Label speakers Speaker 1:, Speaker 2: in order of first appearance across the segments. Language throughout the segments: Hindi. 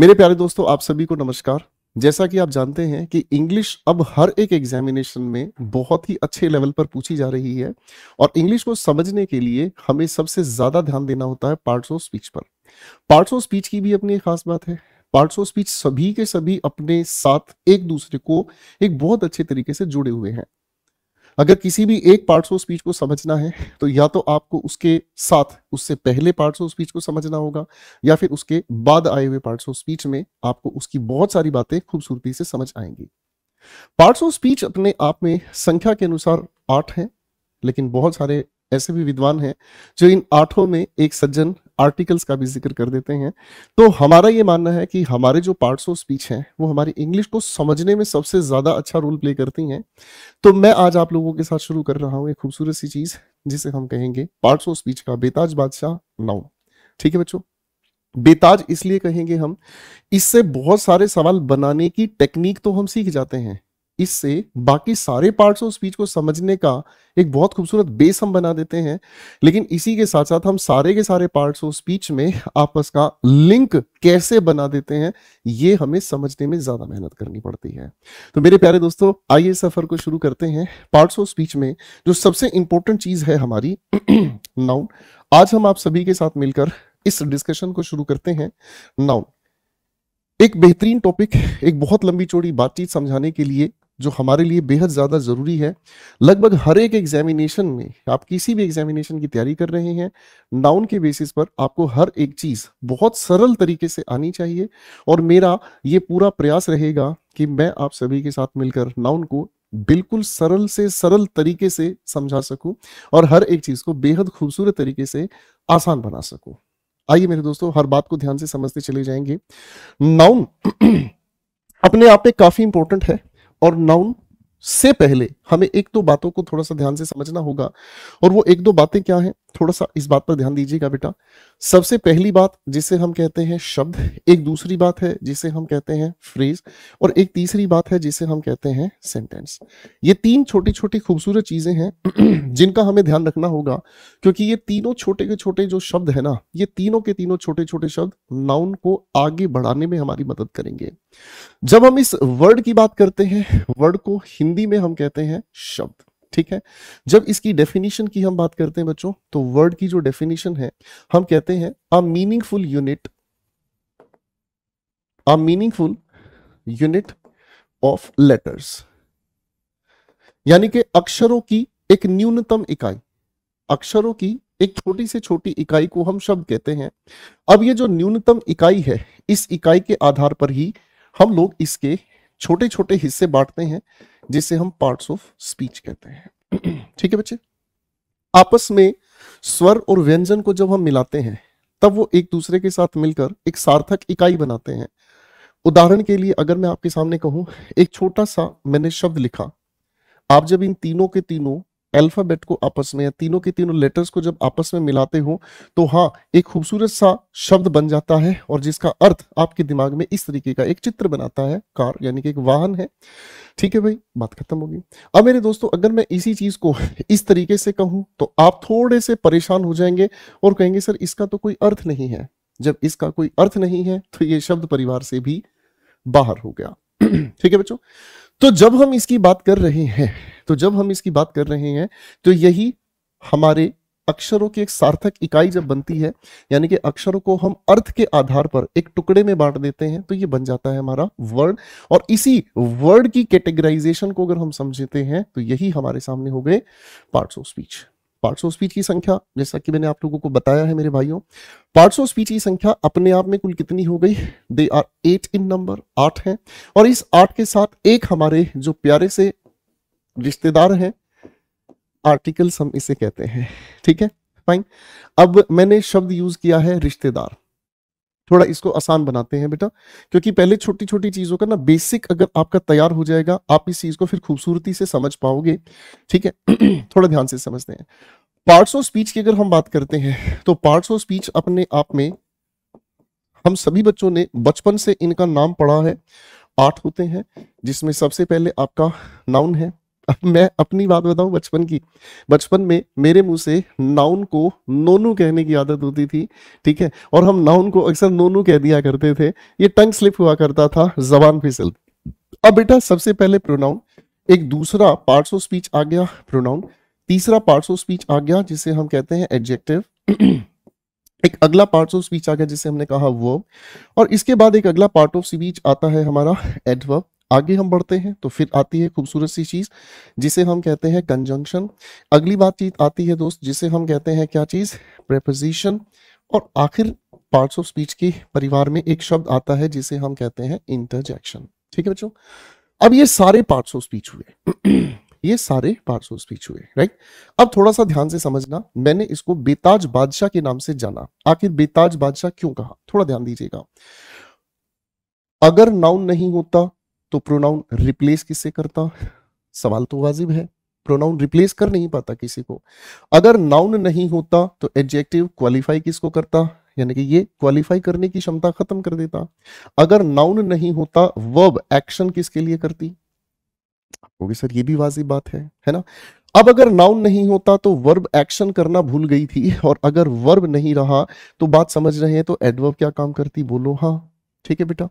Speaker 1: मेरे प्यारे दोस्तों आप सभी को नमस्कार जैसा कि आप जानते हैं कि इंग्लिश अब हर एक एग्जामिनेशन में बहुत ही अच्छे लेवल पर पूछी जा रही है और इंग्लिश को समझने के लिए हमें सबसे ज्यादा ध्यान देना होता है पार्ट्स ऑफ स्पीच पर पार्ट्स ऑफ स्पीच की भी अपनी एक खास बात है पार्ट्स ऑफ स्पीच सभी के सभी अपने साथ एक दूसरे को एक बहुत अच्छे तरीके से जुड़े हुए हैं अगर किसी भी एक पार्ट्स ऑफ स्पीच को समझना है तो या तो आपको उसके साथ उससे पहले पार्ट्स ऑफ स्पीच को समझना होगा या फिर उसके बाद आए हुए पार्ट्स ऑफ स्पीच में आपको उसकी बहुत सारी बातें खूबसूरती से समझ आएंगी पार्ट्स ऑफ स्पीच अपने आप में संख्या के अनुसार आठ हैं लेकिन बहुत सारे ऐसे भी विद्वान हैं जो इन आठों में एक सज्जन आर्टिकल्स का भी जिक्र कर देते हैं तो हमारा ये मानना है कि हमारे जो पार्ट्स ऑफ स्पीच हैं वो हमारी इंग्लिश को समझने में सबसे ज़्यादा अच्छा रोल प्ले करती हैं तो मैं आज आप लोगों के साथ शुरू कर रहा हूँ एक खूबसूरत सी चीज़ जिसे हम कहेंगे पार्ट्स ऑफ स्पीच का बेताज बादशाह नाउ ठीक है बच्चों बेताज इसलिए कहेंगे हम इससे बहुत सारे सवाल बनाने की टेक्निक तो हम सीख जाते हैं इससे बाकी सारे पार्ट्स ऑफ स्पीच को समझने का एक बहुत खूबसूरत बेस हम बना देते हैं लेकिन इसी के साथ साथ हम सारे के सारे पार्ट्स ऑफ स्पीच में आपस का लिंक कैसे बना देते हैं ये हमें समझने में ज्यादा मेहनत करनी पड़ती है तो मेरे प्यारे दोस्तों आइए सफर को शुरू करते हैं पार्ट्स ऑफ स्पीच में जो सबसे इंपॉर्टेंट चीज है हमारी नाउन आज हम आप सभी के साथ मिलकर इस डिस्कशन को शुरू करते हैं नाउन एक बेहतरीन टॉपिक एक बहुत लंबी चौड़ी बातचीत समझाने के लिए जो हमारे लिए बेहद ज़्यादा ज़रूरी है लगभग हर एक एग्जामिनेशन में आप किसी भी एग्जामिनेशन की तैयारी कर रहे हैं नाउन के बेसिस पर आपको हर एक चीज़ बहुत सरल तरीके से आनी चाहिए और मेरा ये पूरा प्रयास रहेगा कि मैं आप सभी के साथ मिलकर नाउन को बिल्कुल सरल से सरल तरीके से समझा सकूं और हर एक चीज़ को बेहद खूबसूरत तरीके से आसान बना सकूं आइए मेरे दोस्तों हर बात को ध्यान से समझते चले जाएंगे नाउन अपने आप में काफ़ी इंपॉर्टेंट है और नाउन से पहले हमें एक दो बातों को थोड़ा सा ध्यान से समझना होगा और वो एक दो बातें क्या हैं थोड़ा सा इस बात पर ध्यान दीजिएगा बेटा सबसे पहली बात जिसे हम कहते हैं शब्द एक दूसरी बात है जिसे हम कहते हैं फ्रेज और एक तीसरी बात है जिसे हम कहते हैं सेंटेंस ये तीन छोटी छोटी खूबसूरत चीज़ें हैं जिनका हमें ध्यान रखना होगा क्योंकि ये तीनों छोटे के छोटे जो शब्द है ना ये तीनों के तीनों छोटे छोटे शब्द नाउन को आगे बढ़ाने में हमारी मदद करेंगे जब हम इस वर्ड की बात करते हैं वर्ड को हिंदी में हम कहते हैं शब्द ठीक है जब इसकी डेफिनेशन की हम बात करते हैं बच्चों तो वर्ड की जो डेफिनेशन है हम कहते हैं a meaningful unit a meaningful unit of letters यानी कि अक्षरों की एक न्यूनतम इकाई अक्षरों की एक छोटी से छोटी इकाई को हम शब्द कहते हैं अब ये जो न्यूनतम इकाई है इस इकाई के आधार पर ही हम लोग इसके छोटे छोटे हिस्से बांटते हैं जिसे हम पार्ट्स ऑफ स्पीच कहते हैं ठीक है बच्चे आपस में स्वर और व्यंजन को जब हम मिलाते हैं तब वो एक दूसरे के साथ मिलकर एक सार्थक इकाई बनाते हैं उदाहरण के लिए अगर मैं आपके सामने कहूं एक छोटा सा मैंने शब्द लिखा आप जब इन तीनों के तीनों अल्फ़ाबेट को आपस में या तीनों के तीनों लेटर्स को जब आपस में मिलाते हो तो हाँ एक खूबसूरत सा शब्द बन जाता है और जिसका अर्थ आपके दिमाग में इस तरीके का एक चित्र बनाता है कार यानी कि एक वाहन है ठीक है भाई बात खत्म होगी अब मेरे दोस्तों अगर मैं इसी चीज को इस तरीके से कहूं तो आप थोड़े से परेशान हो जाएंगे और कहेंगे सर इसका तो कोई अर्थ नहीं है जब इसका कोई अर्थ नहीं है तो ये शब्द परिवार से भी बाहर हो गया ठीक है बच्चों तो जब हम इसकी बात कर रहे हैं तो जब हम इसकी बात कर रहे हैं तो यही हमारे अक्षरों की एक सार्थक इकाई जब बनती है यानी कि अक्षरों को हम अर्थ के आधार पर एक टुकड़े में बांट देते हैं तो ये बन जाता है हमारा वर्ड और इसी वर्ड की कैटेगराइजेशन को अगर हम समझते हैं तो यही हमारे सामने हो गए parts of speech parts of speech की संख्या जैसा कि मैंने आप लोगों को बताया है मेरे भाइयों पार्ट्स ऑफ स्पीच की संख्या अपने आप में कुल कितनी हो गई they are eight in number आठ हैं और इस आठ के साथ एक हमारे जो प्यारे से रिश्तेदार हैं आर्टिकल्स हम इसे कहते हैं ठीक है फाइन अब मैंने शब्द यूज किया है रिश्तेदार थोड़ा इसको आसान बनाते हैं बेटा क्योंकि पहले छोटी छोटी चीजों का ना बेसिक अगर आपका तैयार हो जाएगा आप इस चीज को फिर खूबसूरती से समझ पाओगे ठीक है थोड़ा ध्यान से समझते हैं पार्ट्स ऑफ स्पीच की अगर हम बात करते हैं तो पार्ट्स ऑफ स्पीच अपने आप में हम सभी बच्चों ने बचपन से इनका नाम पढ़ा है आठ होते हैं जिसमें सबसे पहले आपका नाउन है अब मैं अपनी बात बताऊं बचपन की बचपन में मेरे मुंह से नाउन को नोनू कहने की आदत होती थी ठीक है और हम नाउन को अक्सर नोनू कह दिया करते थे ये टंग स्लिप हुआ करता था जबान फिसल अब बेटा सबसे पहले प्रोनाउन एक दूसरा पार्ट ऑफ स्पीच आ गया प्रोनाउन तीसरा पार्ट ऑफ स्पीच आ गया जिसे हम कहते हैं एडजेक्टिव एक अगला पार्ट ऑफ स्पीच आ गया जिसे हमने कहा वर्ब और इसके बाद एक अगला पार्ट ऑफ स्पीच आता है हमारा एडवर्ब आगे हम बढ़ते हैं तो फिर आती है खूबसूरत सी चीज जिसे हम कहते हैं कंजंक्शन अगली बातचीत आती है दोस्त जिसे हम कहते हैं क्या चीज प्रेपोजिशन और आखिर पार्ट्स ऑफ स्पीच के परिवार में एक शब्द आता है जिसे हम कहते हैं इंटरजेक्शन ठीक है बच्चों अब ये सारे पार्ट्स ऑफ स्पीच हुए ये सारे पार्ट्स ऑफ स्पीच हुए राइट अब थोड़ा सा ध्यान से समझना मैंने इसको बेताज बादशाह के नाम से जाना आखिर बेताज बादशाह क्यों कहा थोड़ा ध्यान दीजिएगा अगर नाउन नहीं होता तो प्रोनाउन रिप्लेस किससे करता सवाल तो वाजिब है प्रोनाउन रिप्लेस कर नहीं पाता किसी को अगर नाउन नहीं होता तो एडजेक्टिव क्वालिफाई किसको करता यानी कि ये क्वालिफाई करने की क्षमता खत्म कर देता अगर नाउन नहीं होता वर्ब एक्शन किसके लिए करती आपको सर ये भी वाजिब बात है है ना अब अगर नाउन नहीं होता तो वर्ब एक्शन करना भूल गई थी और अगर वर्ब नहीं रहा तो बात समझ रहे हैं तो एडवर्ब क्या काम करती बोलो हाँ ठीक है बेटा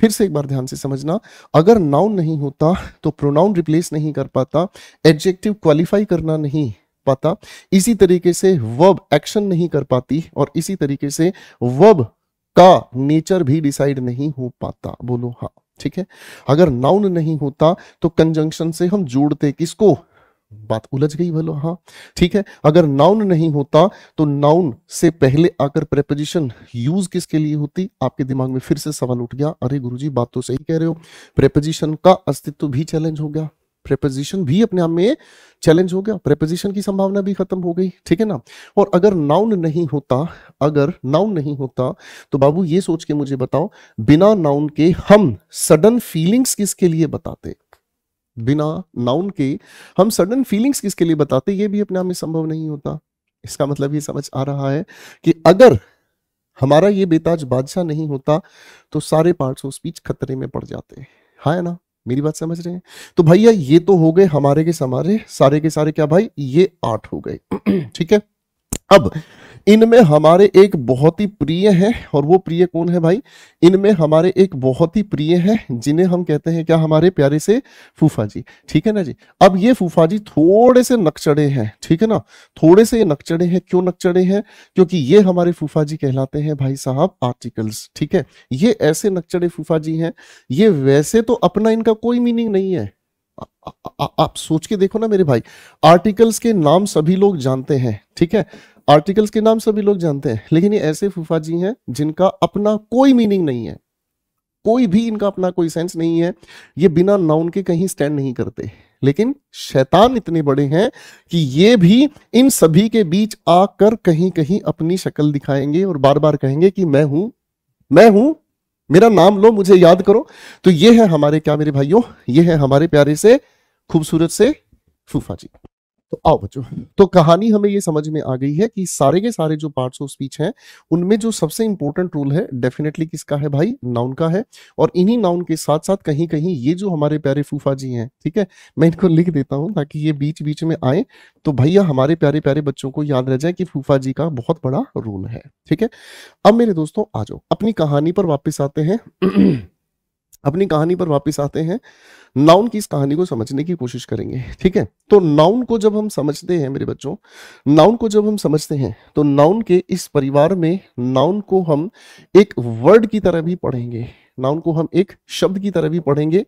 Speaker 1: फिर से एक बार ध्यान से समझना अगर नाउन नहीं होता तो प्रोनाउन रिप्लेस नहीं कर पाता एडजेक्टिव क्वालिफाई करना नहीं पाता इसी तरीके से वर्ब एक्शन नहीं कर पाती और इसी तरीके से वर्ब का नेचर भी डिसाइड नहीं हो पाता बोलो हाँ ठीक है अगर नाउन नहीं होता तो कंजंक्शन से हम जोड़ते किसको बात उलझ गई बोलो हाँ ठीक है अगर नाउन नहीं होता तो नाउन से पहले आकर प्रेपोजिशन यूज किसके लिए होती आपके दिमाग में फिर से सवाल उठ गया अरे गुरुजी बात तो सही कह रहे हो प्रेपोजिशन का अस्तित्व भी चैलेंज हो गया प्रेपोजिशन भी अपने आप में चैलेंज हो गया प्रेपोजिशन की संभावना भी खत्म हो गई ठीक है ना और अगर नाउन नहीं होता अगर नाउन नहीं होता तो बाबू ये सोच के मुझे बताओ बिना नाउन के हम सडन फीलिंग्स किसके लिए बताते बिना नाउन के हम सडन फीलिंग्स किसके लिए बताते ये भी अपने आप में संभव नहीं होता इसका मतलब ये समझ आ रहा है कि अगर हमारा ये बेताज बादशाह नहीं होता तो सारे पार्ट्स ऑफ स्पीच खतरे में पड़ जाते हैं हाँ है ना मेरी बात समझ रहे हैं तो भैया ये तो हो गए हमारे के समारे सारे के सारे क्या भाई ये आठ हो गए ठीक है अब इनमें हमारे एक बहुत ही प्रिय है और वो प्रिय कौन है भाई इनमें हमारे एक बहुत ही प्रिय है जिन्हें हम कहते हैं क्या हमारे प्यारे से फूफा जी ठीक है ना जी अब ये फूफा जी थोड़े से नक्चड़े हैं ठीक है ना थोड़े से ये नक्चड़े हैं क्यों नक्चड़े हैं क्योंकि ये हमारे फूफा जी कहलाते हैं भाई साहब आर्टिकल्स ठीक है ये ऐसे नक्चड़े फूफा जी हैं ये वैसे तो अपना इनका कोई मीनिंग नहीं है आ, आ, आ, आप सोच के देखो ना मेरे भाई आर्टिकल्स के नाम सभी लोग जानते हैं ठीक है आर्टिकल्स के नाम सभी लोग जानते हैं लेकिन ये ऐसे फूफा जी हैं जिनका अपना कोई मीनिंग नहीं है कोई भी इनका अपना कोई सेंस नहीं है ये बिना नाउन के कहीं स्टैंड नहीं करते लेकिन शैतान इतने बड़े हैं कि ये भी इन सभी के बीच आकर कहीं कहीं अपनी शक्ल दिखाएंगे और बार बार कहेंगे कि मैं हूं मैं हूं मेरा नाम लो मुझे याद करो तो ये है हमारे क्या मेरे भाइयों ये है हमारे प्यारे से खूबसूरत से फूफा जी तो आओ बच्चों तो कहानी हमें ये समझ में आ गई है कि सारे के सारे जो पार्ट्स ऑफ स्पीच हैं उनमें जो सबसे इंपॉर्टेंट रोल है डेफिनेटली किसका है भाई नाउन का है और इन्हीं नाउन के साथ साथ कहीं कहीं ये जो हमारे प्यारे फूफा जी हैं ठीक है मैं इनको लिख देता हूं ताकि ये बीच बीच में आए तो भैया हमारे प्यारे प्यारे बच्चों को याद रह जाए कि फूफा जी का बहुत बड़ा रोल है ठीक है अब मेरे दोस्तों आ जाओ अपनी कहानी पर वापिस आते हैं अपनी कहानी पर वापस आते हैं नाउन की इस कहानी को समझने की कोशिश करेंगे ठीक है तो नाउन को जब हम समझते हैं मेरे बच्चों नाउन को जब हम समझते हैं तो नाउन के इस परिवार में नाउन को हम एक वर्ड की तरह भी पढ़ेंगे नाउन को हम एक शब्द की तरह भी पढ़ेंगे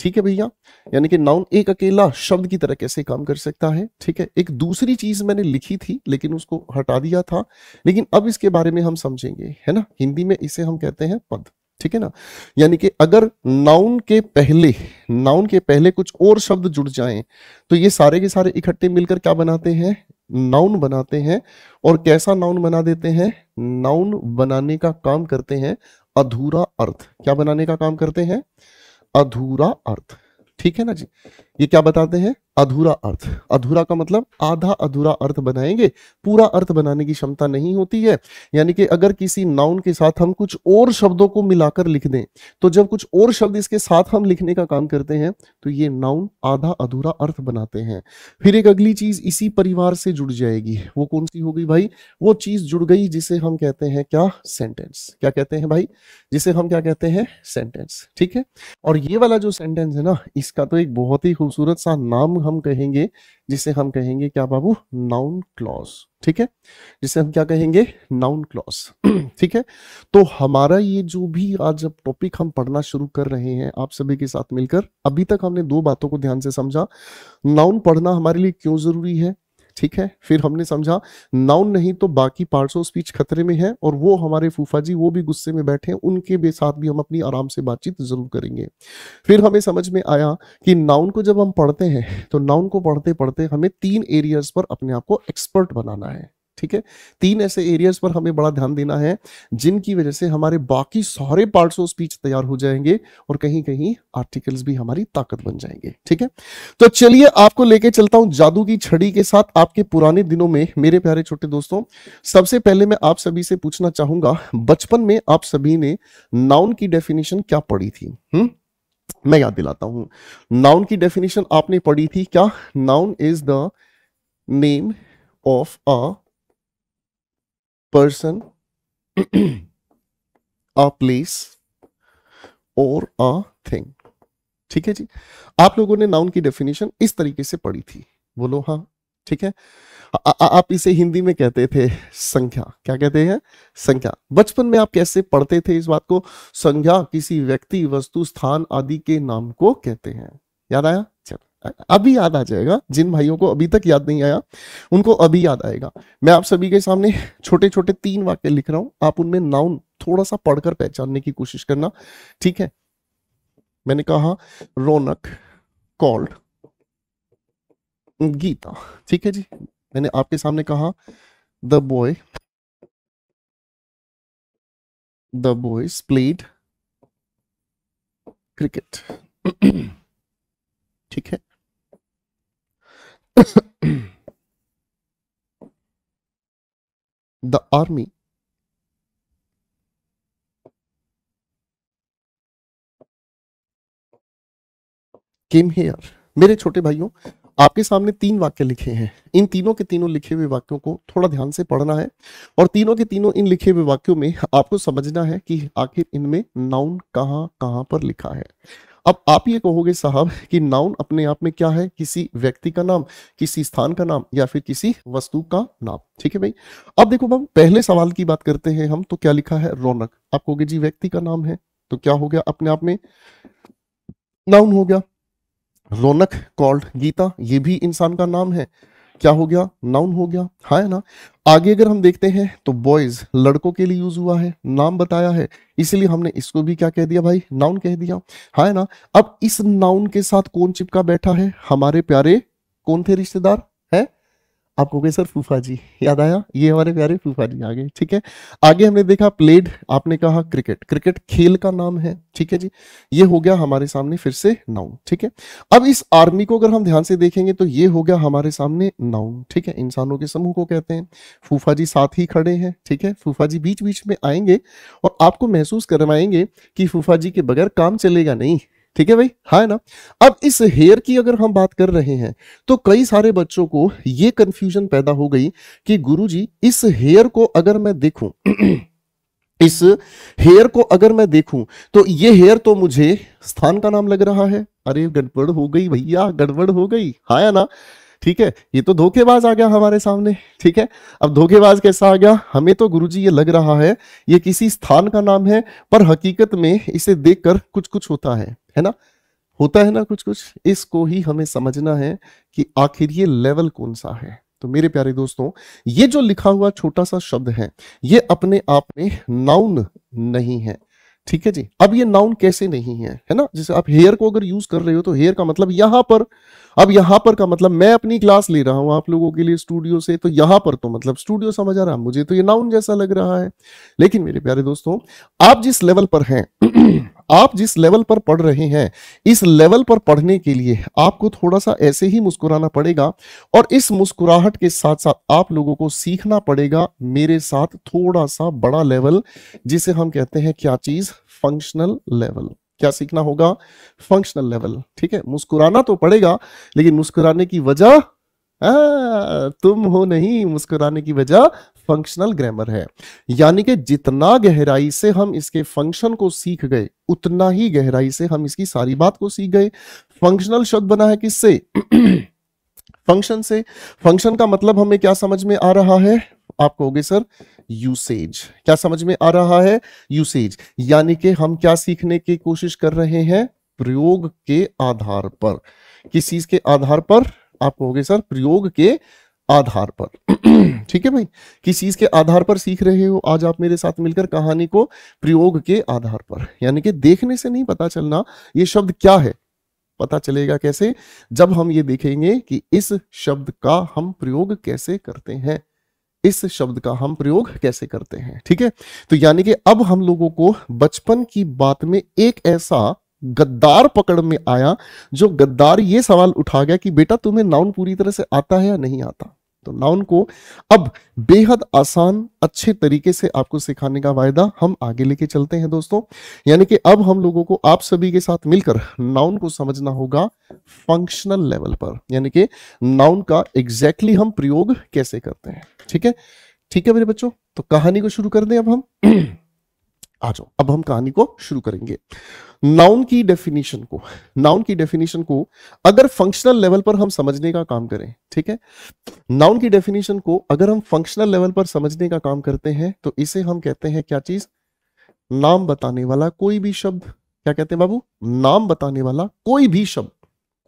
Speaker 1: ठीक है भैया यानी कि नाउन एक अकेला शब्द की तरह कैसे काम कर सकता है ठीक है एक दूसरी चीज मैंने लिखी थी लेकिन उसको हटा दिया था लेकिन अब इसके बारे में हम समझेंगे है ना हिंदी में इसे हम कहते हैं पद ठीक है ना यानी कि अगर नाउन के पहले नाउन के पहले कुछ और शब्द जुड़ जाएं तो ये सारे के सारे इकट्ठे मिलकर क्या बनाते हैं नाउन बनाते हैं और कैसा नाउन बना देते हैं नाउन बनाने का काम करते हैं अधूरा अर्थ क्या बनाने का काम करते हैं अधूरा अर्थ ठीक है ना जी ये क्या बताते हैं अधूरा अर्थ अधूरा का मतलब आधा अधूरा अर्थ बनाएंगे पूरा अर्थ बनाने की क्षमता नहीं होती है यानी कि अगर किसी नाउन के साथ हम कुछ और शब्दों को मिलाकर लिख दें तो जब कुछ और शब्द इसके साथ हम लिखने का काम करते हैं तो ये नाउन आधा अधूरा अर्थ बनाते हैं फिर एक अगली चीज इसी परिवार से जुड़ जाएगी वो कौन सी होगी भाई वो चीज जुड़ गई जिसे हम कहते हैं क्या सेंटेंस क्या कहते हैं भाई जिसे हम क्या कहते हैं सेंटेंस ठीक है और ये वाला जो सेंटेंस है ना इसका तो एक बहुत ही खूबसूरत सा नाम हम कहेंगे जिसे हम कहेंगे क्या बाबू नाउन क्लॉज ठीक है जिसे हम क्या कहेंगे नाउन क्लॉज ठीक है तो हमारा ये जो भी आज जब टॉपिक हम पढ़ना शुरू कर रहे हैं आप सभी के साथ मिलकर अभी तक हमने दो बातों को ध्यान से समझा नाउन पढ़ना हमारे लिए क्यों जरूरी है ठीक है फिर हमने समझा नाउन नहीं तो बाकी पार्ट्स ऑफ स्पीच खतरे में है और वो हमारे फूफा जी वो भी गुस्से में बैठे हैं उनके साथ भी हम अपनी आराम से बातचीत जरूर करेंगे फिर हमें समझ में आया कि नाउन को जब हम पढ़ते हैं तो नाउन को पढ़ते पढ़ते हमें तीन एरियाज पर अपने आप को एक्सपर्ट बनाना है ठीक है तीन ऐसे एरियाज पर हमें बड़ा ध्यान देना है जिनकी वजह से हमारे बाकी सारे पार्ट्स ऑफ स्पीच तैयार हो जाएंगे और कहीं कहीं आर्टिकल्स भी हमारी ताकत बन जाएंगे ठीक है तो चलिए आपको लेके चलता हूं जादू की छड़ी के साथ आपके पुराने दिनों में मेरे प्यारे छोटे दोस्तों सबसे पहले मैं आप सभी से पूछना चाहूंगा बचपन में आप सभी ने नाउन की डेफिनेशन क्या पढ़ी थी हुँ? मैं याद दिलाता हूं नाउन की डेफिनेशन आपने पढ़ी थी क्या noun is the name of a person a place और अ थिंग ठीक है जी आप लोगों ने नाउन की डेफिनेशन इस तरीके से पढ़ी थी बोलो हाँ ठीक है आ, आ, आप इसे हिंदी में कहते थे संख्या क्या कहते हैं संख्या बचपन में आप कैसे पढ़ते थे इस बात को संख्या किसी व्यक्ति वस्तु स्थान आदि के नाम को कहते हैं याद आया अभी याद आ जाएगा जिन भाइयों को अभी तक याद नहीं आया उनको अभी याद आएगा मैं आप सभी के सामने छोटे छोटे तीन वाक्य लिख रहा हूं आप उनमें नाउन थोड़ा सा पढ़कर पहचानने की कोशिश करना ठीक है मैंने कहा रौनक कॉल्ड गीता ठीक है जी मैंने आपके सामने कहा the boy
Speaker 2: the boy played
Speaker 3: cricket ठीक है
Speaker 2: the army
Speaker 1: came here मेरे छोटे भाइयों आपके सामने तीन वाक्य लिखे हैं इन तीनों के तीनों लिखे हुए वाक्यों को थोड़ा ध्यान से पढ़ना है और तीनों के तीनों इन लिखे हुए वाक्यों में आपको समझना है कि आखिर इनमें नाउन कहाँ कहां पर लिखा है अब आप ये कहोगे साहब कि नाउन अपने आप में क्या है किसी व्यक्ति का नाम किसी स्थान का नाम या फिर किसी वस्तु का नाम ठीक है भाई अब देखो बाबू पहले सवाल की बात करते हैं हम तो क्या लिखा है रौनक आप कहोगे जी व्यक्ति का नाम है तो क्या हो गया अपने आप में नाउन हो गया रौनक कॉल्ड गीता ये भी इंसान का नाम है क्या हो गया नाउन हो गया हाँ है ना आगे अगर हम देखते हैं तो बॉयज लड़कों के लिए यूज हुआ है नाम बताया है इसलिए हमने इसको भी क्या कह दिया भाई नाउन कह दिया हाँ है ना अब इस नाउन के साथ कौन चिपका बैठा है हमारे प्यारे कौन थे रिश्तेदार है आपको कहे सर फूफा जी याद आया ये हमारे प्यारे फूफा जी आ गए ठीक है आगे हमने देखा प्लेड आपने कहा क्रिकेट क्रिकेट खेल का नाम है ठीक है जी ये हो गया हमारे सामने फिर से नाउन ठीक है अब इस आर्मी को अगर हम ध्यान से देखेंगे तो ये हो गया हमारे सामने नाउन ठीक है इंसानों के समूह को कहते हैं फूफा जी साथ ही खड़े हैं ठीक है फूफा जी बीच बीच में आएंगे और आपको महसूस करवाएंगे कि फूफा जी के बगैर काम चलेगा नहीं ठीक है भाई हाँ ना अब इस हेयर की अगर हम बात कर रहे हैं तो कई सारे बच्चों को ये कंफ्यूजन पैदा हो गई कि गुरुजी इस हेयर को अगर मैं देखूं इस हेयर को अगर मैं देखूं तो ये हेयर तो मुझे स्थान का नाम लग रहा है अरे गड़बड़ हो गई भैया गड़बड़ हो गई हाँ या ना ठीक है ये तो धोखेबाज आ गया हमारे सामने ठीक है अब धोखेबाज कैसा आ गया हमें तो गुरुजी ये लग रहा है ये किसी स्थान का नाम है पर हकीकत में इसे देखकर कुछ कुछ होता है है ना होता है ना कुछ कुछ इसको ही हमें समझना है कि आखिर ये लेवल कौन सा है तो मेरे प्यारे दोस्तों ये जो लिखा हुआ छोटा सा शब्द है ये अपने आप में नाउन नहीं है ठीक है जी अब ये नाउन कैसे नहीं है है ना जैसे आप हेयर को अगर यूज कर रहे हो तो हेयर का मतलब यहां पर अब यहां पर का मतलब मैं अपनी क्लास ले रहा हूं आप लोगों के लिए स्टूडियो से तो यहां पर तो मतलब स्टूडियो समझ आ रहा है मुझे तो ये नाउन जैसा लग रहा है लेकिन मेरे प्यारे दोस्तों आप जिस लेवल पर हैं आप जिस लेवल पर पढ़ रहे हैं इस लेवल पर पढ़ने के लिए आपको थोड़ा सा ऐसे ही मुस्कुराना पड़ेगा और इस मुस्कुराहट के साथ साथ आप लोगों को सीखना पड़ेगा मेरे साथ थोड़ा सा बड़ा लेवल जिसे हम कहते हैं क्या चीज फंक्शनल लेवल क्या सीखना होगा फंक्शनल लेवल ठीक है मुस्कुराना तो पड़ेगा लेकिन मुस्कुराने की वजह हाँ, तुम हो नहीं मुस्कुराने की वजह फंक्शनल ग्रामर है यानी कि जितना गहराई से हम इसके फंक्शन को सीख गए उतना ही गहराई से हम इसकी सारी बात को सीख गए फंक्शनल शब्द बना है किससे फंक्शन से फंक्शन का मतलब हमें क्या समझ में आ रहा है आप कहोगे सर यूसेज क्या समझ में आ रहा है यूसेज यानी कि हम क्या सीखने की कोशिश कर रहे हैं प्रयोग के आधार पर किस चीज के आधार पर आप कहोगे सर प्रयोग के आधार पर ठीक है भाई किस चीज के आधार पर सीख रहे हो आज आप मेरे साथ मिलकर कहानी को प्रयोग के आधार पर यानी कि देखने से नहीं पता चलना ये शब्द क्या है पता चलेगा कैसे जब हम ये देखेंगे कि इस शब्द का हम प्रयोग कैसे करते हैं इस शब्द का हम प्रयोग कैसे करते हैं ठीक है तो यानी कि अब हम लोगों को बचपन की बात में एक ऐसा गद्दार पकड़ में आया जो गद्दार ये सवाल उठा गया कि बेटा तुम्हें नाउन पूरी तरह से आता है या नहीं आता तो नाउन को अब बेहद आसान अच्छे तरीके से आपको सिखाने का वायदा हम आगे लेके चलते हैं दोस्तों यानी कि अब हम लोगों को आप सभी के साथ मिलकर नाउन को समझना होगा फंक्शनल लेवल पर यानी कि नाउन का एग्जैक्टली exactly हम प्रयोग कैसे करते हैं ठीक है ठीक है मेरे बच्चों तो कहानी को शुरू कर दें अब हम आ जाओ अब हम कहानी को शुरू करेंगे नाउन की डेफिनेशन को नाउन की डेफिनेशन को अगर फंक्शनल लेवल पर हम समझने का काम करें ठीक है नाउन की डेफिनेशन को अगर हम फंक्शनल लेवल पर समझने का काम करते हैं तो इसे हम कहते हैं क्या चीज नाम बताने वाला कोई भी शब्द क्या कहते हैं बाबू नाम बताने वाला कोई भी शब्द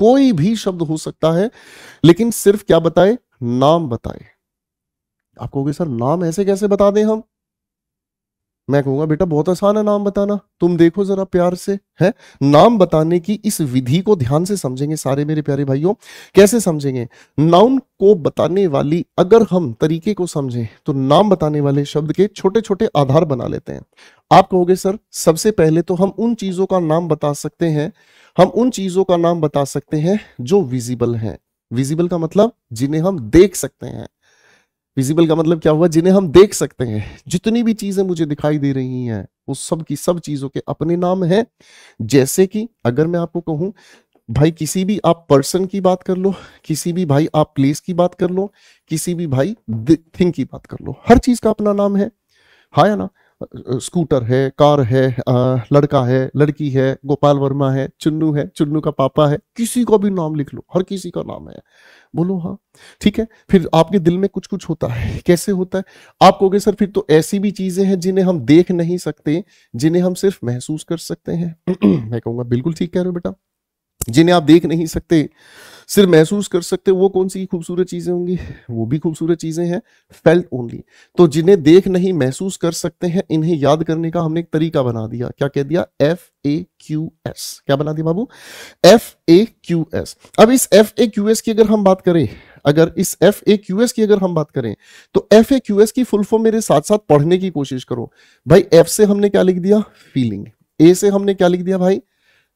Speaker 1: कोई भी शब्द हो सकता है लेकिन सिर्फ क्या बताए नाम बताए आप कहोगे सर नाम ऐसे कैसे बता दें हम मैं कहूंगा बेटा बहुत आसान है नाम बताना तुम देखो जरा प्यार से है नाम बताने की इस विधि को ध्यान से समझेंगे सारे मेरे प्यारे भाइयों कैसे समझेंगे नाउन को बताने वाली अगर हम तरीके को समझें तो नाम बताने वाले शब्द के छोटे छोटे आधार बना लेते हैं आप कहोगे सर सबसे पहले तो हम उन चीजों का नाम बता सकते हैं हम उन चीजों का नाम बता सकते हैं जो विजिबल है विजिबल का मतलब जिन्हें हम देख सकते हैं विजिबल का मतलब क्या हुआ जिन्हें हम देख सकते हैं जितनी भी चीजें मुझे दिखाई दे रही हैं वो सब की सब चीजों के अपने नाम हैं जैसे कि अगर मैं आपको कहूं भाई किसी भी आप पर्सन की बात कर लो किसी भी भाई आप प्लेस की बात कर लो किसी भी भाई थिंग की बात कर लो हर चीज का अपना नाम है हाँ या ना स्कूटर है कार है आ, लड़का है लड़की है गोपाल वर्मा है चुन्नू है चुन्नू का पापा है किसी को भी नाम लिख लो हर किसी का नाम है बोलो हाँ ठीक है फिर आपके दिल में कुछ कुछ होता है कैसे होता है आप कहोगे सर फिर तो ऐसी भी चीजें हैं जिन्हें हम देख नहीं सकते जिन्हें हम सिर्फ महसूस कर सकते हैं मैं कहूँगा बिल्कुल ठीक कह रहे हो बेटा जिन्हें आप देख नहीं सकते सिर्फ महसूस कर सकते वो कौन सी खूबसूरत चीज़ें होंगी वो भी खूबसूरत चीज़ें हैं फेल्ट ओनली तो जिन्हें देख नहीं महसूस कर सकते हैं इन्हें याद करने का हमने एक तरीका बना दिया क्या कह दिया एफ ए क्यू एस क्या बना दिया बाबू एफ ए क्यू एस अब इस एफ ए क्यू एस की अगर हम बात करें अगर इस एफ ए क्यू एस की अगर हम बात करें तो एफ ए क्यू एस की फुल फॉर्म मेरे साथ साथ पढ़ने की कोशिश करो भाई एफ से हमने क्या लिख दिया फीलिंग ए से हमने क्या लिख दिया भाई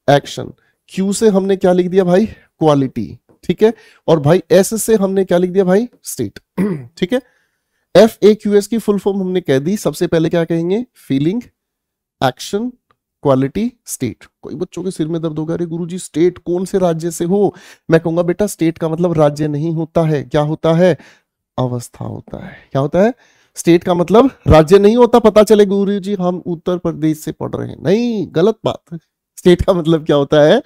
Speaker 1: एक्शन क्यू से हमने क्या लिख दिया भाई क्वालिटी ठीक है और भाई एस से हमने क्या लिख दिया भाई स्टेट ठीक है एफ ए क्यू एस की फुल फॉर्म हमने कह दी सबसे पहले क्या कहेंगे फीलिंग एक्शन क्वालिटी स्टेट कोई बच्चों के सिर में दर्द होगा अरे गुरुजी स्टेट कौन से राज्य से हो मैं कहूंगा बेटा स्टेट का मतलब राज्य नहीं होता है क्या होता है अवस्था होता है क्या होता है स्टेट का मतलब राज्य नहीं होता पता चले गुरु जी हम उत्तर प्रदेश से पढ़ रहे हैं नहीं गलत बात है स्टेट का मतलब क्या होता है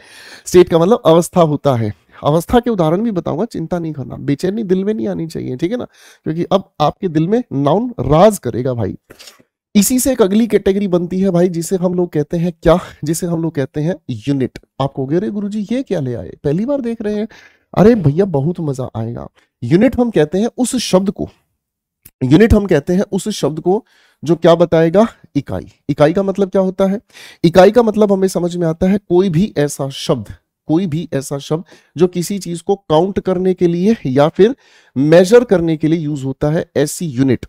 Speaker 1: स्टेट का मतलब अवस्था होता है अवस्था के उदाहरण भी बताऊंगा चिंता नहीं करना बेचैनी दिल में नहीं आनी चाहिए ठीक है ना क्योंकि अब आपके दिल में नाउन राज करेगा भाई इसी से एक अगली कैटेगरी बनती है भाई जिसे हम लोग कहते हैं क्या जिसे हम लोग कहते हैं यूनिट आप कहोगे अरे गुरु जी ये क्या ले आए पहली बार देख रहे हैं अरे भैया बहुत मजा आएगा यूनिट हम कहते हैं उस शब्द को यूनिट हम कहते हैं उस शब्द को जो क्या बताएगा इकाई इकाई का मतलब क्या होता है इकाई का मतलब हमें समझ में आता है कोई भी ऐसा शब्द कोई भी ऐसा शब्द जो किसी चीज को काउंट करने के लिए या फिर मेजर करने के लिए यूज होता है ऐसी यूनिट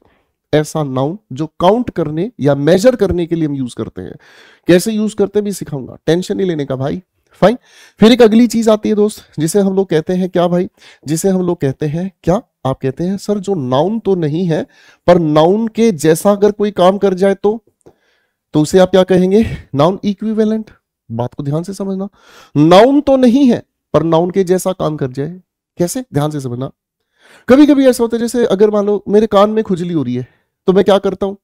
Speaker 1: ऐसा नाउन जो काउंट करने या मेजर करने के लिए हम यूज करते हैं कैसे यूज करते हैं भी सिखाऊंगा टेंशन नहीं लेने का भाई फाइन फिर एक अगली चीज आती है दोस्त जिसे हम लोग कहते हैं क्या भाई जिसे हम लोग कहते हैं क्या आप कहते हैं सर जो नाउन तो नहीं है पर नाउन के जैसा अगर कोई काम कर जाए तो तो उसे आप क्या कहेंगे नाउन इक्विवेलेंट बात को ध्यान से समझना नाउन तो नहीं है पर नाउन के जैसा काम कर जाए कैसे ध्यान से समझना कभी कभी ऐसा होता है जैसे अगर मान लो मेरे कान में खुजली हो रही है तो मैं क्या करता हूं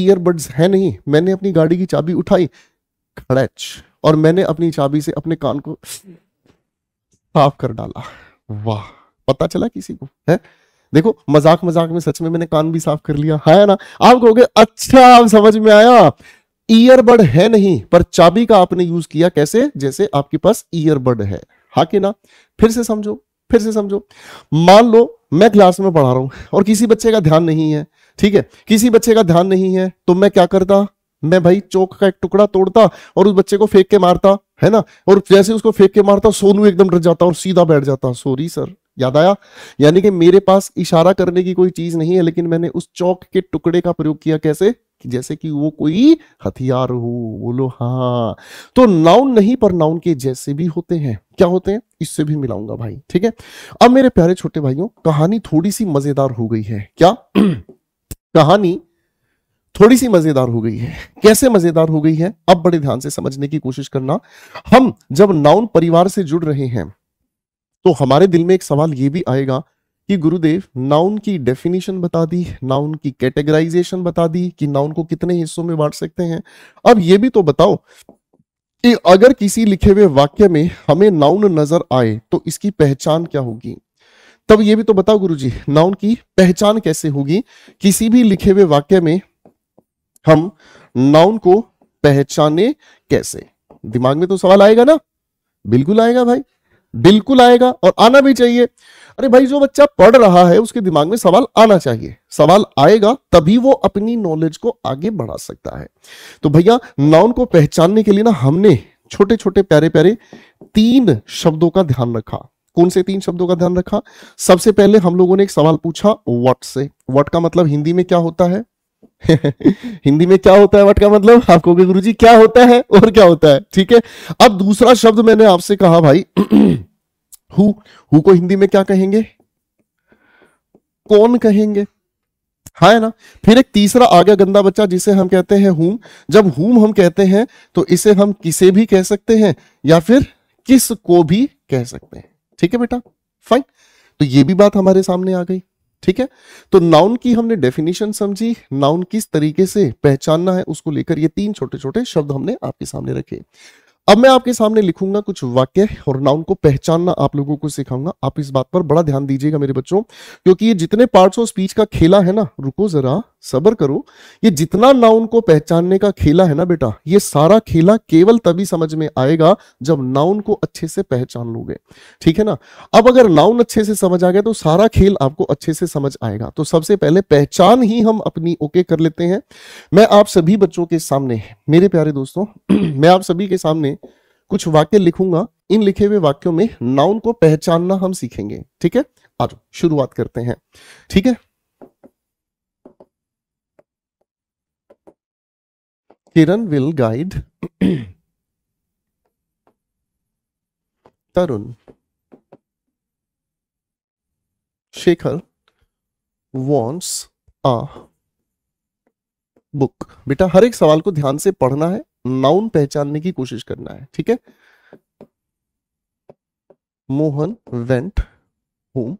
Speaker 1: ईयरबड्स है नहीं मैंने अपनी गाड़ी की चाबी उठाई खड़च और मैंने अपनी चाबी से अपने कान को साफ कर डाला वाह पता चला किसी को है देखो मजाक मजाक में सच में मैंने कान भी साफ कर लिया है ना आप कहोगे अच्छा आप समझ में आया ईयरबड है नहीं पर चाबी का आपने यूज किया कैसे जैसे आपके पास ईयरबड है हा कि ना फिर से समझो फिर से समझो मान लो मैं क्लास में पढ़ा रहा हूं और किसी बच्चे का ध्यान नहीं है ठीक है किसी बच्चे का ध्यान नहीं है तो मैं क्या करता मैं भाई चौक का एक टुकड़ा तोड़ता और उस बच्चे को फेंक के मारता है ना और जैसे उसको फेंक के मारता सोनू एकदम डर जाता और सीधा बैठ जाता सॉरी सर याद आया यानी कि मेरे पास इशारा करने की कोई चीज नहीं है लेकिन मैंने उस चौक के टुकड़े का प्रयोग किया कैसे कि जैसे कि वो कोई हथियार हो बोलो हाँ तो नाउन नहीं पर नाउन के जैसे भी होते हैं क्या होते हैं इससे भी मिलाऊंगा भाई ठीक है अब मेरे प्यारे छोटे भाइयों कहानी थोड़ी सी मजेदार हो गई है क्या कहानी थोड़ी सी मजेदार हो गई है कैसे मजेदार हो गई है अब बड़े ध्यान से समझने की कोशिश करना हम जब नाउन परिवार से जुड़ रहे हैं तो हमारे दिल में एक सवाल ये भी आएगा कि गुरुदेव नाउन की डेफिनेशन बता दी नाउन की कैटेगराइजेशन बता दी कि नाउन को कितने हिस्सों में बांट सकते हैं अब ये भी तो बताओ कि अगर किसी लिखे हुए वाक्य में हमें नाउन नजर आए तो इसकी पहचान क्या होगी तब ये भी तो बताओ गुरुजी नाउन की पहचान कैसे होगी किसी भी लिखे हुए वाक्य में हम नाउन को पहचाने कैसे दिमाग में तो सवाल आएगा ना बिल्कुल आएगा भाई बिल्कुल आएगा और आना भी चाहिए अरे भाई जो बच्चा पढ़ रहा है उसके दिमाग में सवाल आना चाहिए सवाल आएगा तभी वो अपनी नॉलेज को आगे बढ़ा सकता है तो भैया नाउन को पहचानने के लिए ना हमने छोटे छोटे प्यारे प्यारे तीन शब्दों का ध्यान रखा कौन से तीन शब्दों का ध्यान रखा सबसे पहले हम लोगों ने एक सवाल पूछा वट से वट का मतलब हिंदी में क्या होता है हिंदी में क्या होता है वट का मतलब आप हाँ, कहोगे गुरु जी क्या होता है और क्या होता है ठीक है अब दूसरा शब्द मैंने आपसे कहा भाई हु हु को हिंदी में क्या कहेंगे कौन कहेंगे हाँ, है ना फिर एक तीसरा आ गया गंदा बच्चा जिसे हम कहते हैं हुम जब हुम हम कहते हैं तो इसे हम किसे भी कह सकते हैं या फिर किस को भी कह सकते हैं ठीक है बेटा फाइन तो ये भी बात हमारे सामने आ गई ठीक है तो नाउन की हमने डेफिनेशन समझी नाउन किस तरीके से पहचानना है उसको लेकर ये तीन छोटे छोटे शब्द हमने आपके सामने रखे अब मैं आपके सामने लिखूंगा कुछ वाक्य और नाउन को पहचानना आप लोगों को सिखाऊंगा आप इस बात पर बड़ा ध्यान दीजिएगा मेरे बच्चों क्योंकि ये जितने पार्ट्स ऑफ स्पीच का खेला है ना रुको जरा सबर करो ये जितना नाउन को पहचानने का खेला है ना बेटा ये सारा खेला केवल तभी समझ में आएगा जब नाउन को अच्छे से पहचान लोगे ठीक है ना अब अगर नाउन अच्छे से समझ आ गया तो सारा खेल आपको अच्छे से समझ आएगा तो सबसे पहले पहचान ही हम अपनी ओके कर लेते हैं मैं आप सभी बच्चों के सामने मेरे प्यारे दोस्तों मैं आप सभी के सामने कुछ वाक्य लिखूंगा इन लिखे हुए वाक्यों में नाउन को पहचानना हम सीखेंगे ठीक है आज शुरुआत करते हैं ठीक है Kiran will guide Tarun, Shekhar wants a book बेटा हर एक सवाल को ध्यान से पढ़ना है नाउन पहचानने की कोशिश करना है ठीक है Mohan went
Speaker 2: home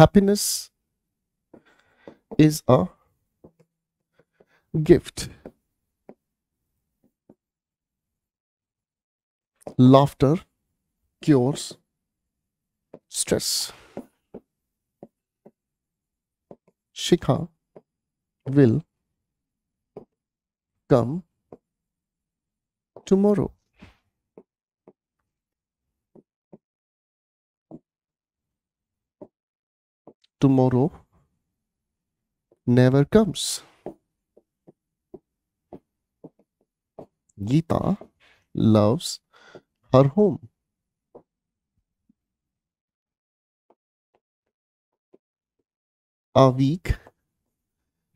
Speaker 2: happiness is a gift. Laughter cures stress. Shikha will come tomorrow. Tomorrow never comes. Gita loves her home. A week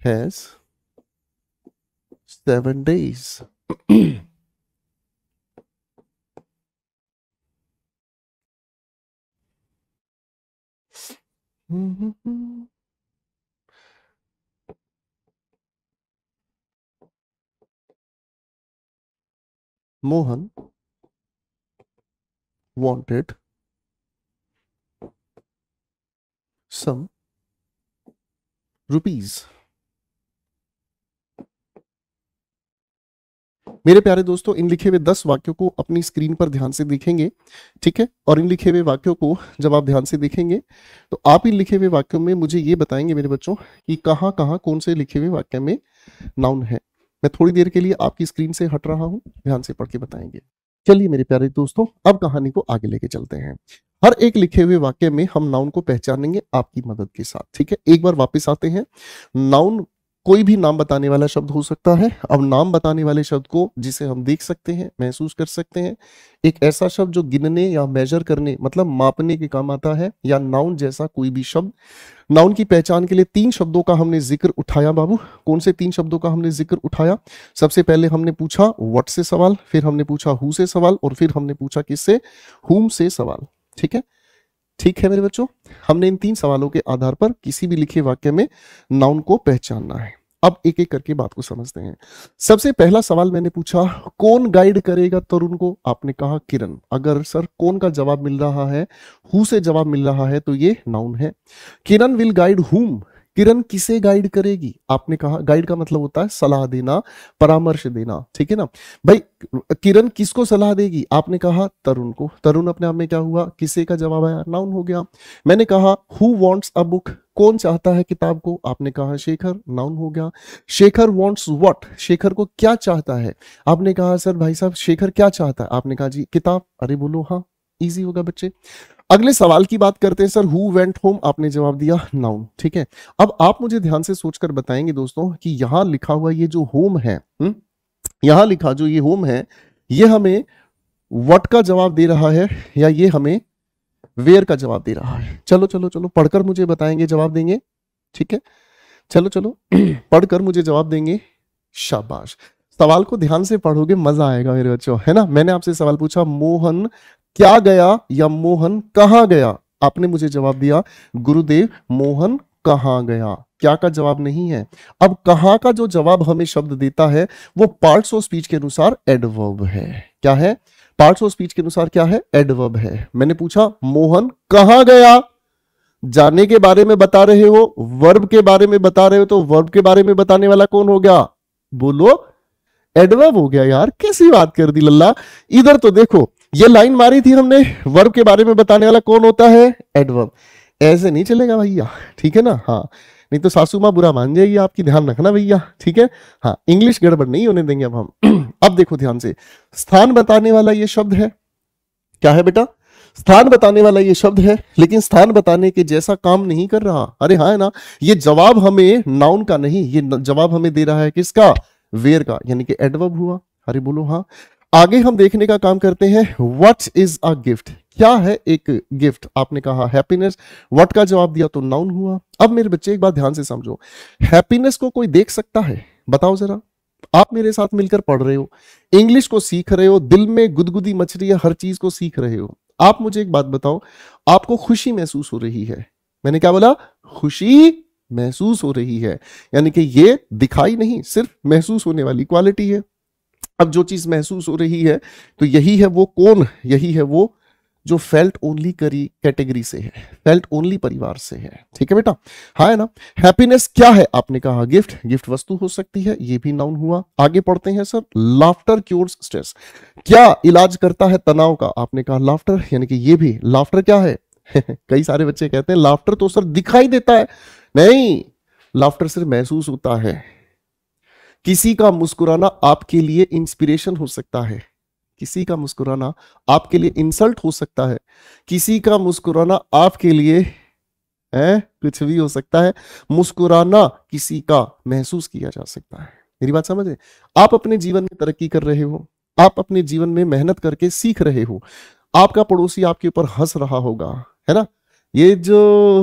Speaker 2: has seven days.
Speaker 3: Mm-hmm. Mohan
Speaker 2: wanted
Speaker 1: some rupees. मेरे प्यारे दोस्तों इन लिखे हुए दस वाक्यों को अपनी स्क्रीन पर ध्यान से देखेंगे ठीक है और इन लिखे हुए वाक्यों को जब आप ध्यान से देखेंगे तो आप इन लिखे हुए वाक्यों में मुझे ये बताएंगे मेरे बच्चों कि कहां कहां कौन से लिखे हुए वाक्य में नाउन है मैं थोड़ी देर के लिए आपकी स्क्रीन से हट रहा हूँ ध्यान से पढ़ के बताएंगे चलिए मेरे प्यारे दोस्तों अब कहानी को आगे लेके चलते हैं हर एक लिखे हुए वाक्य में हम नाउन को पहचानेंगे आपकी मदद के साथ ठीक है एक बार वापस आते हैं नाउन कोई भी नाम बताने वाला शब्द हो सकता है अब नाम बताने वाले शब्द को जिसे हम देख सकते हैं महसूस कर सकते हैं एक ऐसा शब्द जो गिनने या मेजर करने मतलब मापने के काम आता है या नाउन जैसा कोई भी शब्द नाउन की पहचान के लिए तीन शब्दों का हमने जिक्र उठाया बाबू कौन से तीन शब्दों का हमने जिक्र उठाया सबसे पहले हमने पूछा वट से सवाल फिर हमने पूछा हु से सवाल और फिर हमने पूछा किससे हुम से सवाल ठीक है ठीक है मेरे बच्चों हमने इन तीन सवालों के आधार पर किसी भी लिखे वाक्य में नाउन को पहचानना है अब एक एक करके बात को समझते हैं सबसे पहला सवाल मैंने पूछा कौन गाइड करेगा तरुण को आपने कहा किरण अगर सर कौन का जवाब मिल रहा है हु से जवाब मिल रहा है तो ये नाउन है किरण विल गाइड हुम किरण किसे गाइड करेगी आपने कहा गाइड का मतलब होता है सलाह देना परामर्श देना ठीक है ना भाई किरण किसको सलाह देगी आपने कहा तरुण को तरुण अपने आप में क्या हुआ किसे का जवाब आया नाउन हो गया मैंने कहा हु वॉन्ट्स अ बुक कौन चाहता है किताब को आपने कहा शेखर नाउन हो गया शेखर वांट्स व्हाट शेखर को क्या चाहता है आपने कहा सर भाई साहब शेखर क्या चाहता है आपने कहा जी किताब अरे बोलो हाँ इजी होगा बच्चे अगले सवाल की बात करते हैं सर हु वेंट होम आपने जवाब दिया नाउन ठीक है अब आप मुझे ध्यान से सोचकर बताएंगे दोस्तों कि यहां लिखा हुआ ये जो होम है हम्म, यहां लिखा जो ये होम है ये हमें वट का जवाब दे रहा है या ये हमें वेयर का जवाब दे रहा है चलो चलो चलो पढ़कर मुझे बताएंगे जवाब देंगे ठीक है चलो चलो पढ़कर मुझे जवाब देंगे शाबाश सवाल को ध्यान से पढ़ोगे मजा आएगा मेरे बच्चों है ना मैंने आपसे सवाल पूछा मोहन क्या गया या मोहन कहाँ गया आपने मुझे जवाब दिया गुरुदेव मोहन कहाँ गया क्या का जवाब नहीं है अब कहा का जो जवाब हमें शब्द देता है वो पार्ट्स ऑफ स्पीच के अनुसार एडवर्ब है क्या है पार्ट्स ऑफ स्पीच के अनुसार क्या है एडवर्ब है मैंने पूछा मोहन कहाँ गया जाने के बारे में बता रहे हो वर्ब के बारे में बता रहे हो तो वर्ब के बारे में बताने वाला कौन हो गया बोलो एडवर्ब हो गया यार कैसी बात कर दी लल्ला इधर तो देखो ये लाइन मारी थी हमने वर्ब के बारे में बताने वाला कौन होता है एडवर्ब ऐसे नहीं चलेगा भैया ठीक है ना हाँ नहीं तो सासू माँ बुरा मान जाएगी आपकी ध्यान रखना भैया ठीक है हाँ इंग्लिश गड़बड़ नहीं होने देंगे अब हम अब देखो ध्यान से स्थान बताने वाला ये शब्द है क्या है बेटा स्थान बताने वाला ये शब्द है लेकिन स्थान बताने के जैसा काम नहीं कर रहा अरे हाँ है ना ये जवाब हमें नाउन का नहीं ये जवाब हमें दे रहा है किसका वेयर का यानी कि एडवर्ब हुआ अरे बोलो हाँ आगे हम देखने का काम करते हैं व्हाट इज अ गिफ्ट क्या है एक गिफ्ट आपने कहा हैप्पीनेस व्हाट का जवाब दिया तो नाउन हुआ अब मेरे बच्चे एक बार ध्यान से समझो हैप्पीनेस को कोई देख सकता है बताओ जरा आप मेरे साथ मिलकर पढ़ रहे हो इंग्लिश को सीख रहे हो दिल में गुदगुदी मच रही है हर चीज को सीख रहे हो आप मुझे एक बात बताओ आपको खुशी महसूस हो रही है मैंने क्या बोला खुशी महसूस हो रही है यानी कि ये दिखाई नहीं सिर्फ महसूस होने वाली क्वालिटी है अब जो चीज महसूस हो रही है तो यही है वो कौन यही है वो जो फेल्ट ओनली करी कैटेगरी से है फेल्ट ओनली परिवार से है ठीक है बेटा हाँ है ना हैप्पीनेस क्या है आपने कहा गिफ्ट गिफ्ट वस्तु हो सकती है ये भी नाउन हुआ आगे पढ़ते हैं सर लाफ्टर क्योर्स स्ट्रेस क्या इलाज करता है तनाव का आपने कहा लाफ्टर यानी कि ये भी लाफ्टर क्या है कई सारे बच्चे कहते हैं लाफ्टर तो सर दिखाई देता है नहीं लाफ्टर सिर्फ महसूस होता है किसी का मुस्कुराना आपके लिए इंस्पिरेशन हो सकता है किसी का मुस्कुराना आपके लिए इंसल्ट हो सकता है किसी का मुस्कुराना आपके लिए है कुछ भी हो सकता है मुस्कुराना किसी का महसूस किया जा सकता है मेरी बात समझे आप अपने जीवन में तरक्की कर रहे हो आप अपने जीवन में मेहनत करके सीख रहे हो आपका पड़ोसी आपके ऊपर हंस रहा होगा है ना ये जो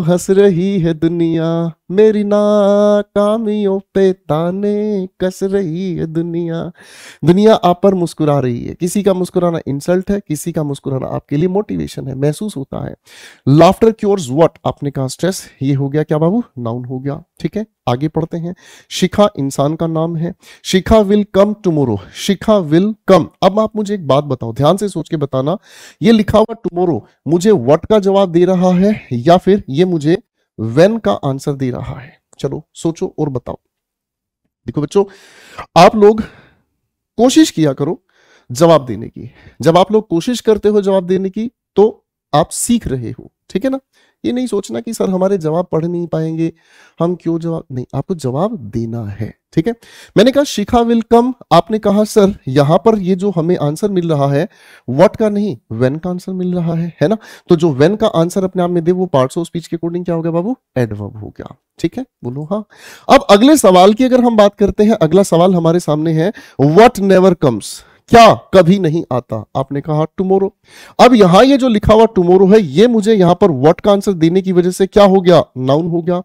Speaker 1: हंस रही है दुनिया मेरी नाकामियों पे ताने कस रही है दुनिया दुनिया आप पर मुस्कुरा रही है किसी का मुस्कुराना इंसल्ट है किसी का मुस्कुराना आपके लिए मोटिवेशन है महसूस होता है लाफ्टर क्योर्स व्हाट आपने कहा स्ट्रेस ये हो गया क्या बाबू नाउन हो गया ठीक है आगे पढ़ते हैं शिखा इंसान का नाम है Shikha will come tomorrow Shikha will come अब आप मुझे एक बात बताओ ध्यान से सोच के बताना ये लिखा हुआ टुमोरो मुझे वट का जवाब दे रहा है या फिर ये मुझे वेन का आंसर दे रहा है चलो सोचो और बताओ देखो बच्चों आप लोग कोशिश किया करो जवाब देने की जब आप लोग कोशिश करते हो जवाब देने की तो आप सीख रहे हो ठीक है ना ये नहीं सोचना कि सर हमारे जवाब पढ़ नहीं पाएंगे हम क्यों जवाब नहीं आपको जवाब देना है ठीक है मैंने कहा शिखा विल कम आपने कहा सर यहां पर ये जो हमें आंसर मिल रहा है व्हाट का नहीं व्हेन का आंसर मिल रहा है है ना तो जो व्हेन का आंसर अपने आप में दे वो पार्ट्स ऑफ स्पीच के अकॉर्डिंग क्या हो गया बाबू एडवर्ब हो गया ठीक है बोलो हाँ अब अगले सवाल की अगर हम बात करते हैं अगला सवाल हमारे सामने है वट नेवर कम्स क्या कभी नहीं आता आपने कहा टुमोरो अब यहां ये जो लिखा हुआ टुमोरो है ये मुझे यहां पर व्हाट का आंसर देने की वजह से क्या हो गया नाउन हो गया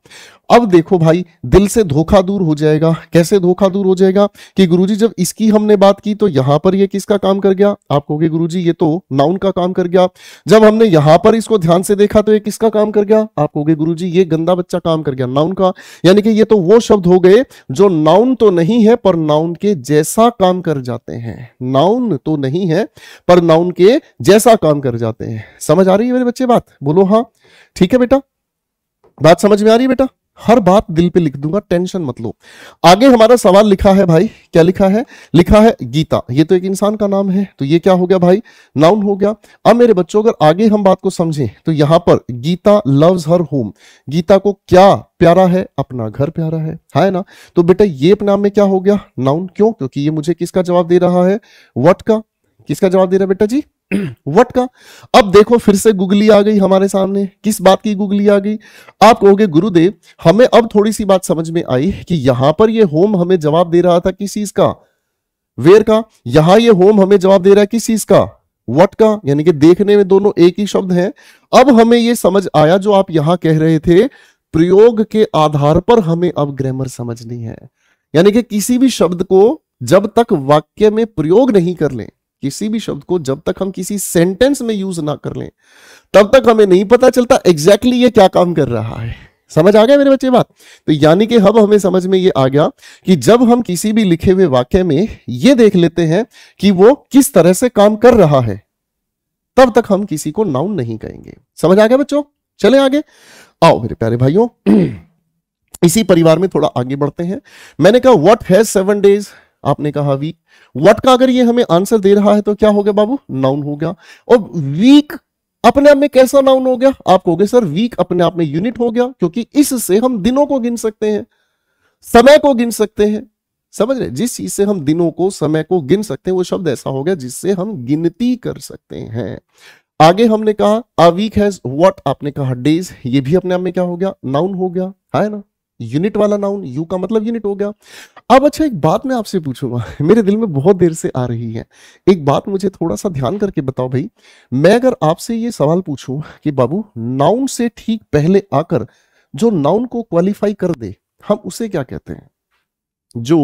Speaker 1: अब देखो भाई दिल से धोखा दूर हो जाएगा कैसे धोखा दूर हो जाएगा कि गुरुजी जब इसकी हमने बात की तो यहां पर ये किसका काम कर गया आप कहोगे गुरुजी ये तो नाउन का काम कर गया जब हमने यहां पर इसको ध्यान से देखा तो ये किसका काम कर गया आप कहोगे जी ये गंदा बच्चा काम कर गया नाउन का यानी कि ये तो वो शब्द हो गए जो नाउन तो नहीं है पर नाउन के जैसा काम कर जाते हैं नाउन तो नहीं है पर नाउन के जैसा काम कर जाते हैं समझ आ रही है मेरे बच्चे बात बोलो हाँ ठीक है बेटा बात समझ में आ रही है बेटा हर बात दिल पे लिख दूंगा टेंशन मत लो आगे हमारा सवाल लिखा है भाई क्या लिखा है लिखा है गीता ये तो एक इंसान का नाम है तो ये क्या हो गया भाई नाउन हो गया अब मेरे बच्चों अगर आगे हम बात को समझें तो यहां पर Geeta loves her home Geeta को क्या प्यारा है अपना घर प्यारा है है ना तो बेटा ये नाम में क्या हो गया नाउन क्यों क्योंकि ये मुझे किसका जवाब दे रहा है वट का किसका जवाब दे रहा है बेटा जी वट का अब देखो फिर से गुगली e आ गई हमारे सामने किस बात की गुगली e आ गई आप कहोगे गुरुदेव हमें अब थोड़ी सी बात समझ में आई कि यहां पर ये होम हमें जवाब दे रहा था किस चीज का वेर का यहां ये होम हमें जवाब दे रहा है किस चीज का वट का यानी कि देखने में दोनों एक ही शब्द हैं अब हमें ये समझ आया जो आप यहां कह रहे थे प्रयोग के आधार पर हमें अब ग्रामर समझनी है यानी कि किसी भी शब्द को जब तक वाक्य में प्रयोग नहीं कर लें किसी भी शब्द को जब तक हम किसी सेंटेंस में यूज ना कर लें तब तक हमें नहीं पता चलता एग्जैक्टली exactly ये क्या काम कर रहा है समझ आ गया मेरे बच्चे बात तो यानी कि अब हमें समझ में ये आ गया कि जब हम किसी भी लिखे हुए वाक्य में ये देख लेते हैं कि वो किस तरह से काम कर रहा है तब तक हम किसी को नाउन नहीं कहेंगे समझ आ गया बच्चों चले आगे आओ मेरे प्यारे भाइयों इसी परिवार में थोड़ा आगे बढ़ते हैं मैंने कहा व्हाट हैज सेवन डेज आपने कहा वीक वट का अगर ये हमें आंसर दे रहा है तो क्या हो गया बाबू नाउन हो गया और वीक अपने आप में कैसा नाउन हो गया आप कहोगे सर वीक अपने आप में यूनिट हो गया क्योंकि इससे हम दिनों को गिन सकते हैं समय को गिन सकते हैं समझ रहे जिस चीज से हम दिनों को समय को गिन सकते हैं वो शब्द ऐसा हो गया जिससे हम गिनती कर सकते हैं आगे हमने कहा अ वीक हैज व्हाट आपने कहा डेज ये भी अपने आप में क्या हो गया नाउन हो गया है ना यूनिट वाला नाउन यू का मतलब यूनिट हो गया अब अच्छा एक बात मैं आपसे पूछूंगा मेरे दिल में बहुत देर से आ रही है एक बात मुझे थोड़ा सा ध्यान करके बताओ भाई मैं अगर आपसे ये सवाल पूछूं कि बाबू नाउन से ठीक पहले आकर जो नाउन को क्वालिफाई कर दे हम उसे क्या कहते हैं जो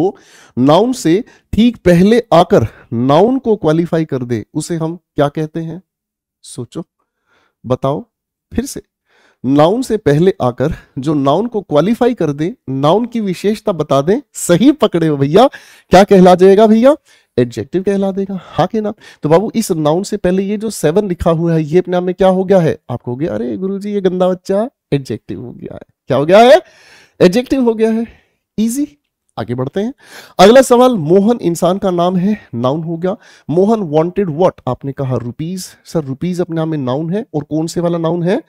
Speaker 1: नाउन से ठीक पहले आकर नाउन को क्वालिफाई कर दे उसे हम क्या कहते हैं सोचो बताओ फिर से नाउन से पहले आकर जो नाउन को क्वालिफाई कर दे नाउन की विशेषता बता दे सही पकड़े हो भैया क्या कहला जाएगा भैया एडजेक्टिव कहला देगा हाँ के ना तो बाबू इस नाउन से पहले ये जो सेवन लिखा हुआ है ये अपने आप में क्या हो गया है आप कहोगे अरे गुरु जी ये गंदा बच्चा एडजेक्टिव हो गया है क्या हो गया है एडजेक्टिव हो गया है इजी आगे बढ़ते हैं अगला सवाल मोहन इंसान का नाम है नाउन हो गया मोहन वांटेड व्हाट आपने कहा रुपीस सर रुपीस अपने नाम में नाउन है और कौन से वाला नाउन है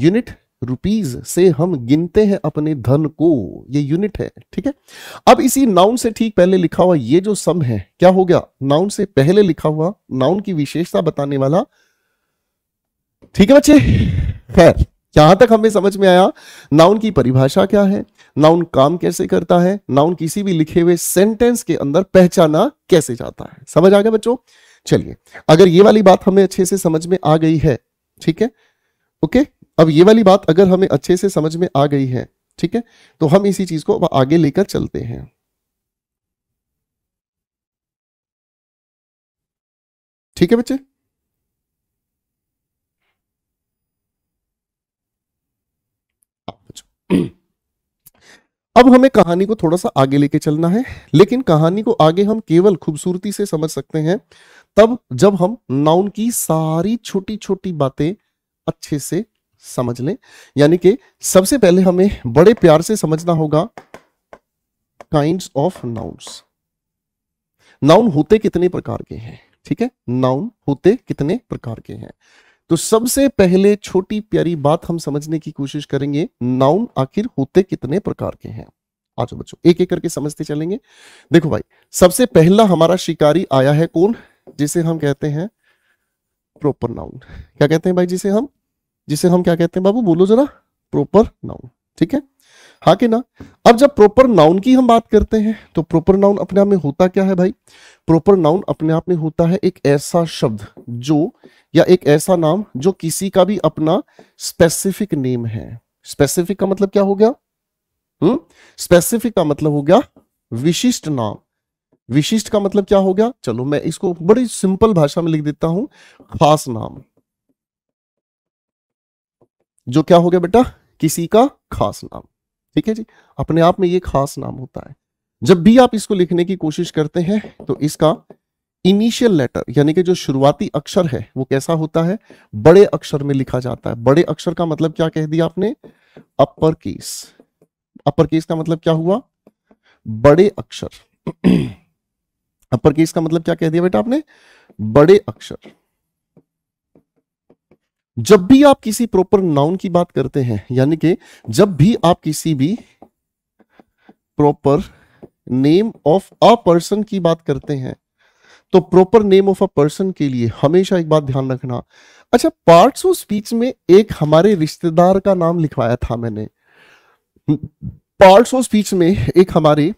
Speaker 1: यूनिट रुपीज से हम गिनते हैं अपने धन को ये यूनिट है ठीक है अब इसी नाउन से ठीक पहले लिखा हुआ ये जो सम है क्या हो गया नाउन से पहले लिखा हुआ नाउन की विशेषता बताने वाला ठीक है बच्चे खैर यहां तक हमें समझ में आया नाउन की परिभाषा क्या है नाउन काम कैसे करता है नाउन किसी भी लिखे हुए सेंटेंस के अंदर पहचाना कैसे जाता है समझ आ गया बच्चों चलिए अगर ये वाली बात हमें अच्छे से समझ में आ गई है ठीक है ओके अब ये वाली बात अगर हमें अच्छे से समझ में आ गई है ठीक है तो हम इसी चीज को आगे लेकर चलते हैं ठीक है बच्चे अब हमें कहानी को थोड़ा सा आगे लेके चलना है लेकिन कहानी को आगे हम केवल खूबसूरती से समझ सकते हैं तब जब हम नाउन की सारी छोटी छोटी बातें अच्छे से समझ लें यानी कि सबसे पहले हमें बड़े प्यार से समझना होगा काइंड ऑफ नाउन्स नाउन होते कितने प्रकार के हैं ठीक है नाउन होते कितने प्रकार के हैं तो सबसे पहले छोटी प्यारी बात हम समझने की कोशिश करेंगे नाउन आखिर होते कितने प्रकार के हैं आ जाओ बच्चों एक एक करके समझते चलेंगे देखो भाई सबसे पहला हमारा शिकारी आया है कौन जिसे हम कहते हैं प्रॉपर नाउन क्या कहते हैं भाई जिसे हम जिसे हम क्या कहते हैं बाबू बोलो जरा प्रोपर नाउन ठीक है हाँ कि ना अब जब प्रॉपर नाउन की हम बात करते हैं तो प्रॉपर नाउन अपने आप में होता क्या है भाई प्रोपर नाउन अपने आप में होता है एक ऐसा शब्द जो या एक ऐसा नाम जो किसी का भी अपना स्पेसिफिक नेम है स्पेसिफिक का मतलब क्या हो गया हम्म स्पेसिफिक का मतलब हो गया विशिष्ट नाम विशिष्ट का मतलब क्या हो गया चलो मैं इसको बड़ी सिंपल भाषा में लिख देता हूं खास नाम जो क्या हो गया बेटा किसी का खास नाम ठीक है जी अपने आप में ये खास नाम होता है जब भी आप इसको लिखने की कोशिश करते हैं तो इसका इनिशियल लेटर यानी कि जो शुरुआती अक्षर है वो कैसा होता है बड़े अक्षर में लिखा जाता है बड़े अक्षर का मतलब क्या कह दिया आपने अपर केस अपर केस का मतलब क्या हुआ बड़े अक्षर अपर केस का मतलब क्या कह दिया बेटा आपने बड़े अक्षर जब भी आप किसी प्रॉपर नाउन की बात करते हैं यानी कि जब भी आप किसी भी proper name of a person की बात करते हैं तो proper name of a person के लिए हमेशा एक बात ध्यान रखना अच्छा पार्ट्स ऑफ स्पीच में एक हमारे रिश्तेदार का नाम लिखवाया था मैंने पार्ट्स ऑफ स्पीच में एक हमारे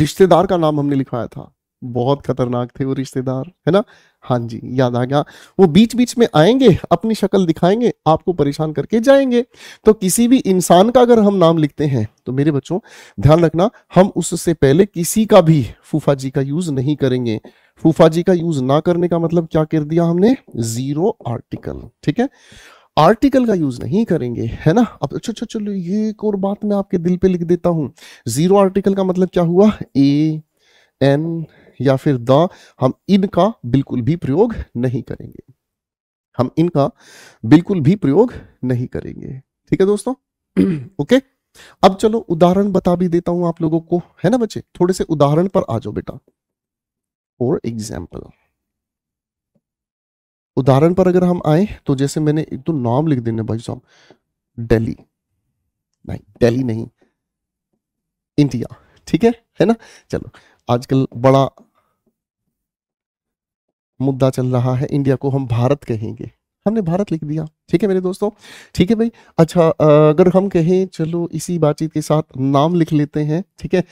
Speaker 1: रिश्तेदार का नाम हमने लिखवाया था बहुत खतरनाक थे वो रिश्तेदार है ना हाँ जी याद आ गया वो बीच बीच में आएंगे अपनी शक्ल दिखाएंगे आपको परेशान करके जाएंगे तो किसी भी इंसान का अगर हम नाम लिखते हैं तो मेरे बच्चों ध्यान रखना हम उससे पहले किसी का भी फूफा जी का यूज नहीं करेंगे फूफा जी का यूज ना करने का मतलब क्या कर दिया हमने जीरो आर्टिकल ठीक है आर्टिकल का यूज नहीं करेंगे है ना अब अच्छा अच्छा चलो ये एक और बात मैं आपके दिल पे लिख देता हूं जीरो आर्टिकल का मतलब क्या हुआ ए एन या फिर द हम इनका बिल्कुल भी प्रयोग नहीं करेंगे हम इनका बिल्कुल भी प्रयोग नहीं करेंगे ठीक है दोस्तों ओके अब चलो उदाहरण बता भी देता हूं आप लोगों को है ना बच्चे थोड़े से उदाहरण पर आ जाओ बेटा फॉर एग्जाम्पल उदाहरण पर अगर हम आए तो जैसे मैंने एक तो नाम लिख देने भाई साहब दिल्ली नहीं दिल्ली नहीं इंडिया ठीक है है ना चलो आजकल बड़ा मुद्दा चल रहा है इंडिया को हम भारत कहेंगे हमने भारत लिख दिया ठीक है मेरे दोस्तों ठीक है भाई अच्छा अगर हम कहें चलो इसी बातचीत के साथ नाम लिख लेते हैं ठीक है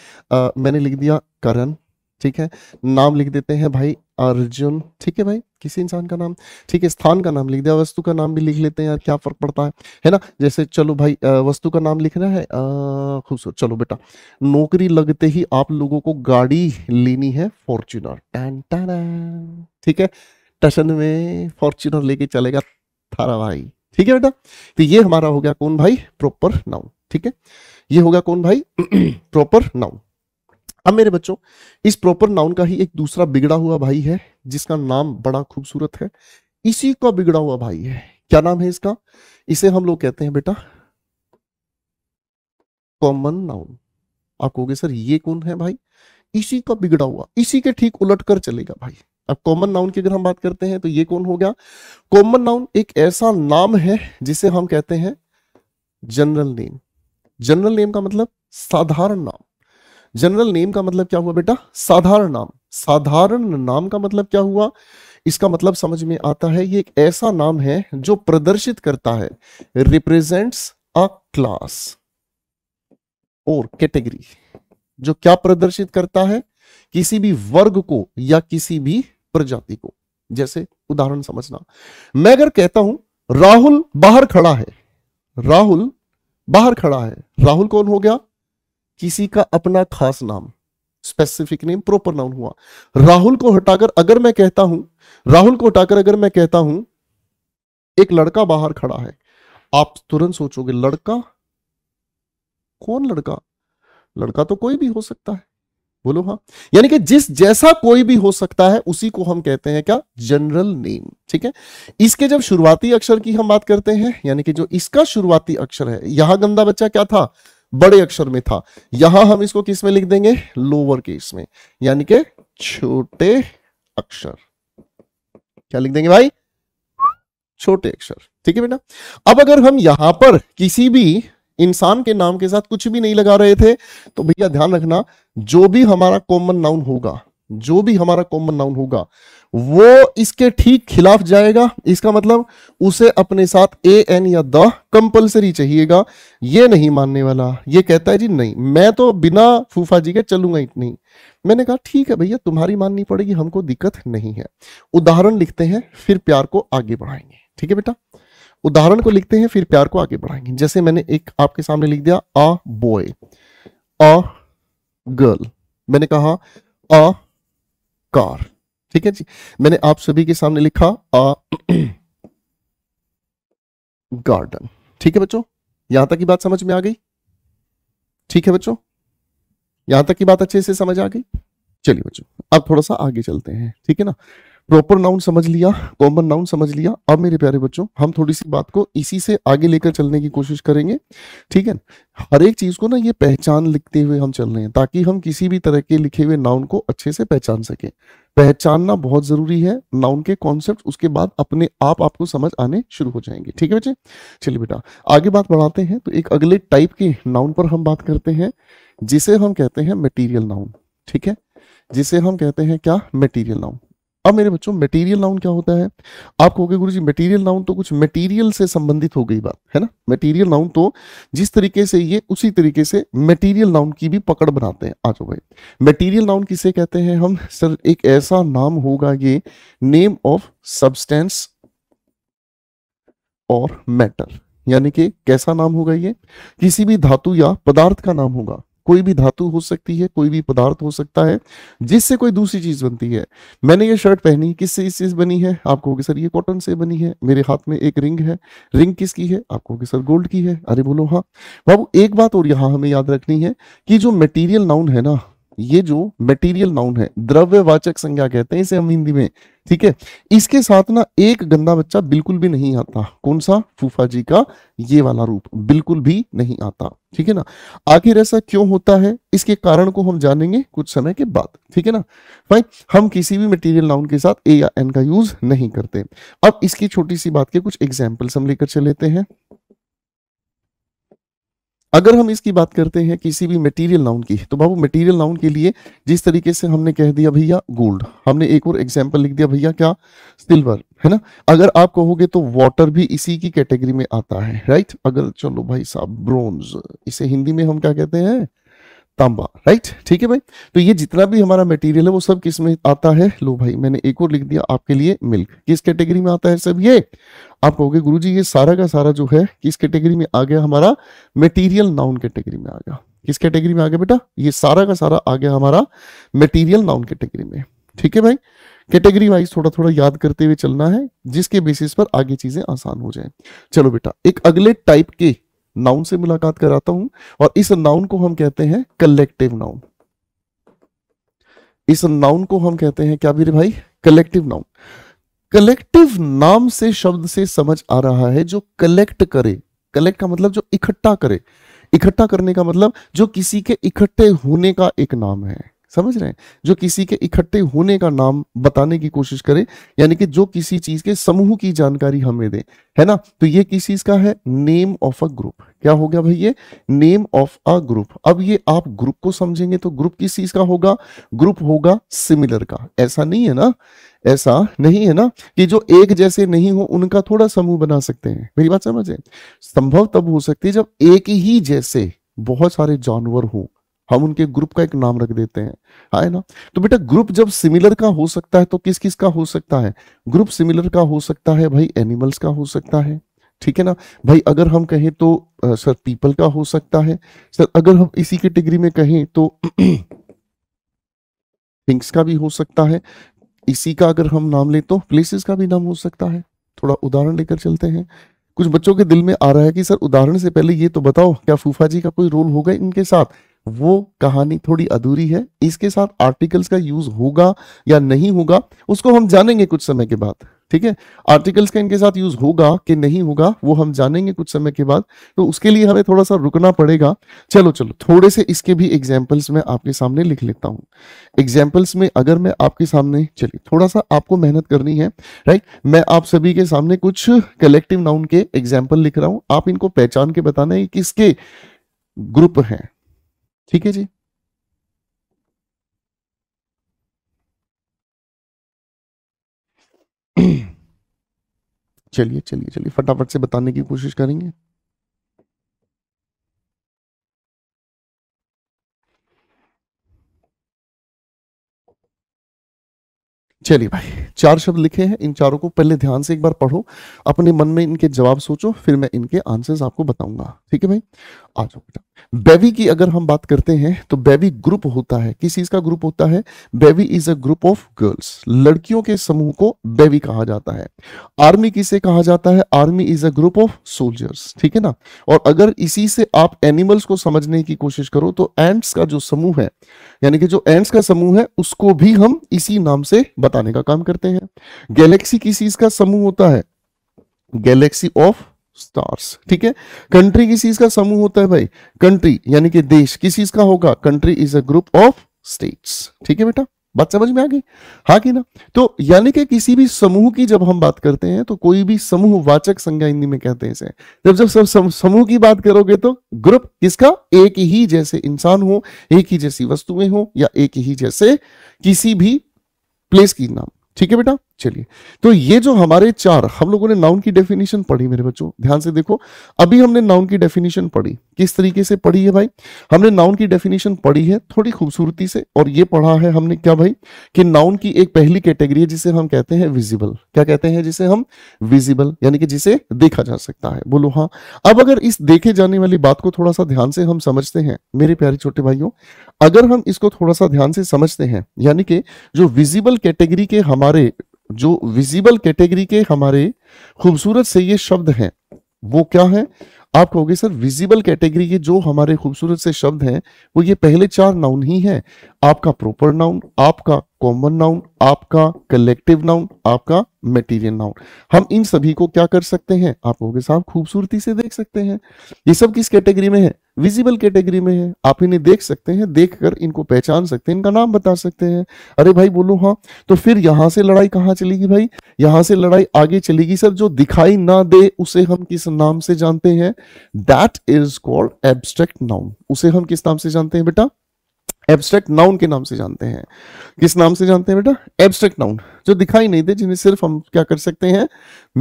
Speaker 1: मैंने लिख दिया करण ठीक है नाम लिख देते हैं भाई अर्जुन ठीक है भाई किसी इंसान का नाम ठीक है स्थान का नाम लिख दिया वस्तु का नाम भी लिख लेते हैं यार क्या फर्क पड़ता है है ना जैसे चलो भाई वस्तु का नाम लिखना है खूबसूरत चलो बेटा नौकरी लगते ही आप लोगों को गाड़ी लेनी है फॉर्चुनर टैन टैन ठीक है टशन में फॉर्चुनर लेके चलेगा थारा भाई ठीक है बेटा तो ये हमारा हो गया कौन भाई प्रॉपर नाउन ठीक है ये होगा कौन भाई प्रॉपर नाउन अब मेरे बच्चों इस प्रॉपर नाउन का ही एक दूसरा बिगड़ा हुआ भाई है जिसका नाम बड़ा खूबसूरत है इसी का बिगड़ा हुआ भाई है क्या नाम है इसका इसे हम लोग कहते हैं बेटा कॉमन नाउन आप कहोगे सर ये कौन है भाई इसी का बिगड़ा हुआ इसी के ठीक उलट कर चलेगा भाई अब कॉमन नाउन की अगर हम बात करते हैं तो ये कौन हो गया कॉमन नाउन एक ऐसा नाम है जिसे हम कहते हैं जनरल नेम जनरल नेम का मतलब साधारण नाम जनरल नेम का मतलब क्या हुआ बेटा साधारण नाम साधारण नाम का मतलब क्या हुआ इसका मतलब समझ में आता है ये एक ऐसा नाम है जो प्रदर्शित करता है रिप्रेजेंट्स अ क्लास और कैटेगरी जो क्या प्रदर्शित करता है किसी भी वर्ग को या किसी भी प्रजाति को जैसे उदाहरण समझना मैं अगर कहता हूं राहुल बाहर खड़ा है राहुल बाहर खड़ा है राहुल कौन हो गया किसी का अपना खास नाम स्पेसिफिक नेम प्रॉपर नाउन हुआ राहुल को हटाकर अगर मैं कहता हूं राहुल को हटाकर अगर मैं कहता हूं एक लड़का बाहर खड़ा है आप तुरंत सोचोगे लड़का कौन लड़का लड़का तो कोई भी हो सकता है बोलो हाँ यानी कि जिस जैसा कोई भी हो सकता है उसी को हम कहते हैं क्या जनरल नेम ठीक है इसके जब शुरुआती अक्षर की हम बात करते हैं यानी कि जो इसका शुरुआती अक्षर है यहां गंदा बच्चा क्या था बड़े अक्षर में था यहां हम इसको किस में लिख देंगे लोअर केस में यानी के छोटे अक्षर क्या लिख देंगे भाई छोटे अक्षर ठीक है बेटा अब अगर हम यहां पर किसी भी इंसान के नाम के साथ कुछ भी नहीं लगा रहे थे तो भैया ध्यान रखना जो भी हमारा कॉमन नाउन होगा जो भी हमारा कॉमन नाउन होगा वो इसके ठीक खिलाफ जाएगा इसका मतलब उसे अपने साथ ए एन या द कंपलसरी चाहिएगा ये नहीं मानने वाला ये कहता है जी नहीं मैं तो बिना फूफा जी के चलूंगा इतनी मैंने कहा ठीक है भैया तुम्हारी माननी पड़ेगी हमको दिक्कत नहीं है उदाहरण लिखते हैं फिर प्यार को आगे बढ़ाएंगे ठीक है बेटा उदाहरण को लिखते हैं फिर प्यार को आगे बढ़ाएंगे जैसे मैंने एक आपके सामने लिख दिया अ बॉय अ गर्ल मैंने कहा अ कार ठीक है जी मैंने आप सभी के सामने लिखा आ, गार्डन ठीक है बच्चों यहां तक की बात समझ में आ गई ठीक है बच्चों यहां तक की बात अच्छे से समझ आ गई चलिए बच्चों अब थोड़ा सा आगे चलते हैं ठीक है ना प्रॉपर नाउन समझ लिया कॉमन नाउन समझ लिया अब मेरे प्यारे बच्चों हम थोड़ी सी बात को इसी से आगे लेकर चलने की कोशिश करेंगे ठीक है हर एक चीज को ना ये पहचान लिखते हुए हम चल रहे हैं ताकि हम किसी भी तरह के लिखे हुए नाउन को अच्छे से पहचान सके पहचानना बहुत जरूरी है नाउन के कॉन्सेप्ट उसके बाद अपने आप आपको समझ आने शुरू हो जाएंगे ठीक है बच्चे चलिए बेटा आगे बात बढ़ाते हैं तो एक अगले टाइप के नाउन पर हम बात करते हैं जिसे हम कहते हैं मेटीरियल नाउन ठीक है जिसे हम कहते हैं क्या मेटीरियल नाउन अब मेरे बच्चों मटेरियल नाउन क्या होता है आप कहोगे गुरु जी मेटीरियल नाउन तो कुछ मटेरियल से संबंधित हो गई बात है ना मटेरियल नाउन तो जिस तरीके से ये उसी तरीके से मटेरियल नाउन की भी पकड़ बनाते हैं आज भाई मटेरियल नाउन किसे कहते हैं हम सर एक ऐसा नाम होगा ये नेम ऑफ सब्सटेंस और मैटर यानी कि कैसा नाम होगा ये किसी भी धातु या पदार्थ का नाम होगा कोई भी धातु हो सकती है कोई भी पदार्थ हो सकता है जिससे कोई दूसरी चीज बनती है मैंने ये शर्ट पहनी किससे इस चीज बनी है आप कहोगे सर ये कॉटन से बनी है मेरे हाथ में एक रिंग है रिंग किसकी है आप कहोगे सर गोल्ड की है अरे बोलो हाँ बाबू एक बात और यहाँ हमें याद रखनी है कि जो मेटीरियल नाउन है ना ये जो मेटीरियल नाउन है द्रव्यवाचक संज्ञा कहते हैं इसे हम हिंदी में ठीक है इसके साथ ना एक गंदा बच्चा बिल्कुल भी नहीं आता कौन सा फूफा जी का ये वाला रूप बिल्कुल भी नहीं आता ठीक है ना आखिर ऐसा क्यों होता है इसके कारण को हम जानेंगे कुछ समय के बाद ठीक है ना भाई हम किसी भी मटेरियल नाउन के साथ ए या एन का यूज नहीं करते अब इसकी छोटी सी बात के कुछ एग्जाम्पल्स हम लेकर चले हैं अगर हम इसकी बात करते हैं किसी भी मटेरियल नाउन की तो बाबू मटेरियल नाउन के लिए जिस तरीके से हमने कह दिया भैया गोल्ड हमने एक और एग्जाम्पल लिख दिया भैया क्या सिल्वर है ना अगर आप कहोगे तो वाटर भी इसी की कैटेगरी में आता है राइट अगर चलो भाई साहब ब्रोन्ज इसे हिंदी में हम क्या कहते हैं तांबा राइट ठीक है भाई तो ये जितना भी हमारा मटेरियल है वो सब किस में आता है लो भाई मैंने एक और लिख दिया आपके लिए मिल्क किस कैटेगरी में आता है सब ये आप कहोगे गुरुजी ये सारा का सारा जो है किस कैटेगरी में आ गया हमारा मटेरियल नाउन कैटेगरी में आ गया किस कैटेगरी में आ गया बेटा ये सारा का सारा आ गया हमारा मेटीरियल नाउन कैटेगरी में ठीक है भाई कैटेगरी वाइज थोड़ा थोड़ा याद करते हुए चलना है जिसके बेसिस पर आगे चीजें आसान हो जाए चलो बेटा एक अगले टाइप के नाउन से मुलाकात कराता हूं और इस नाउन को हम कहते हैं कलेक्टिव नाउन इस नाउन को हम कहते हैं क्या मेरे भाई कलेक्टिव नाउन कलेक्टिव नाम से शब्द से समझ आ रहा है जो कलेक्ट करे कलेक्ट का मतलब जो इकट्ठा करे इकट्ठा करने का मतलब जो किसी के इकट्ठे होने का एक नाम है समझ रहे हैं जो किसी के इकट्ठे होने का नाम बताने की कोशिश करे यानी कि जो किसी चीज के समूह की जानकारी हमें दे है ना तो ये किस चीज का है नेम ऑफ अ ग्रुप क्या हो गया भाई ये नेम ऑफ अ ग्रुप अब ये आप ग्रुप को समझेंगे तो ग्रुप किस चीज का होगा ग्रुप होगा सिमिलर का ऐसा नहीं है ना ऐसा नहीं है ना कि जो एक जैसे नहीं हो उनका थोड़ा समूह बना सकते हैं मेरी बात समझे संभव तब हो सकती है जब एक ही जैसे बहुत सारे जानवर हो हम उनके ग्रुप का एक नाम रख देते हैं है ना तो बेटा ग्रुप जब सिमिलर का हो सकता है तो किस किस का हो सकता है ग्रुप सिमिलर का हो सकता है भाई एनिमल्स का हो सकता है ठीक है ना भाई अगर हम कहें तो आ, सर पीपल का हो सकता है सर अगर हम इसी कैटेगरी में कहें तो थिंग्स का भी हो सकता है इसी का अगर हम नाम ले तो प्लेसेस का भी नाम हो सकता है थोड़ा उदाहरण लेकर चलते हैं कुछ बच्चों के दिल में आ रहा है कि सर उदाहरण से पहले ये तो बताओ क्या फूफा जी का कोई रोल होगा इनके साथ वो कहानी थोड़ी अधूरी है इसके साथ आर्टिकल्स का यूज होगा या नहीं होगा उसको हम जानेंगे कुछ समय के बाद ठीक है आर्टिकल्स का इनके साथ यूज होगा कि नहीं होगा वो हम जानेंगे कुछ समय के बाद तो उसके लिए हमें थोड़ा सा रुकना पड़ेगा चलो चलो थोड़े से इसके भी एग्जाम्पल्स में आपके सामने लिख लेता हूँ एग्जाम्पल्स में अगर मैं आपके सामने चलिए थोड़ा सा आपको मेहनत करनी है राइट मैं आप सभी के सामने कुछ कलेक्टिव नाउन के एग्जाम्पल लिख रहा हूँ आप इनको पहचान के बताना है किसके ग्रुप है ठीक है जी
Speaker 2: चलिए चलिए चलिए फटाफट से बताने की कोशिश करेंगे
Speaker 1: चलिए भाई चार शब्द लिखे हैं इन चारों को पहले ध्यान से एक बार पढ़ो अपने मन में इनके जवाब सोचो फिर मैं इनके आंसर्स आपको बताऊंगा ठीक है भाई आ जाओ बेटा बेवी की अगर हम बात करते हैं तो बेवी ग्रुप होता है किस चीज का ग्रुप होता है bevy is a group of girls लड़कियों के समूह को बेवी कहा जाता है आर्मी किसे कहा जाता है army is a group of soldiers ठीक है ना और अगर इसी से आप एनिमल्स को समझने की कोशिश करो तो एंट्स का जो समूह है यानी कि जो एंट्स का समूह है उसको भी हम इसी नाम से बता बताने का काम करते हैं गैलेक्सी किस चीज का समूह होता है गैलेक्सी ऑफ स्टार्स ठीक है कंट्री किस चीज का समूह होता है भाई कंट्री यानी कि देश किस चीज का होगा country is a group of states ठीक है बेटा बात समझ में आ गई हाँ कि ना तो यानी कि किसी भी समूह की जब हम बात करते हैं तो कोई भी समूह वाचक संज्ञा हिंदी में कहते हैं इसे जब जब सब समूह की बात करोगे तो ग्रुप किसका एक ही जैसे इंसान हो एक ही जैसी वस्तुएं हो या एक ही जैसे किसी भी प्लेस की नाम ठीक है बेटा चलिए तो ये जो हमारे चार हम लोगों ने नाउन की डेफिनेशन पढ़ी मेरे बच्चों ध्यान से देखो अभी हमने नाउन की डेफिनेशन पढ़ी किस तरीके से पढ़ी है भाई हमने नाउन की डेफिनेशन पढ़ी है थोड़ी खूबसूरती से और ये पढ़ा है हमने क्या भाई कि नाउन की एक पहली कैटेगरी है जिसे हम कहते हैं विजिबल क्या कहते हैं जिसे हम विजिबल यानी कि जिसे देखा जा सकता है बोलो हाँ अब अगर इस देखे जाने वाली बात को थोड़ा सा ध्यान से हम समझते हैं मेरे प्यारे छोटे भाइयों अगर हम इसको थोड़ा सा ध्यान से समझते हैं यानी कि जो विजिबल कैटेगरी के हमारे जो विजिबल कैटेगरी के हमारे खूबसूरत से ये शब्द हैं वो क्या है आप कहोगे सर विजिबल कैटेगरी के जो हमारे खूबसूरत से शब्द हैं वो ये पहले चार नाउन ही हैं आपका प्रॉपर नाउन आपका कॉमन नाउन आपका कलेक्टिव नाउन आपका मेटीरियल नाउन हम इन सभी को क्या कर सकते हैं आप लोगों के साथ खूबसूरती से देख सकते हैं ये सब किस कैटेगरी में है विजिबल कैटेगरी में है आप इन्हें देख सकते हैं देखकर इनको पहचान सकते हैं इनका नाम बता सकते हैं अरे भाई बोलो हाँ तो फिर यहां से लड़ाई कहाँ चलेगी भाई यहां से लड़ाई आगे चलेगी सर जो दिखाई ना दे उसे हम किस नाम से जानते हैं that is called abstract noun उसे हम किस नाम से जानते हैं बेटा एब्स्ट्रैक्ट नाउन के नाम से जानते हैं किस नाम से जानते हैं बेटा एब्स्ट्रैक्ट नाउन जो दिखाई नहीं दे जिन्हें सिर्फ हम क्या कर सकते हैं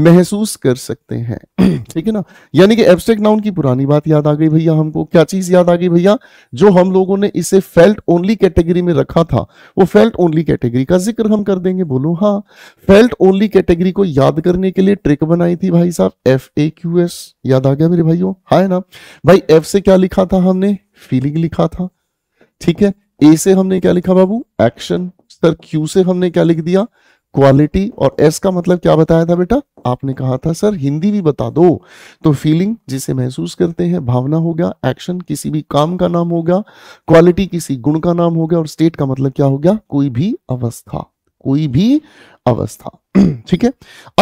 Speaker 1: महसूस कर सकते हैं ठीक है ना यानी कि एब्स्ट्रैक्ट नाउन की पुरानी बात याद आ गई भैया हमको क्या चीज याद आ गई भैया जो हम लोगों ने इसे फेल्ट ओनली कैटेगरी में रखा था वो फेल्ट ओनली कैटेगरी का जिक्र हम कर देंगे बोलो हाँ फेल्ट ओनली कैटेगरी को याद करने के लिए ट्रिक बनाई थी भाई साहब एफ ए क्यू एस याद आ गया मेरे भाइयों हाँ ना भाई एफ से क्या लिखा था हमने फीलिंग लिखा था ठीक है ए से हमने क्या लिखा बाबू एक्शन सर क्यू से हमने क्या लिख दिया क्वालिटी और एस का मतलब क्या बताया था बेटा आपने कहा था सर हिंदी भी बता दो तो फीलिंग जिसे महसूस करते हैं भावना हो गया एक्शन किसी भी काम का नाम हो गया क्वालिटी किसी गुण का नाम हो गया और स्टेट का मतलब क्या हो गया कोई भी अवस्था कोई भी अवस्था ठीक है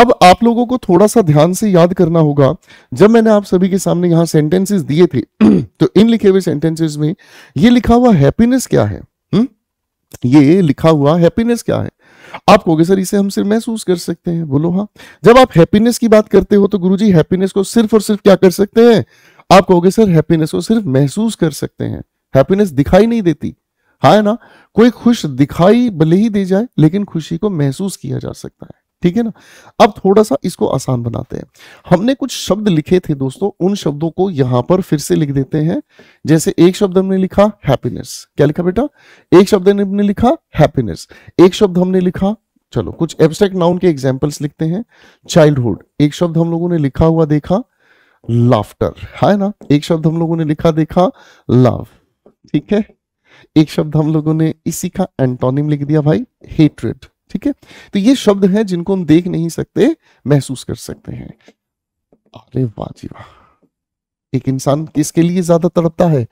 Speaker 1: अब आप लोगों को थोड़ा सा ध्यान से याद करना होगा जब मैंने आप सभी के सामने यहां सेंटेंसेस दिए थे तो इन लिखे हुए सेंटेंसेस में ये लिखा हुआ हैप्पीनेस क्या है हुँ? हम्म? ये लिखा हुआ हैप्पीनेस क्या है आप कहोगे सर इसे हम सिर्फ महसूस कर सकते हैं बोलो हाँ जब आप हैप्पीनेस की बात करते हो तो गुरु जी हैप्पीनेस को सिर्फ और सिर्फ क्या कर सकते हैं आप कहोगे सर हैप्पीनेस को सिर्फ महसूस कर सकते हैं हैप्पीनेस दिखाई नहीं देती हाँ है ना कोई खुश दिखाई भले ही दे जाए लेकिन खुशी को महसूस किया जा सकता है ठीक है ना अब थोड़ा सा इसको आसान बनाते हैं हमने कुछ शब्द लिखे थे दोस्तों उन शब्दों को यहां पर फिर से लिख देते हैं जैसे एक शब्द हमने लिखा हैप्पीनेस क्या लिखा बेटा एक शब्द हमने लिखा हैप्पीनेस एक शब्द हमने लिखा चलो कुछ एब्स्ट्रैक्ट नाउन के एग्जाम्पल्स लिखते हैं चाइल्डहुड एक शब्द हम लोगों ने लिखा हुआ देखा लाफ्टर है ना एक शब्द हम लोगों ने लिखा देखा लव ठीक है एक शब्द हम लोगों ने इसी का एंटोनिम लिख दिया भाई हेट्रेड ठीक है तो ये शब्द हैं जिनको हम देख नहीं सकते महसूस कर सकते हैं अरे वाह जी वाह एक इंसान किसके लिए ज्यादा तड़पता है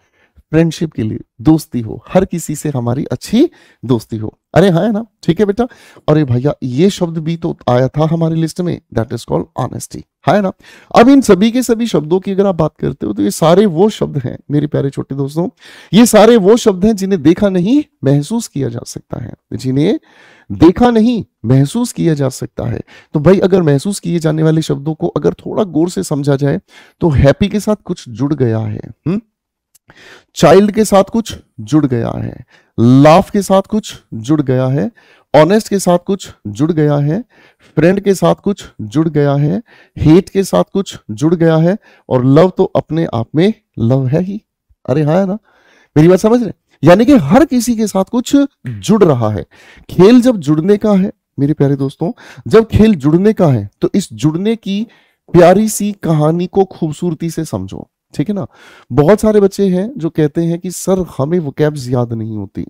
Speaker 1: फ्रेंडशिप के लिए दोस्ती हो हर किसी से हमारी अच्छी दोस्ती हो अरे हाँ, है ना ठीक है बेटा अरे भैया ये शब्द भी तो आया था हमारी लिस्ट में दैट इज कॉल्ड ऑनेस्टी है ना अब इन सभी के सभी शब्दों की अगर आप बात करते हो तो ये सारे वो शब्द हैं मेरे प्यारे छोटे दोस्तों ये सारे वो शब्द हैं जिन्हें देखा नहीं महसूस किया जा सकता है जिन्हें देखा नहीं महसूस किया जा सकता है तो भाई अगर महसूस किए जाने वाले शब्दों को अगर थोड़ा गौर से समझा जाए तो हैप्पी के साथ कुछ जुड़ गया है हु? हम्म? चाइल्ड के साथ कुछ जुड़ गया है लाफ के साथ कुछ जुड़ गया है ऑनेस्ट के साथ कुछ जुड़ गया है फ्रेंड के साथ कुछ जुड़ गया है हेट के साथ कुछ जुड़ गया है और लव तो अपने आप में लव है ही अरे हाँ है ना मेरी बात समझ रहे यानी कि हर किसी के साथ कुछ हम्म। जुड़ रहा है खेल जब जुड़ने का है मेरे प्यारे दोस्तों जब खेल जुड़ने का है तो इस जुड़ने की प्यारी सी कहानी को खूबसूरती से समझो ठीक है ना बहुत सारे बच्चे हैं जो कहते हैं कि सर हमें वो याद नहीं होती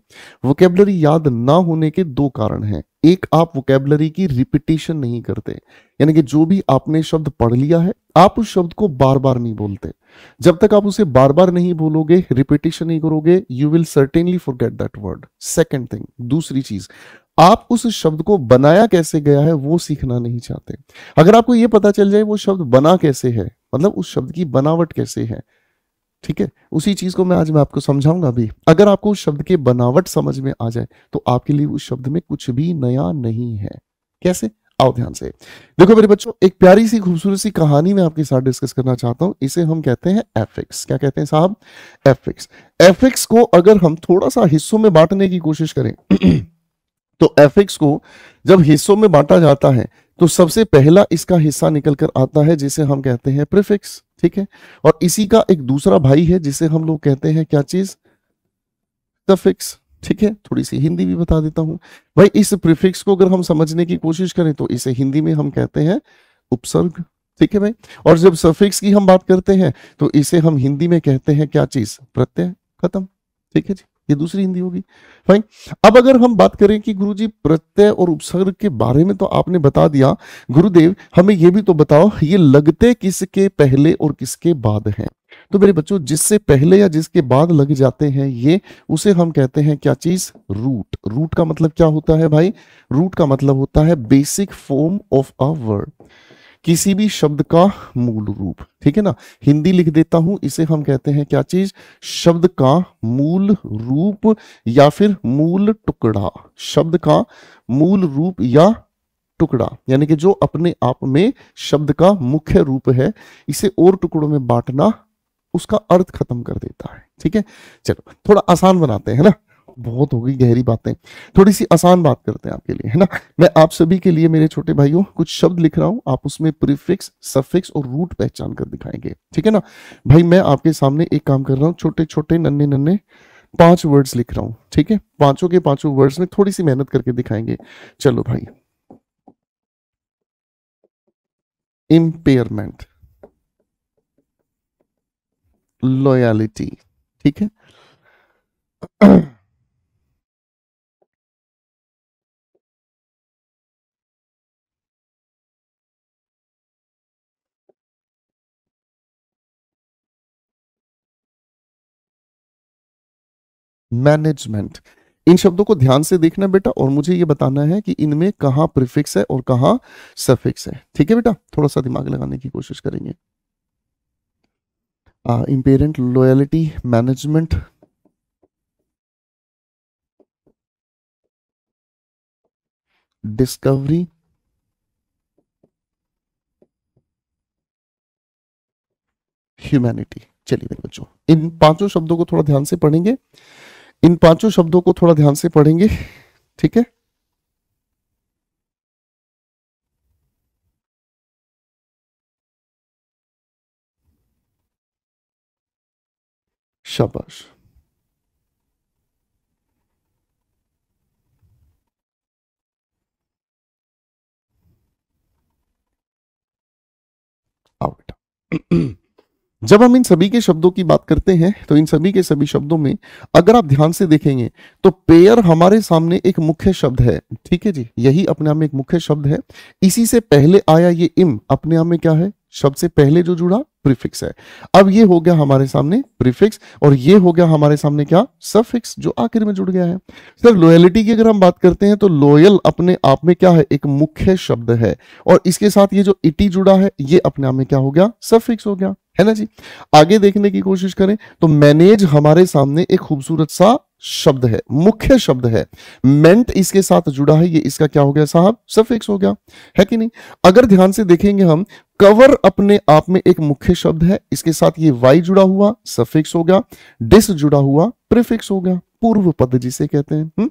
Speaker 1: वोकेबलरी याद ना होने के दो कारण हैं एक आप वोकेबलरी की रिपीटेशन नहीं करते यानी कि जो भी आपने शब्द पढ़ लिया है आप उस शब्द को बार बार नहीं बोलते जब तक आप उसे बार बार नहीं बोलोगे रिपीटेशन नहीं करोगे you will certainly forget that word second thing दूसरी चीज आप उस शब्द को बनाया कैसे गया है वो सीखना नहीं चाहते अगर आपको ये पता चल जाए वो शब्द बना कैसे है मतलब उस शब्द की बनावट कैसे है ठीक है उसी चीज को मैं आज मैं आपको समझाऊंगा भी अगर आपको उस शब्द के बनावट समझ में आ जाए तो आपके लिए उस शब्द में कुछ भी नया नहीं है कैसे आओ ध्यान से देखो मेरे बच्चों एक प्यारी सी खूबसूरत सी कहानी मैं आपके साथ डिस्कस करना चाहता हूं इसे हम कहते हैं एफिक्स क्या कहते हैं साहब एफिक्स एफिक्स को अगर हम थोड़ा सा हिस्सों में बांटने की कोशिश करें तो एफ को जब हिस्सों में बांटा जाता है तो सबसे पहला इसका हिस्सा निकल कर आता है जिसे हम कहते हैं प्रिफिक्स ठीक है और इसी का एक दूसरा भाई है जिसे हम लोग कहते हैं क्या चीज सफिक्स ठीक है थोड़ी सी हिंदी भी बता देता हूं भाई इस प्रिफिक्स को अगर हम समझने की कोशिश करें तो इसे हिंदी में हम कहते हैं उपसर्ग ठीक है भाई और जब सफिक्स की हम बात करते हैं तो इसे हम हिंदी में कहते हैं क्या चीज प्रत्यय खत्म ठीक है जी ये दूसरी हिंदी होगी फाइन अब अगर हम बात करें कि गुरुजी प्रत्यय और उपसर्ग के बारे में तो आपने बता दिया गुरुदेव हमें ये भी तो बताओ ये लगते किसके पहले और किसके बाद हैं तो मेरे बच्चों जिससे पहले या जिसके बाद लग जाते हैं ये उसे हम कहते हैं क्या चीज रूट रूट का मतलब क्या होता है भाई रूट का मतलब होता है basic form of a word किसी भी शब्द का मूल रूप ठीक है ना हिंदी लिख देता हूं इसे हम कहते हैं क्या चीज शब्द का मूल रूप या फिर मूल टुकड़ा शब्द का मूल रूप या टुकड़ा यानी कि जो अपने आप में शब्द का मुख्य रूप है इसे और टुकड़ों में बांटना उसका अर्थ खत्म कर देता है ठीक है चलो थोड़ा आसान बनाते हैं ना बहुत हो गई गहरी बातें थोड़ी सी आसान बात करते हैं आपके लिए है ना मैं आप सभी के लिए मेरे छोटे भाइयों कुछ शब्द लिख रहा हूँ आप उसमें प्रीफिक्स सफिक्स और रूट पहचान कर दिखाएंगे ठीक है ना भाई मैं आपके सामने एक काम कर रहा हूँ छोटे छोटे नन्ने नन्ने पांच वर्ड्स लिख रहा हूँ ठीक है पांचों के पांचों वर्ड्स में थोड़ी सी मेहनत करके दिखाएंगे चलो भाई
Speaker 2: इम्पेयरमेंट लॉयलिटी ठीक है
Speaker 1: मैनेजमेंट इन शब्दों को ध्यान से देखना बेटा और मुझे ये बताना है कि इनमें कहां प्रिफिक्स है और कहा सफिक्स है ठीक है बेटा थोड़ा सा दिमाग लगाने की कोशिश करेंगे इम्पेरेंट
Speaker 2: लॉयलिटी मैनेजमेंट डिस्कवरी
Speaker 1: ह्यूमैनिटी चलिए मेरे बच्चों इन पांचों शब्दों को थोड़ा ध्यान से पढ़ेंगे इन पांचों शब्दों को थोड़ा ध्यान से पढ़ेंगे ठीक है शाबाश आओ बेटा जब हम इन सभी के शब्दों की बात करते हैं तो इन सभी के सभी शब्दों में अगर आप ध्यान से देखेंगे तो पेयर हमारे सामने एक मुख्य शब्द है ठीक है जी यही अपने आप में एक मुख्य शब्द है इसी से पहले आया ये इम अपने आप में क्या है शब्द से पहले जो जुड़ा प्रीफिक्स है अब ये हो गया हमारे सामने प्रीफिक्स और ये हो गया हमारे सामने क्या सफिक्स जो आखिर में जुड़ गया है सर लॉयलिटी की अगर हम बात करते हैं तो लॉयल अपने आप में क्या है एक मुख्य शब्द है और इसके साथ ये जो इटी जुड़ा है ये अपने आप में क्या हो गया सफिक्स हो गया है ना जी आगे देखने की कोशिश करें तो मैनेज हमारे सामने एक खूबसूरत सा शब्द है मुख्य शब्द है मेंट इसके साथ जुड़ा है ये इसका क्या हो गया साहब सफिक्स हो गया है कि नहीं अगर ध्यान से देखेंगे हम कवर अपने आप में एक मुख्य शब्द है इसके साथ ये वाई जुड़ा हुआ सफिक्स हो गया डिस जुड़ा हुआ प्रिफिक्स हो गया पूर्व पद जिसे कहते हैं हुँ? हम्म?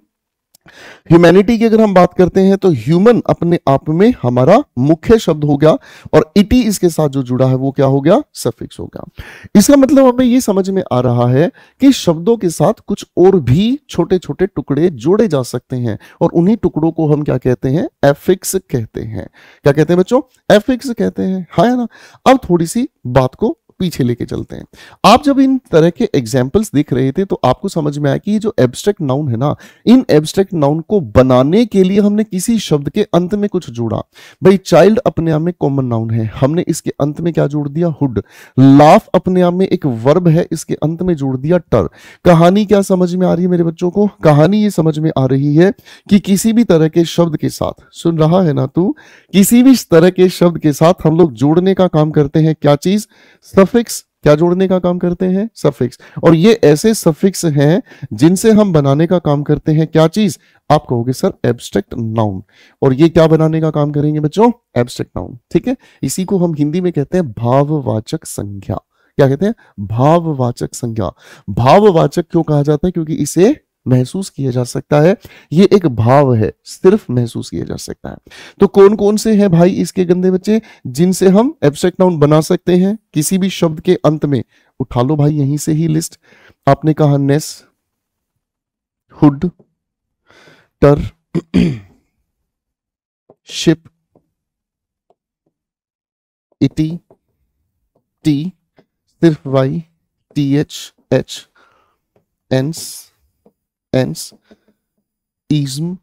Speaker 1: ह्यूमैनिटी की अगर हम बात करते हैं तो ह्यूमन अपने आप में हमारा मुख्य शब्द हो गया और इटी इसके साथ जो जुड़ा है वो क्या हो गया सफिक्स हो गया इसका मतलब हमें ये समझ में आ रहा है कि शब्दों के साथ कुछ और भी छोटे छोटे टुकड़े जोड़े जा सकते हैं और उन्हीं टुकड़ों को हम क्या कहते हैं एफिक्स कहते हैं क्या कहते हैं बच्चों एफिक्स कहते हैं हाँ है ना अब थोड़ी सी बात को पीछे लेके चलते हैं आप जब इन तरह के एग्जाम्पल्स देख रहे थे तो आपको समझ में आया कि ये जो एब्स्ट्रैक्ट नाउन है ना इन एब्स्ट्रैक्ट नाउन को बनाने के लिए हमने किसी शब्द के अंत में कुछ जोड़ा भाई चाइल्ड अपने आप में कॉमन नाउन है हमने इसके अंत में क्या जोड़ दिया हुड लाफ अपने आप में एक वर्ब है इसके अंत में जोड़ दिया टर कहानी क्या समझ में आ रही है मेरे बच्चों को कहानी ये समझ में आ रही है कि किसी भी तरह के शब्द के साथ सुन रहा है ना तू किसी भी तरह के शब्द के साथ हम लोग जोड़ने का काम करते हैं क्या चीज सफिक्स क्या जोड़ने का काम करते हैं सफिक्स और ये ऐसे सफिक्स हैं जिनसे हम बनाने का काम करते हैं क्या चीज आप कहोगे सर एब्स्ट्रैक्ट नाउन और ये क्या बनाने का काम करेंगे बच्चों एब्स्ट्रैक्ट नाउन ठीक है इसी को हम हिंदी में कहते हैं भाववाचक संज्ञा क्या कहते हैं भाववाचक संज्ञा भाववाचक क्यों कहा जाता है क्योंकि इसे महसूस किया जा सकता है ये एक भाव है सिर्फ महसूस किया जा सकता है तो कौन कौन से हैं भाई इसके गंदे बच्चे जिनसे हम एब्स्ट्रैक्ट नाउन बना सकते हैं किसी भी शब्द के अंत में उठा लो भाई यहीं से ही लिस्ट आपने कहा ness hood ter ship
Speaker 2: ity ty सिर्फ Y T
Speaker 1: H H ance ance ism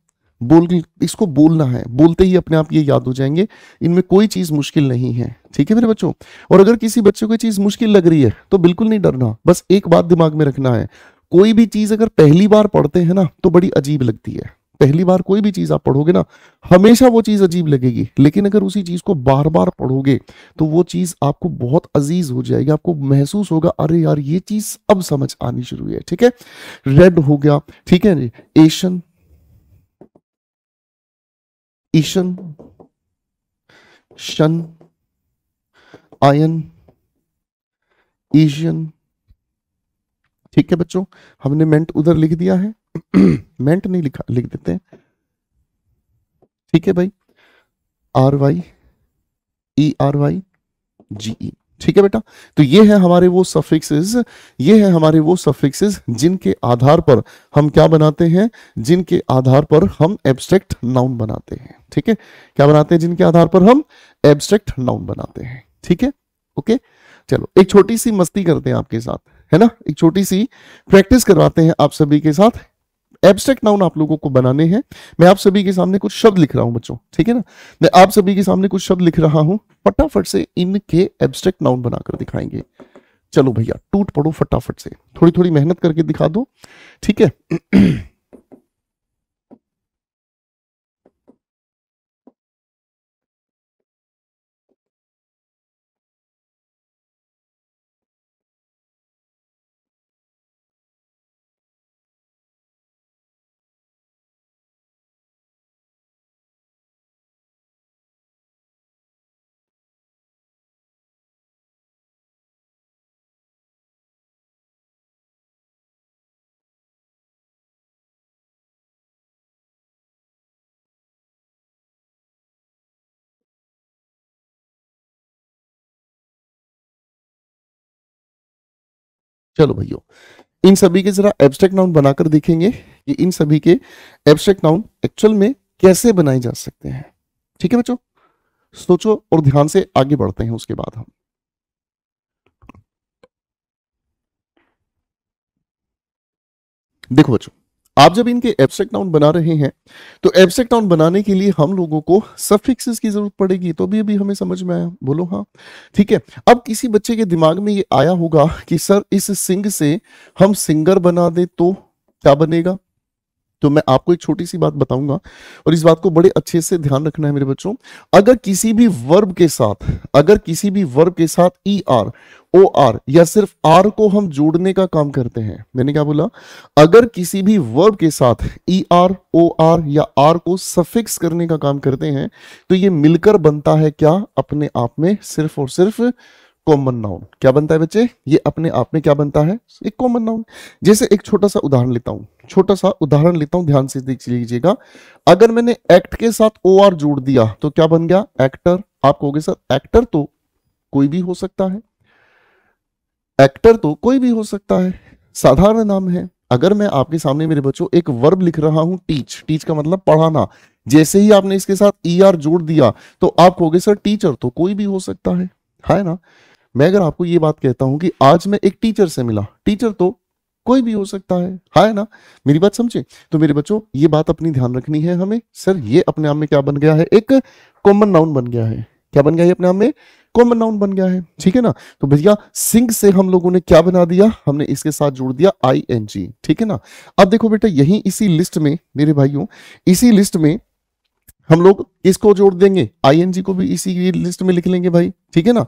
Speaker 1: बोल इसको बोलना है बोलते ही अपने आप ये याद हो जाएंगे इनमें कोई चीज मुश्किल नहीं है ठीक है मेरे बच्चों और अगर किसी बच्चे को चीज मुश्किल लग रही है तो बिल्कुल नहीं डरना बस एक बात दिमाग में रखना है कोई भी चीज अगर पहली बार पढ़ते हैं ना तो बड़ी अजीब लगती है पहली बार कोई भी चीज आप पढ़ोगे ना हमेशा वो चीज अजीब लगेगी लेकिन अगर उसी चीज को बार बार पढ़ोगे तो वो चीज आपको बहुत अजीज हो जाएगी आपको महसूस होगा अरे यार ये चीज अब समझ आनी शुरू है ठीक है रेड हो गया ठीक है एशियन
Speaker 2: ईशन शन
Speaker 1: आयन एशियन ठीक है बच्चों हमने मेंट उधर लिख दिया है मेंट नहीं लिखा लिख देते ठीक है भाई R Y E R Y G E ठीक है बेटा तो ये है हमारे वो सफिक्सेस ये है हमारे वो सफिक्सेस जिनके आधार पर हम क्या बनाते हैं जिनके आधार पर हम एब्स्ट्रैक्ट नाउन बनाते हैं ठीक है क्या बनाते हैं जिनके आधार पर हम एब्स्ट्रैक्ट नाउन बनाते हैं ठीक है ओके चलो एक छोटी सी मस्ती करते हैं आपके साथ है ना एक छोटी सी प्रैक्टिस करवाते हैं आप सभी के साथ एब्स्ट्रैक्ट नाउन आप लोगों को बनाने हैं मैं आप सभी के सामने कुछ शब्द लिख रहा हूं बच्चों ठीक है ना मैं आप सभी के सामने कुछ शब्द लिख रहा हूं फटाफट से इनके एब्स्ट्रैक्ट नाउन बनाकर दिखाएंगे चलो भैया टूट पड़ो फटाफट से थोड़ी थोड़ी मेहनत करके दिखा दो ठीक है चलो भैया इन सभी के जरा एब्स्ट्रैक्ट नाउन बनाकर देखेंगे कि इन सभी के एब्स्ट्रैक्ट नाउन एक्चुअल में कैसे बनाए जा सकते हैं ठीक है बच्चों सोचो और ध्यान से आगे बढ़ते हैं उसके बाद हम देखो बच्चों आप जब इनके एब्स्ट्रैक्ट नाउन बना रहे हैं तो एब्स्ट्रैक्ट नाउन बनाने के लिए हम लोगों को सफिक्सेस की जरूरत पड़ेगी तो भी अभी हमें समझ में आया बोलो हाँ ठीक है अब किसी बच्चे के दिमाग में ये आया होगा कि सर इस सिंग से हम सिंगर बना दे तो क्या बनेगा तो मैं आपको एक छोटी सी बात बताऊंगा और इस बात को बड़े अच्छे से ध्यान रखना है मेरे बच्चों अगर किसी भी वर्ब के साथ अगर किसी भी वर्ब के साथ E e R O R या सिर्फ आर को हम जोड़ने का काम करते हैं मैंने क्या बोला अगर किसी भी वर्ब के साथ ई आर ओ आर या आर को सफिक्स करने का काम करते हैं तो ये मिलकर बनता है क्या अपने आप में सिर्फ और सिर्फ कॉमन नाउन क्या बनता है बच्चे ये अपने आप में क्या बनता है एक कॉमन नाउन जैसे एक छोटा सा उदाहरण लेता हूं छोटा सा उदाहरण लेता हूं ध्यान से देख लीजिएगा अगर मैंने एक्ट के साथ ओ आर जोड़ दिया तो क्या बन गया एक्टर आप कहोगे सर एक्टर तो कोई भी हो सकता है एक्टर तो कोई भी हो सकता है साधारण नाम है अगर मैं आपके सामने मेरे बच्चों एक वर्ब लिख रहा हूं टीच टीच का मतलब पढ़ाना जैसे ही आपने इसके साथ ई e ER आर जोड़ दिया तो आप कहोगे सर टीचर तो कोई भी हो सकता है है ना मैं अगर आपको ये बात कहता हूं कि आज मैं एक टीचर से मिला टीचर तो कोई भी हो सकता है हाँ ना मेरी बात समझे तो मेरे बच्चों ये बात अपनी ध्यान रखनी है हमें सर ये अपने आप में क्या बन गया है एक कॉमन नाउन बन गया है क्या बन गया है अपने आप में कॉमन नाउन बन गया है ठीक है ना तो भैया सिंह से हम लोगों ने क्या बना दिया हमने इसके साथ जोड़ दिया आई एन जी ठीक है ना अब देखो बेटा यही इसी लिस्ट में मेरे भाइयों इसी लिस्ट में हम लोग इसको जोड़ देंगे आईएनजी को भी इसी लिस्ट में लिख लेंगे भाई ठीक है ना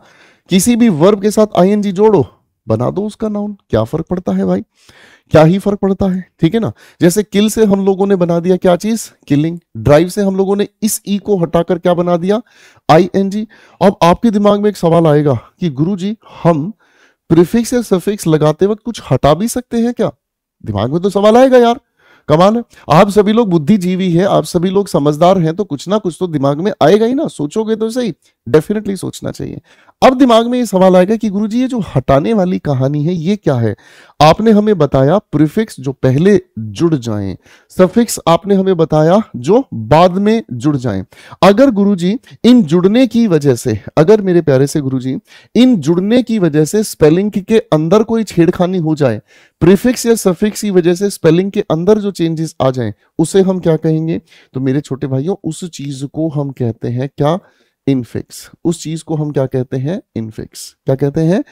Speaker 1: किसी भी वर्ब के साथ जी जोड़ो बना दो उसका नाउन क्या फर्क पड़ता है भाई क्या ही फर्क पड़ता है ठीक है ना जैसे किल से हम लोगों ने बना दिया क्या चीज किलिंग ड्राइव से हम लोगों ने इस ई e को हटाकर क्या बना दिया आई एन जी अब आपके दिमाग में एक सवाल आएगा कि गुरु जी हम प्रिफिक्स या सफिक्स लगाते वक्त कुछ हटा भी सकते हैं क्या दिमाग में तो सवाल आएगा यार कमाल है आप सभी लोग बुद्धिजीवी है आप सभी लोग समझदार हैं तो कुछ ना कुछ तो दिमाग में आएगा ही ना सोचोगे तो सही डेफिनेटली सोचना चाहिए अब दिमाग में ये सवाल आएगा कि गुरुजी ये जो हटाने वाली कहानी है ये क्या है आपने हमें बताया प्रीफिक्स जो पहले जुड़ जाएं सफिक्स आपने हमें बताया जो बाद में जुड़ जाएं अगर गुरुजी इन जुड़ने की वजह से अगर मेरे प्यारे से गुरुजी इन जुड़ने की वजह से स्पेलिंग के अंदर कोई छेड़खानी हो जाए प्रीफिक्स या सफिक्स की वजह से स्पेलिंग के अंदर जो चेंजेस आ जाए उसे हम क्या कहेंगे तो मेरे छोटे भाइयों उस चीज को हम कहते हैं क्या इनफिक्स उस चीज को हम क्या कहते हैं इनफिक्स क्या कहते हैं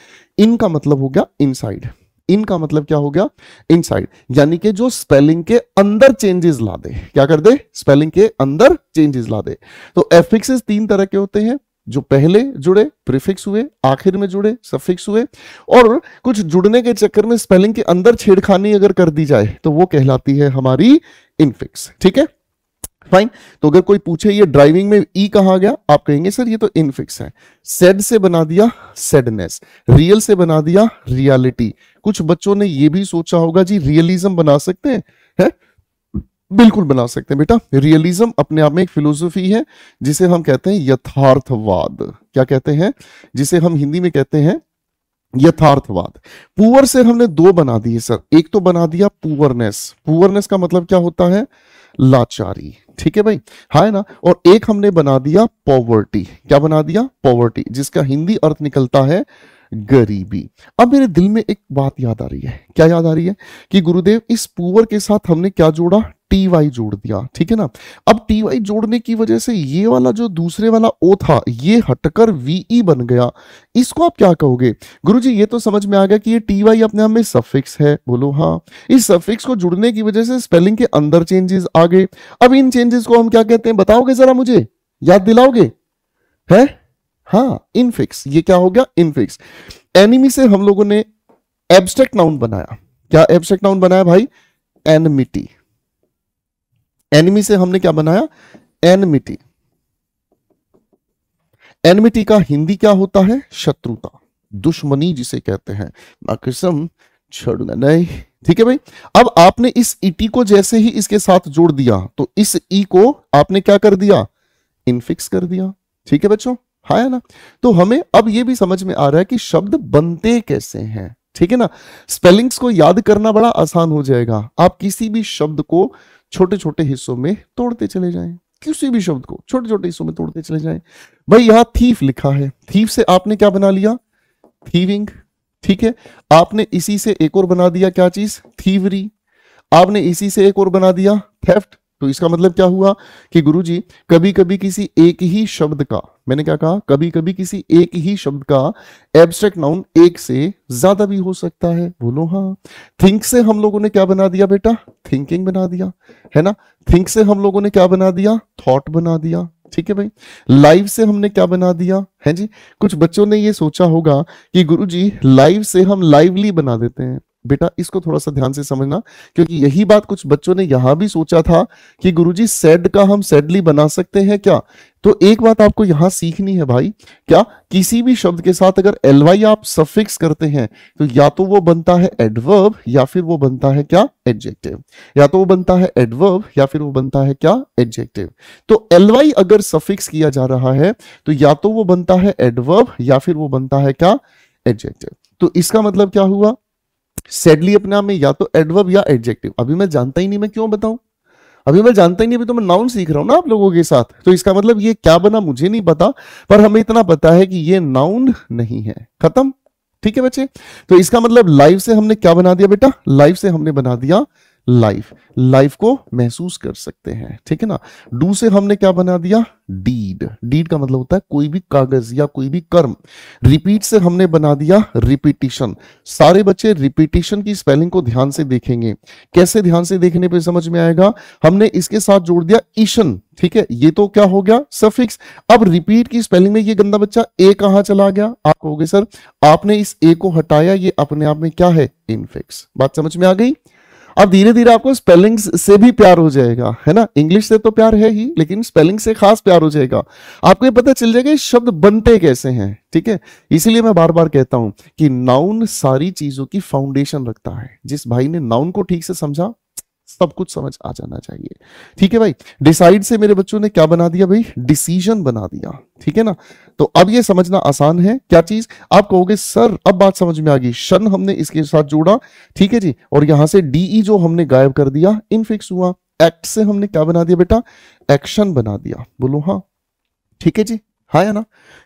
Speaker 1: इनका मतलब हो गया इनसाइड इन का मतलब क्या हो गया इनसाइड यानी कि जो स्पेलिंग के अंदर चेंजेस ला दे क्या कर दे स्पेलिंग के अंदर चेंजेस ला दे तो एफिक्सेस तीन तरह के होते हैं जो पहले जुड़े प्रीफिक्स हुए आखिर में जुड़े सफिक्स हुए और कुछ जुड़ने के चक्कर में स्पेलिंग के अंदर छेड़खानी अगर कर दी जाए तो वो कहलाती है हमारी इनफिक्स ठीक है फाइन तो अगर कोई पूछे ये ड्राइविंग में ई e कहा गया आप कहेंगे सर ये तो इनफिक्स है सेड से बना दिया सेडनेस रियल से बना दिया रियलिटी कुछ बच्चों ने ये भी सोचा होगा जी रियलिज्म बना सकते हैं है? बिल्कुल बना सकते हैं बेटा रियलिज्म अपने आप में एक फिलोसफी है जिसे हम कहते हैं यथार्थवाद क्या कहते हैं जिसे हम हिंदी में कहते हैं यथार्थवाद पुअर से हमने दो बना दिए सर एक तो बना दिया पुअरनेस पुअरनेस का मतलब क्या होता है लाचारी ठीक है भाई हाँ, है ना और एक हमने बना दिया पॉवर्टी क्या बना दिया पॉवर्टी जिसका हिंदी अर्थ निकलता है गरीबी अब मेरे दिल में एक बात याद आ रही है क्या याद आ रही है कि गुरुदेव इस पुअर के साथ हमने क्या जोड़ा टी वाई जोड़ दिया ठीक है ना अब टी वाई जोड़ने की वजह से ये वाला जो दूसरे वाला ओ था ये हटकर वीई बन गया इसको आप क्या कहोगे गुरु जी ये तो समझ में आ गया कि ये टी वाई अपने आप में सफिक्स है बोलो हाँ इस सफिक्स को जुड़ने की वजह से स्पेलिंग के अंदर चेंजेस आ गए अब इन चेंजेस को हम क्या कहते हैं बताओगे जरा मुझे याद दिलाओगे है हाँ इनफिक्स ये क्या हो गया इनफिक्स एनिमी से हम लोगों ने एब्स्ट्रैक्ट नाउन बनाया क्या एब्स्ट्रैक्ट नाउन बनाया भाई एनमिटी एनिमी से हमने क्या बनाया एनमिटी एनमिटी का हिंदी क्या होता है शत्रुता दुश्मनी जिसे कहते हैं नाकिसम किस्म नहीं ठीक है भाई अब आपने इस इटी e को जैसे ही इसके साथ जोड़ दिया तो इस ई e को आपने क्या कर दिया इनफिक्स कर दिया ठीक है बच्चों हाँ, है ना तो हमें अब ये भी समझ में आ रहा है कि शब्द बनते कैसे हैं ठीक है ना स्पेलिंग्स को याद करना बड़ा आसान हो जाएगा आप किसी भी शब्द को छोटे छोटे हिस्सों में तोड़ते चले जाएं किसी भी शब्द को छोटे छोटे हिस्सों में तोड़ते चले जाएं भाई यहाँ थीफ लिखा है थीफ से आपने क्या बना लिया थीविंग ठीक है आपने इसी से एक और बना दिया क्या चीज थीवरी आपने इसी से एक और बना दिया थेफ्ट तो इसका मतलब क्या हुआ कि गुरु जी कभी कभी किसी एक ही शब्द का मैंने क्या कहा कभी कभी किसी एक ही शब्द का एब्स्ट्रैक्ट नाउन एक से ज्यादा भी हो सकता है बोलो हाँ थिंक से हम लोगों ने क्या बना दिया बेटा थिंकिंग बना दिया है ना थिंक से हम लोगों ने क्या बना दिया थॉट बना दिया ठीक है भाई लाइव से हमने क्या बना दिया है जी कुछ बच्चों ने ये सोचा होगा कि गुरु जी लाइव से हम लाइवली बना देते हैं बेटा इसको थोड़ा सा ध्यान से समझना क्योंकि यही बात कुछ बच्चों ने यहां भी सोचा था कि गुरुजी सेड का हम सेडली बना सकते हैं क्या तो एक बात आपको यहां सीखनी है भाई क्या किसी भी शब्द के साथ अगर एलवाई आप सफिक्स करते हैं तो या तो वो बनता है एडवर्ब या फिर वो बनता है क्या एडजेक्टिव या तो वो बनता है एडवर्ब या फिर वो बनता है क्या एडजेक्टिव तो एलवाई अगर सफिक्स किया जा रहा है तो या तो वो बनता है एडवर्ब या फिर वो बनता है क्या एडजेक्टिव तो इसका मतलब क्या हुआ सैडली अपने आप में या तो एडवर्ब या एडजेक्टिव अभी मैं जानता ही नहीं मैं क्यों बताऊं अभी मैं जानता ही नहीं अभी तो मैं नाउन सीख रहा हूं ना आप लोगों के साथ तो इसका मतलब ये क्या बना मुझे नहीं पता पर हमें इतना पता है कि ये नाउन नहीं है खत्म ठीक है बच्चे तो इसका मतलब लाइव से हमने क्या बना दिया बेटा लाइव से हमने बना दिया लाइफ लाइफ को महसूस कर सकते हैं ठीक है ना डू से हमने क्या बना दिया डीड डीड का मतलब होता है कोई भी कागज या कोई भी कर्म रिपीट से हमने बना दिया रिपीटिशन सारे बच्चे रिपीटिशन की स्पेलिंग को ध्यान से देखेंगे कैसे ध्यान से देखने पे समझ में आएगा हमने इसके साथ जोड़ दिया ईशन ठीक है ये तो क्या हो गया सफिक्स अब रिपीट की स्पेलिंग में ये गंदा बच्चा ए कहां चला गया आप कहोगे सर आपने इस ए को हटाया ये अपने आप में क्या है इनफिक्स बात समझ में आ गई अब धीरे धीरे आपको स्पेलिंग से भी प्यार हो जाएगा है ना इंग्लिश से तो प्यार है ही लेकिन स्पेलिंग से खास प्यार हो जाएगा आपको ये पता चल जाएगा शब्द बनते कैसे हैं ठीक है इसीलिए मैं बार बार कहता हूं कि नाउन सारी चीजों की फाउंडेशन रखता है जिस भाई ने नाउन को ठीक से समझा सब कुछ समझ आ जाना चाहिए ठीक है भाई डिसाइड से मेरे बच्चों ने क्या बना दिया भाई डिसीजन बना दिया ठीक है ना तो अब ये समझना आसान है क्या चीज आप कहोगे सर अब बात समझ में आ गई शन हमने इसके साथ जोड़ा ठीक है जी और यहां से डीई e जो हमने गायब कर दिया इनफिक्स हुआ एक्ट से हमने क्या बना दिया बेटा एक्शन बना दिया बोलो हाँ ठीक है जी हाँ या ना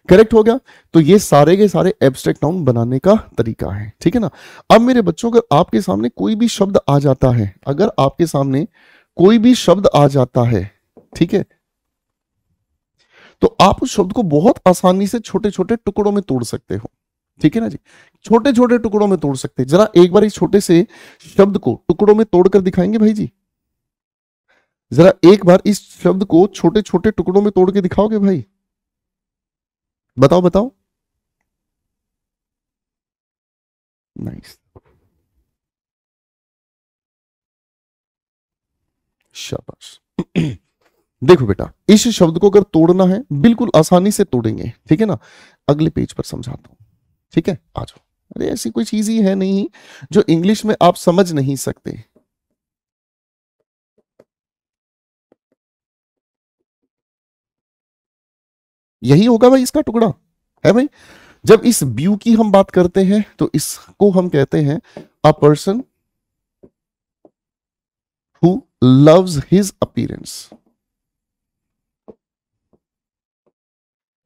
Speaker 1: करेक्ट हो गया तो ये सारे के सारे एब्स्ट्रैक्ट नाउन बनाने का तरीका है ठीक है ना अब मेरे बच्चों अगर आपके सामने कोई भी शब्द आ जाता है अगर आपके सामने कोई भी शब्द आ जाता है ठीक है तो आप उस शब्द को बहुत आसानी से छोटे छोटे टुकड़ों में तोड़ सकते हो ठीक है ना जी छोटे छोटे टुकड़ों में तोड़ सकते हैं जरा एक बार इस छोटे से शब्द को टुकड़ों में तोड़कर दिखाएंगे भाई जी जरा एक बार इस शब्द को छोटे छोटे टुकड़ों में तोड़ के दिखाओगे भाई बताओ बताओ
Speaker 3: नाइस
Speaker 2: शाबाश
Speaker 1: देखो बेटा इस शब्द को अगर तोड़ना है बिल्कुल आसानी से तोड़ेंगे ठीक है ना अगले पेज पर समझाता हूं ठीक है आ जाओ अरे ऐसी कोई चीज ही है नहीं जो इंग्लिश में आप समझ नहीं सकते
Speaker 2: यही होगा भाई इसका टुकड़ा
Speaker 1: है भाई जब इस व्यू की हम बात करते हैं तो इसको हम कहते हैं a person who loves his appearance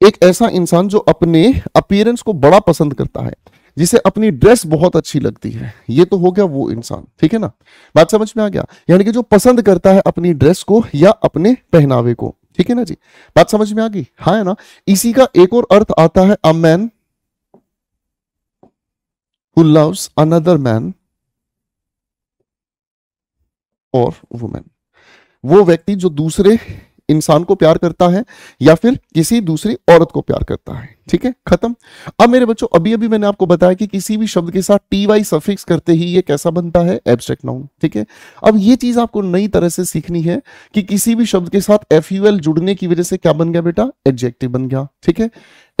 Speaker 1: एक ऐसा इंसान जो अपने अपीयरेंस को बड़ा पसंद करता है जिसे अपनी ड्रेस बहुत अच्छी लगती है ये तो हो गया वो इंसान ठीक है ना बात समझ में आ गया यानी कि जो पसंद करता है अपनी ड्रेस को या अपने पहनावे को ठीक है ना जी बात समझ में आ गई हाँ है ना इसी का एक और अर्थ आता है a man who loves another man और वुमेन वो व्यक्ति जो दूसरे इंसान को प्यार करता है या फिर किसी दूसरी औरत को प्यार करता है ठीक है खत्म अब मेरे बच्चों अभी अभी मैंने आपको बताया कि किसी भी शब्द के साथ टी वाई सफिक्स करते ही ये कैसा बनता है एब्स्ट्रैक्ट नाउन ठीक है अब ये चीज आपको नई तरह से सीखनी है कि किसी भी शब्द के साथ एफ यू एल जुड़ने की वजह से क्या बन गया बेटा एडजेक्टिव बन गया ठीक है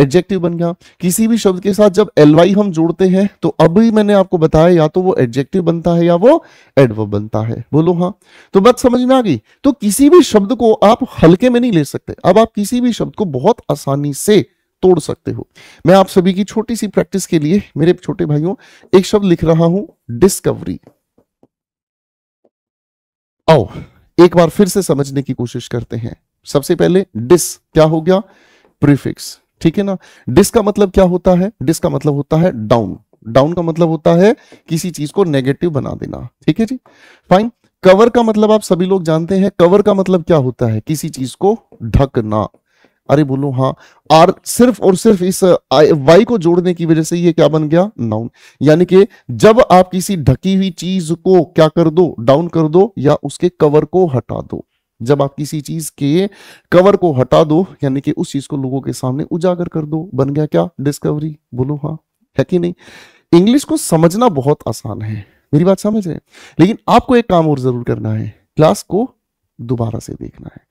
Speaker 1: एडजेक्टिव बन गया किसी भी शब्द के साथ जब एल वाई हम जोड़ते हैं तो अभी मैंने आपको बताया या तो वो एडजेक्टिव बनता है या वो एडवर्ब बनता है बोलो हाँ तो बात समझ में आ गई तो किसी भी शब्द को आप हल्के में नहीं ले सकते अब आप किसी भी शब्द को बहुत आसानी से तोड़ सकते हो मैं आप सभी की छोटी सी प्रैक्टिस के लिए मेरे छोटे भाइयों एक शब्द लिख रहा हूं डिस्कवरी आओ एक बार फिर से समझने की कोशिश करते हैं सबसे पहले डिस क्या हो गया प्रीफिक्स ठीक है ना डिस का मतलब क्या होता है डिस का मतलब होता है डाउन डाउन का मतलब होता है किसी चीज को नेगेटिव बना देना ठीक है जी फाइन कवर का मतलब आप सभी लोग जानते हैं कवर का मतलब क्या होता है किसी चीज को ढकना अरे बोलो हाँ आर सिर्फ और सिर्फ इस वाई को जोड़ने की वजह से ये क्या बन गया नाउन यानी कि जब आप किसी ढकी हुई चीज को क्या कर दो डाउन कर दो या उसके कवर को हटा दो जब आप किसी चीज के कवर को हटा दो यानी कि उस चीज को लोगों के सामने उजागर कर दो बन गया क्या डिस्कवरी बोलो हाँ है कि नहीं इंग्लिश को समझना बहुत आसान है मेरी बात समझ रहे हैं लेकिन आपको एक काम और जरूर करना है क्लास को दोबारा से देखना है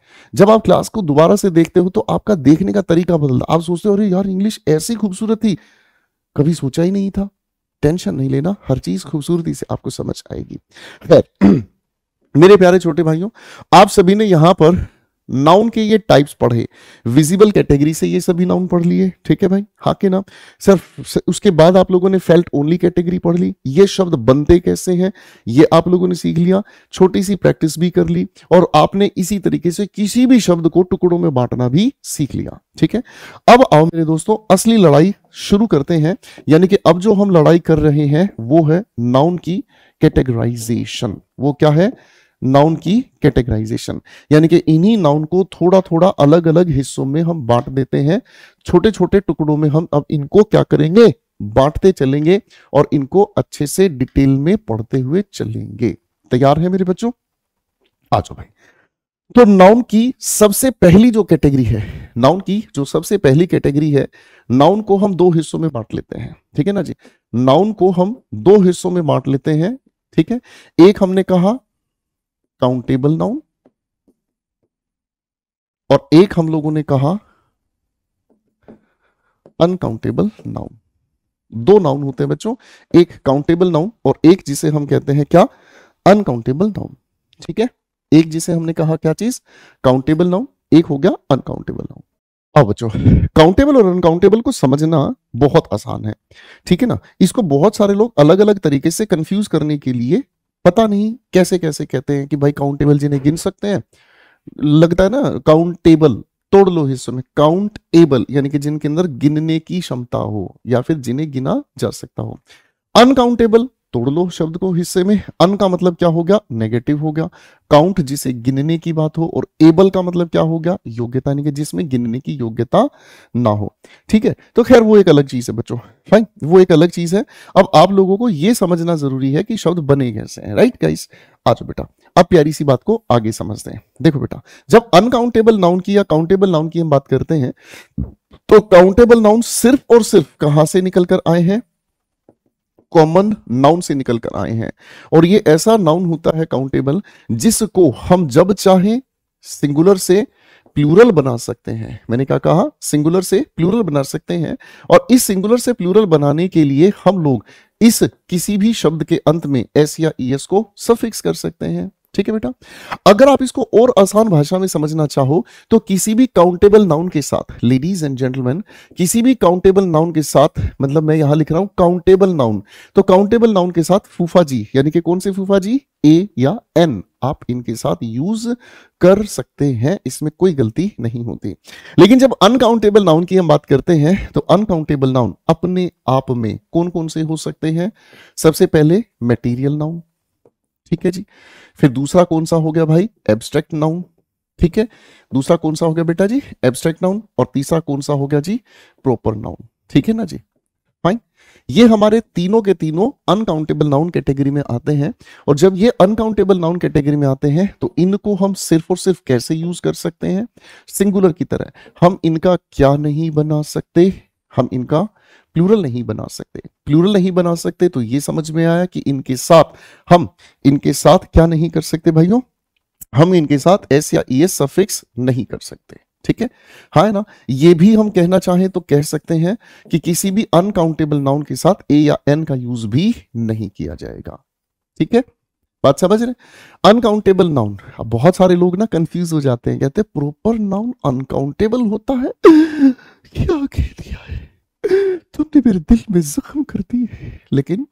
Speaker 1: जब आप क्लास को दोबारा से देखते हो तो आपका देखने का तरीका बदलता आप सोचते हो अरे यार इंग्लिश ऐसी खूबसूरत थी कभी सोचा ही नहीं था टेंशन नहीं लेना हर चीज खूबसूरती से आपको समझ आएगी खैर मेरे प्यारे छोटे भाइयों आप सभी ने यहां पर नाउन के ये टाइप्स पढ़े विजिबल कैटेगरी से ये सभी नाउन पढ़ लिए ठीक है भाई हाँ के नाम सर उसके बाद आप लोगों ने फेल्ट ओनली कैटेगरी पढ़ ली ये शब्द बनते कैसे हैं ये आप लोगों ने सीख लिया छोटी सी प्रैक्टिस भी कर ली और आपने इसी तरीके से किसी भी शब्द को टुकड़ों में बांटना भी सीख लिया ठीक है अब आओ मेरे दोस्तों असली लड़ाई शुरू करते हैं यानी कि अब जो हम लड़ाई कर रहे हैं वो है नाउन की कैटेगराइजेशन वो क्या है नाउन की कैटेगराइजेशन यानी कि इन्हीं नाउन को थोड़ा थोड़ा अलग अलग हिस्सों में हम बांट देते हैं छोटे छोटे टुकड़ों में हम अब इनको क्या करेंगे बांटते चलेंगे और इनको अच्छे से डिटेल में पढ़ते हुए चलेंगे तैयार है मेरे बच्चों आ जाओ भाई तो नाउन की सबसे पहली जो कैटेगरी है नाउन की जो सबसे पहली कैटेगरी है नाउन को हम दो हिस्सों में बांट लेते हैं ठीक है ना जी नाउन को हम दो हिस्सों में बांट लेते हैं ठीक है एक हमने कहा काउंटेबल नाउन और एक हम लोगों ने कहा अनकाउंटेबल नाउन दो नाउन होते हैं बच्चों एक काउंटेबल नाउन और एक जिसे हम कहते हैं क्या अनकाउंटेबल नाउन ठीक है एक जिसे हमने कहा क्या चीज काउंटेबल नाउन एक हो गया अनकाउंटेबल नाउन अब बच्चों काउंटेबल और अनकाउंटेबल को समझना बहुत आसान है ठीक है ना इसको बहुत सारे लोग अलग अलग तरीके से कंफ्यूज करने के लिए पता नहीं कैसे कैसे कहते हैं कि भाई काउंटेबल जिन्हें गिन सकते हैं लगता है ना काउंटेबल तोड़ लो हिस्सों में काउंट एबल यानी कि जिनके अंदर गिनने की क्षमता हो या फिर जिन्हें गिना जा सकता हो अनकाउंटेबल तोड़ लो शब्द को हिस्से में अन का मतलब क्या हो गया नेगेटिव हो गया काउंट जिसे गिनने की बात हो और एबल का मतलब क्या हो गया योग्यता नहीं जिसमें गिनने की योग्यता ना हो ठीक है तो खैर वो एक अलग चीज है बच्चों राइट वो एक अलग चीज है अब आप लोगों को ये समझना जरूरी है कि शब्द बने कैसे हैं राइट गाइस आ जाओ बेटा अब प्यारी सी बात को आगे समझते हैं देखो बेटा जब अनकाउंटेबल नाउन की या काउंटेबल नाउन की हम बात करते हैं तो काउंटेबल नाउन सिर्फ और सिर्फ कहां से निकलकर आए हैं कॉमन नाउन से निकल कर आए हैं और ये ऐसा नाउन होता है काउंटेबल जिसको हम जब चाहें सिंगुलर से प्लूरल बना सकते हैं मैंने क्या कहा सिंगुलर से प्लूरल बना सकते हैं और इस सिंगुलर से प्लूरल बनाने के लिए हम लोग इस किसी भी शब्द के अंत में एस या ई e एस को सफिक्स कर सकते हैं ठीक है बेटा अगर आप इसको और आसान भाषा में समझना चाहो तो किसी भी काउंटेबल नाउन के साथ लेडीज एंड जेंटलमैन किसी भी काउंटेबल नाउन के साथ मतलब मैं यहां लिख रहा हूं काउंटेबल नाउन तो काउंटेबल नाउन के साथ फूफा जी यानी कि कौन से फूफा जी ए या एन आप इनके साथ यूज कर सकते हैं इसमें कोई गलती नहीं होती लेकिन जब अनकाउंटेबल नाउन की हम बात करते हैं तो अनकाउंटेबल नाउन अपने आप में कौन कौन से हो सकते हैं सबसे पहले मेटीरियल नाउन ठीक है जी फिर दूसरा कौन सा हो गया भाई एब्स्ट्रैक्ट नाउन ठीक है दूसरा कौन सा हो गया बेटा जी एब्स्ट्रैक्ट नाउन और तीसरा कौन सा हो गया जी प्रॉपर नाउन ठीक है ना जी फाइन ये हमारे तीनों के तीनों अनकाउंटेबल नाउन कैटेगरी में आते हैं और जब ये अनकाउंटेबल नाउन कैटेगरी में आते हैं तो इनको हम सिर्फ और सिर्फ कैसे यूज कर सकते हैं सिंगुलर की तरह हम इनका क्या नहीं बना सकते हम इनका प्लूरल नहीं बना सकते प्लूरल नहीं बना सकते तो ये समझ में आया कि इनके साथ हम इनके साथ क्या नहीं कर सकते भाइयों हम इनके साथ एस या ई एस सफिक्स नहीं कर सकते ठीक है हाँ है ना ये भी हम कहना चाहें तो कह सकते हैं कि किसी भी अनकाउंटेबल नाउन के साथ ए या एन का यूज भी नहीं किया जाएगा ठीक है बात समझ रहे अनकाउंटेबल नाउन अब बहुत सारे लोग ना कंफ्यूज हो जाते हैं कहते हैं प्रॉपर नाउन अनकाउंटेबल होता है क्या कह दिया है तुमने मेरे दिल में जख्म कर दिए लेकिन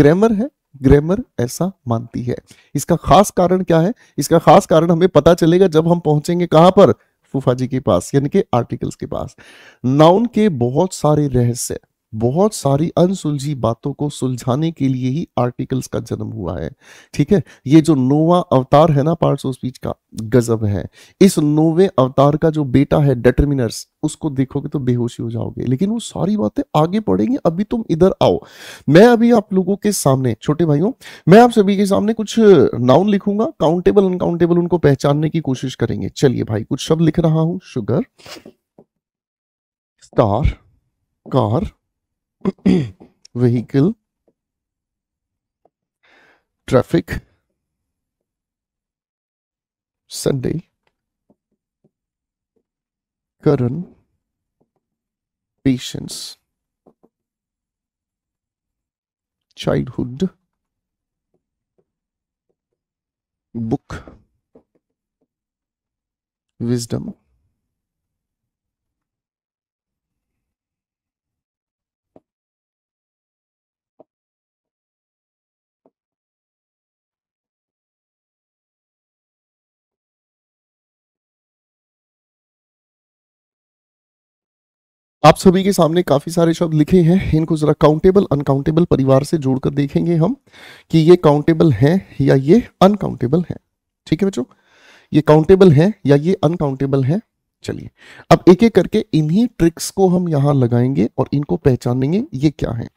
Speaker 1: ग्रामर है ग्रामर ऐसा मानती है इसका खास कारण क्या है इसका खास कारण हमें पता चलेगा जब हम पहुंचेंगे कहां पर फुफा जी के पास यानी कि आर्टिकल्स के पास नाउन के बहुत सारे रहस्य बहुत सारी अनसुलझी बातों को सुलझाने के लिए ही आर्टिकल्स का जन्म हुआ है ठीक है ये जो नोवा अवतार है ना पार्ट्स ऑफ स्पीच का गजब है इस नोवे अवतार का जो बेटा है डेटरमिनर्स उसको देखोगे तो बेहोशी हो जाओगे लेकिन वो सारी बातें आगे पढ़ेंगे अभी तुम इधर आओ मैं अभी आप लोगों के सामने छोटे भाइयों मैं आप सभी के सामने कुछ नाउन लिखूंगा काउंटेबल अनकाउंटेबल उनको पहचानने की कोशिश करेंगे चलिए भाई कुछ शब्द लिख रहा हूं sugar star car vehicle
Speaker 2: traffic sunday current patience childhood book wisdom आप सभी के सामने काफ़ी
Speaker 1: सारे शब्द लिखे हैं इनको ज़रा काउंटेबल अनकाउंटेबल परिवार से जोड़कर देखेंगे हम कि ये काउंटेबल है या ये अनकाउंटेबल है ठीक है बच्चों ये काउंटेबल है या ये अनकाउंटेबल है चलिए अब एक एक करके इन्हीं ट्रिक्स को हम यहां लगाएंगे और इनको पहचानेंगे ये क्या है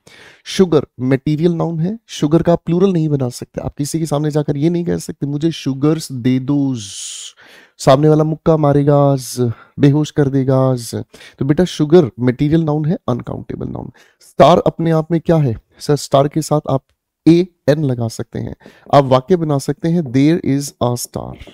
Speaker 1: शुगर मेटीरियल नाउन है शुगर का प्लूरल नहीं बना सकते आप किसी के सामने जाकर ये नहीं कह सकते मुझे शुगर्स दे दो सामने वाला मुक्का मारेगा बेहोश कर देगा तो बेटा शुगर मटेरियल नाउन है अनकाउंटेबल नाउन स्टार अपने आप में क्या है सर स्टार के साथ आप ए एन लगा सकते हैं आप वाक्य बना सकते हैं देर इज अ स्टार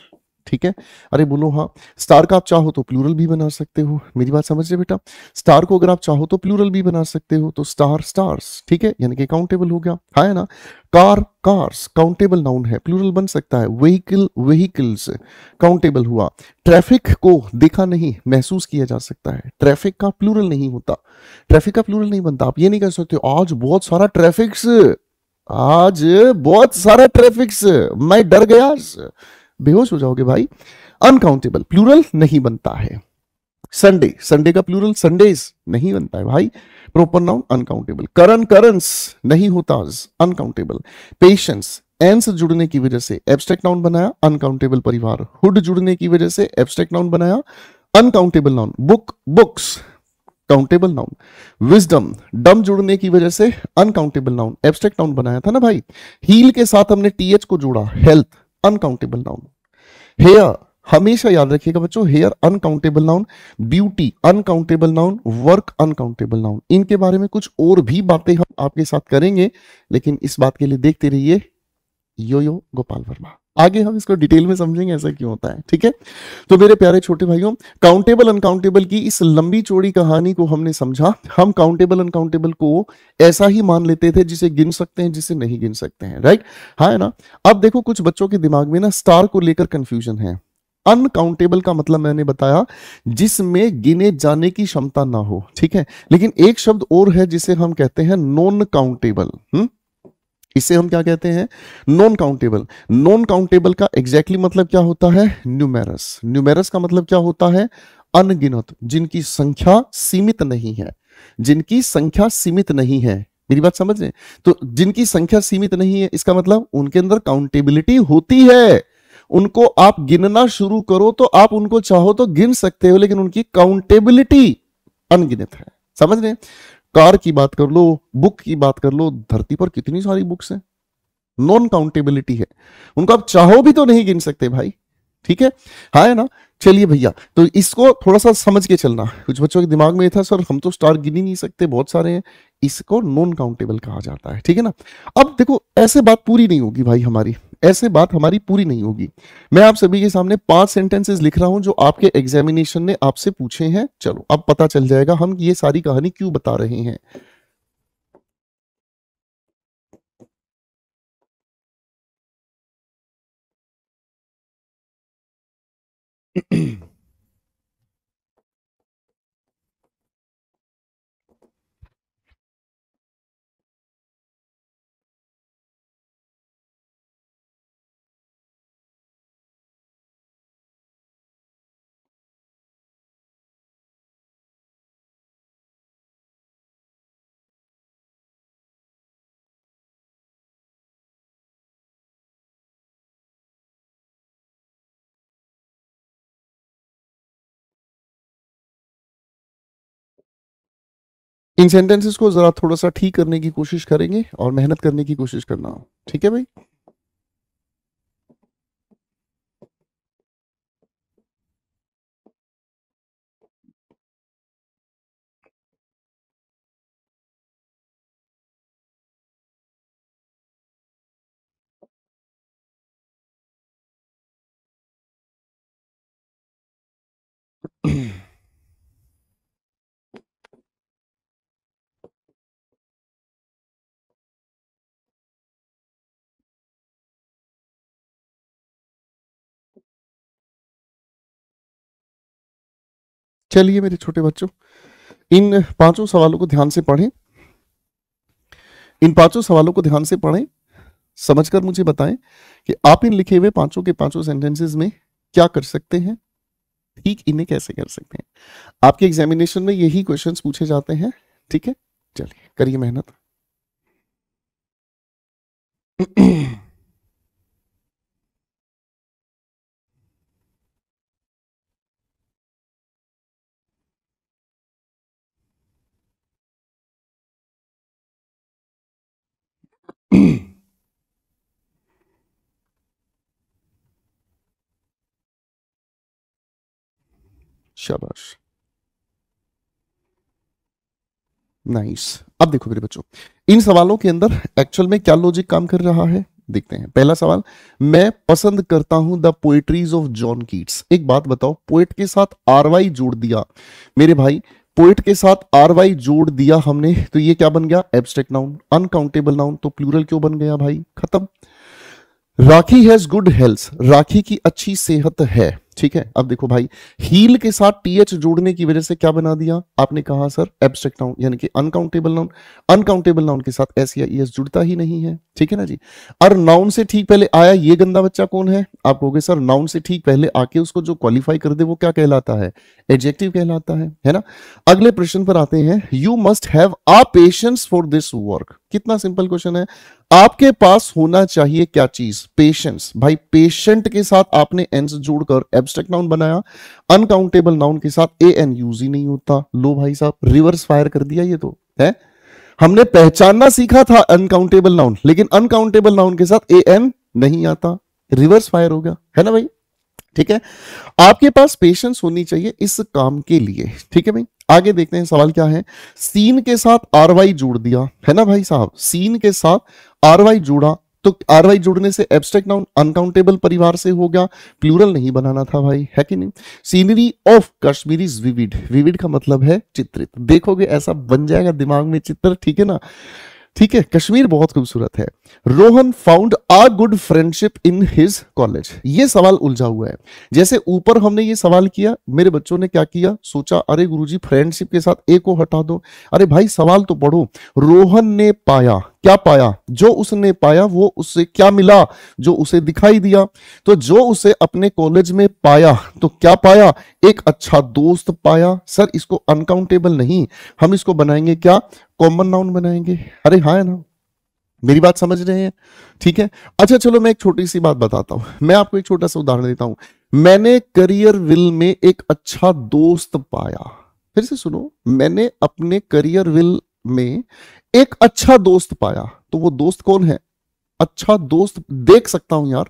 Speaker 1: ठीक है अरे बोलो हाँ स्टार का आप चाहो तो प्लूरल भी बना सकते हो मेरी बात समझ रहे बेटा स्टार को अगर आप चाहो तो प्लूरल भी बना सकते हो तो स्टार स्टार्स ठीक है यानी कि काउंटेबल हो गया हाँ है ना कार कार्स काउंटेबल नाउन है प्लूरल बन सकता है व्हीकल व्हीकल्स काउंटेबल हुआ ट्रैफिक को देखा नहीं महसूस किया जा सकता है ट्रैफिक का प्लूरल नहीं होता ट्रैफिक का प्लूरल नहीं बनता आप ये नहीं कह सकते आज बहुत सारा ट्रैफिक्स आज बहुत सारा ट्रैफिक्स मैं डर गया बेहोश हो जाओगे भाई अनकाउंटेबल प्लूरल नहीं बनता है संडे संडे का प्लूरल संडेज नहीं बनता है भाई प्रोपर नाउन अनकाउंटेबल करन करंस नहीं होता अनकाउंटेबल पेशेंस एंस जुड़ने की वजह से एब्स्ट्रैक्ट नाउन बनाया अनकाउंटेबल परिवार हुड जुड़ने की वजह से एब्स्ट्रैक्ट नाउन बनाया uncountable noun book books countable noun wisdom dom जुड़ने की वजह से अनकाउंटेबल नाउन एब्स्ट्रैक्ट नाउन बनाया था ना भाई हील के साथ हमने टीएच को जोड़ा हेल्थ अनकाउंटेबल नाउन हेयर हमेशा याद रखिएगा बच्चों hair uncountable noun beauty uncountable noun work uncountable noun इनके बारे में कुछ और भी बातें हम आपके साथ करेंगे लेकिन इस बात के लिए देखते रहिए यो यो गोपाल वर्मा आगे हम इसको डिटेल में समझेंगे ऐसा क्यों होता है ठीक है तो मेरे प्यारे छोटे भाइयों काउंटेबल अनकाउंटेबल की इस लंबी चौड़ी कहानी को हमने समझा हम काउंटेबल अनकाउंटेबल को ऐसा ही मान लेते थे जिसे गिन सकते हैं जिसे नहीं गिन सकते हैं राइट हाँ है ना अब देखो कुछ बच्चों के दिमाग में ना स्टार को लेकर कंफ्यूजन है अनकाउंटेबल का मतलब मैंने बताया जिसमें गिने जाने की क्षमता ना हो ठीक है लेकिन एक शब्द और है जिसे हम कहते हैं नॉन काउंटेबल हम्म इसे हम क्या कहते हैं नॉन काउंटेबल नॉन काउंटेबल का एग्जैक्टली exactly मतलब क्या होता है न्यूमेरस न्यूमेरस का मतलब क्या होता है अनगिनत जिनकी संख्या सीमित नहीं है जिनकी संख्या सीमित नहीं है मेरी बात समझ रहे तो जिनकी संख्या सीमित नहीं है इसका मतलब उनके अंदर काउंटेबिलिटी होती है उनको आप गिनना शुरू करो तो आप उनको चाहो तो गिन सकते हो लेकिन उनकी काउंटेबिलिटी अनगिनत है समझ रहे कार की बात कर लो बुक की बात कर लो धरती पर कितनी सारी बुक्स हैं नॉन काउंटेबिलिटी है उनको आप चाहो भी तो नहीं गिन सकते भाई ठीक है हाँ है ना चलिए भैया तो इसको थोड़ा सा समझ के चलना कुछ बच्चों के दिमाग में था सर हम तो स्टार गिन ही नहीं सकते बहुत सारे हैं इसको नॉन काउंटेबल कहा जाता है ठीक है ना अब देखो ऐसे बात पूरी नहीं होगी भाई हमारी ऐसे बात हमारी पूरी नहीं होगी मैं आप सभी के सामने पांच सेंटेंसेस लिख रहा हूं जो आपके एग्जामिनेशन ने आपसे पूछे हैं चलो अब पता चल जाएगा हम ये सारी कहानी क्यों बता रहे हैं इन सेंटेंसेस को ज़रा थोड़ा सा ठीक करने की कोशिश करेंगे और मेहनत करने की कोशिश करना ठीक है भाई चलिए मेरे छोटे बच्चों इन पांचों सवालों को ध्यान से पढ़ें इन पांचों सवालों को ध्यान से पढ़ें समझकर मुझे बताएं कि आप इन लिखे हुए पांचों के पांचों सेंटेंसेस में क्या कर सकते हैं ठीक इन्हें कैसे कर सकते हैं आपके एग्जामिनेशन में यही क्वेश्चंस पूछे जाते हैं ठीक है चलिए करिए मेहनत शाबाश नाइस अब देखो मेरे बच्चों इन सवालों के अंदर एक्चुअल में क्या लॉजिक काम कर रहा है देखते हैं पहला सवाल मैं पसंद करता हूं the poetries of John Keats एक बात बताओ पोएट के साथ आरवाई जोड़ दिया मेरे भाई पोएट के साथ आर वाई जोड़ दिया हमने तो ये क्या बन गया एब्स्ट्रैक्ट नाउन अनकाउंटेबल नाउन तो प्लूरल क्यों बन गया भाई खत्म Rakhi has good health Rakhi की अच्छी सेहत है ठीक है अब देखो भाई हील के साथ टीएच जोड़ने की वजह से क्या बना दिया आपने कहा सर एब्स्ट्रैक्ट नाउन यानी कि अनकाउंटेबल नाउन अनकाउंटेबल नाउन के साथ एस या ईएस e जुड़ता ही नहीं है ठीक है ना जी और नाउन से ठीक पहले आया ये गंदा बच्चा कौन है आप कहोगे सर नाउन से ठीक पहले आके उसको जो क्वालिफाई कर दे वो क्या कहलाता है एडजेक्टिव कहलाता है है ना अगले प्रश्न पर आते हैं you must have a patience for this work कितना सिंपल क्वेश्चन है आपके पास होना चाहिए क्या चीज पेशेंस भाई पेशेंट के साथ आपने एन से जोड़कर एब्स्ट्रैक्ट नाउन बनाया अनकाउंटेबल नाउन के साथ ए एन यूज ही नहीं होता लो भाई साहब रिवर्स फायर कर दिया ये तो है हमने पहचानना सीखा था अनकाउंटेबल नाउन लेकिन अनकाउंटेबल नाउन के साथ ए एन नहीं आता रिवर्स फायर हो गया है ना भाई ठीक है आपके पास पेशेंस होनी चाहिए इस काम के लिए ठीक है भाई आगे देखते हैं सवाल क्या है सीन के साथ आर वाई जोड़ दिया है ना भाई साहब सीन के साथ आरवाई वाई जोड़ा तो आरवाई वाई जुड़ने से एब्स्ट्रैक्ट नाउन अनकाउंटेबल परिवार से हो गया प्लूरल नहीं बनाना था भाई है कि नहीं scenery of Kashmir is vivid vivid का मतलब है चित्रित देखोगे ऐसा बन जाएगा दिमाग में चित्र ठीक है ना ठीक है कश्मीर बहुत खूबसूरत है Rohan found a good friendship in his college ये सवाल उलझा हुआ है जैसे ऊपर हमने ये सवाल किया मेरे बच्चों ने क्या किया सोचा अरे गुरुजी फ्रेंडशिप के साथ ए को हटा दो अरे भाई सवाल तो पढ़ो रोहन ने पाया क्या पाया जो उसने पाया वो उससे क्या मिला जो उसे दिखाई दिया तो जो उसे अपने कॉलेज में पाया तो क्या पाया एक अच्छा दोस्त पाया सर इसको अनकाउंटेबल नहीं हम इसको बनाएंगे क्या कॉमन नाउन बनाएंगे अरे हाँ ना मेरी बात समझ रहे हैं ठीक है अच्छा चलो मैं एक छोटी सी बात बताता हूं मैं आपको एक छोटा सा उदाहरण देता हूं मैंने करियर विल में एक अच्छा दोस्त पाया फिर से सुनो मैंने अपने करियर विल में एक अच्छा दोस्त पाया तो वो दोस्त कौन है अच्छा दोस्त देख सकता हूं यार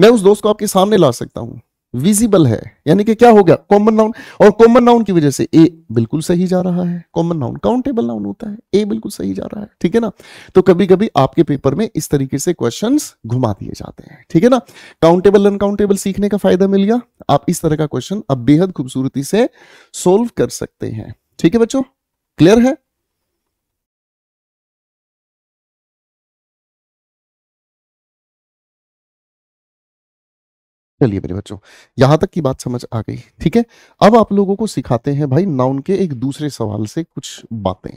Speaker 1: मैं उस दोस्त को आपके सामने ला सकता हूं विजिबल है यानी कि क्या हो गया कॉमन नाउन और कॉमन नाउन की वजह से ए बिल्कुल सही जा रहा है कॉमन नाउन काउंटेबल नाउन होता है ए बिल्कुल सही जा रहा है ठीक है ना तो कभी कभी आपके पेपर में इस तरीके से क्वेश्चन घुमा दिए जाते हैं ठीक है ना काउंटेबल अनकाउंटेबल सीखने का फायदा मिल गया आप इस तरह का क्वेश्चन अब बेहद खूबसूरती से सोल्व कर सकते हैं ठीक है बच्चों क्लियर है चलिए मेरे बच्चों यहां तक की बात समझ आ गई ठीक है अब आप लोगों को सिखाते हैं भाई नाउन के एक दूसरे सवाल से कुछ बातें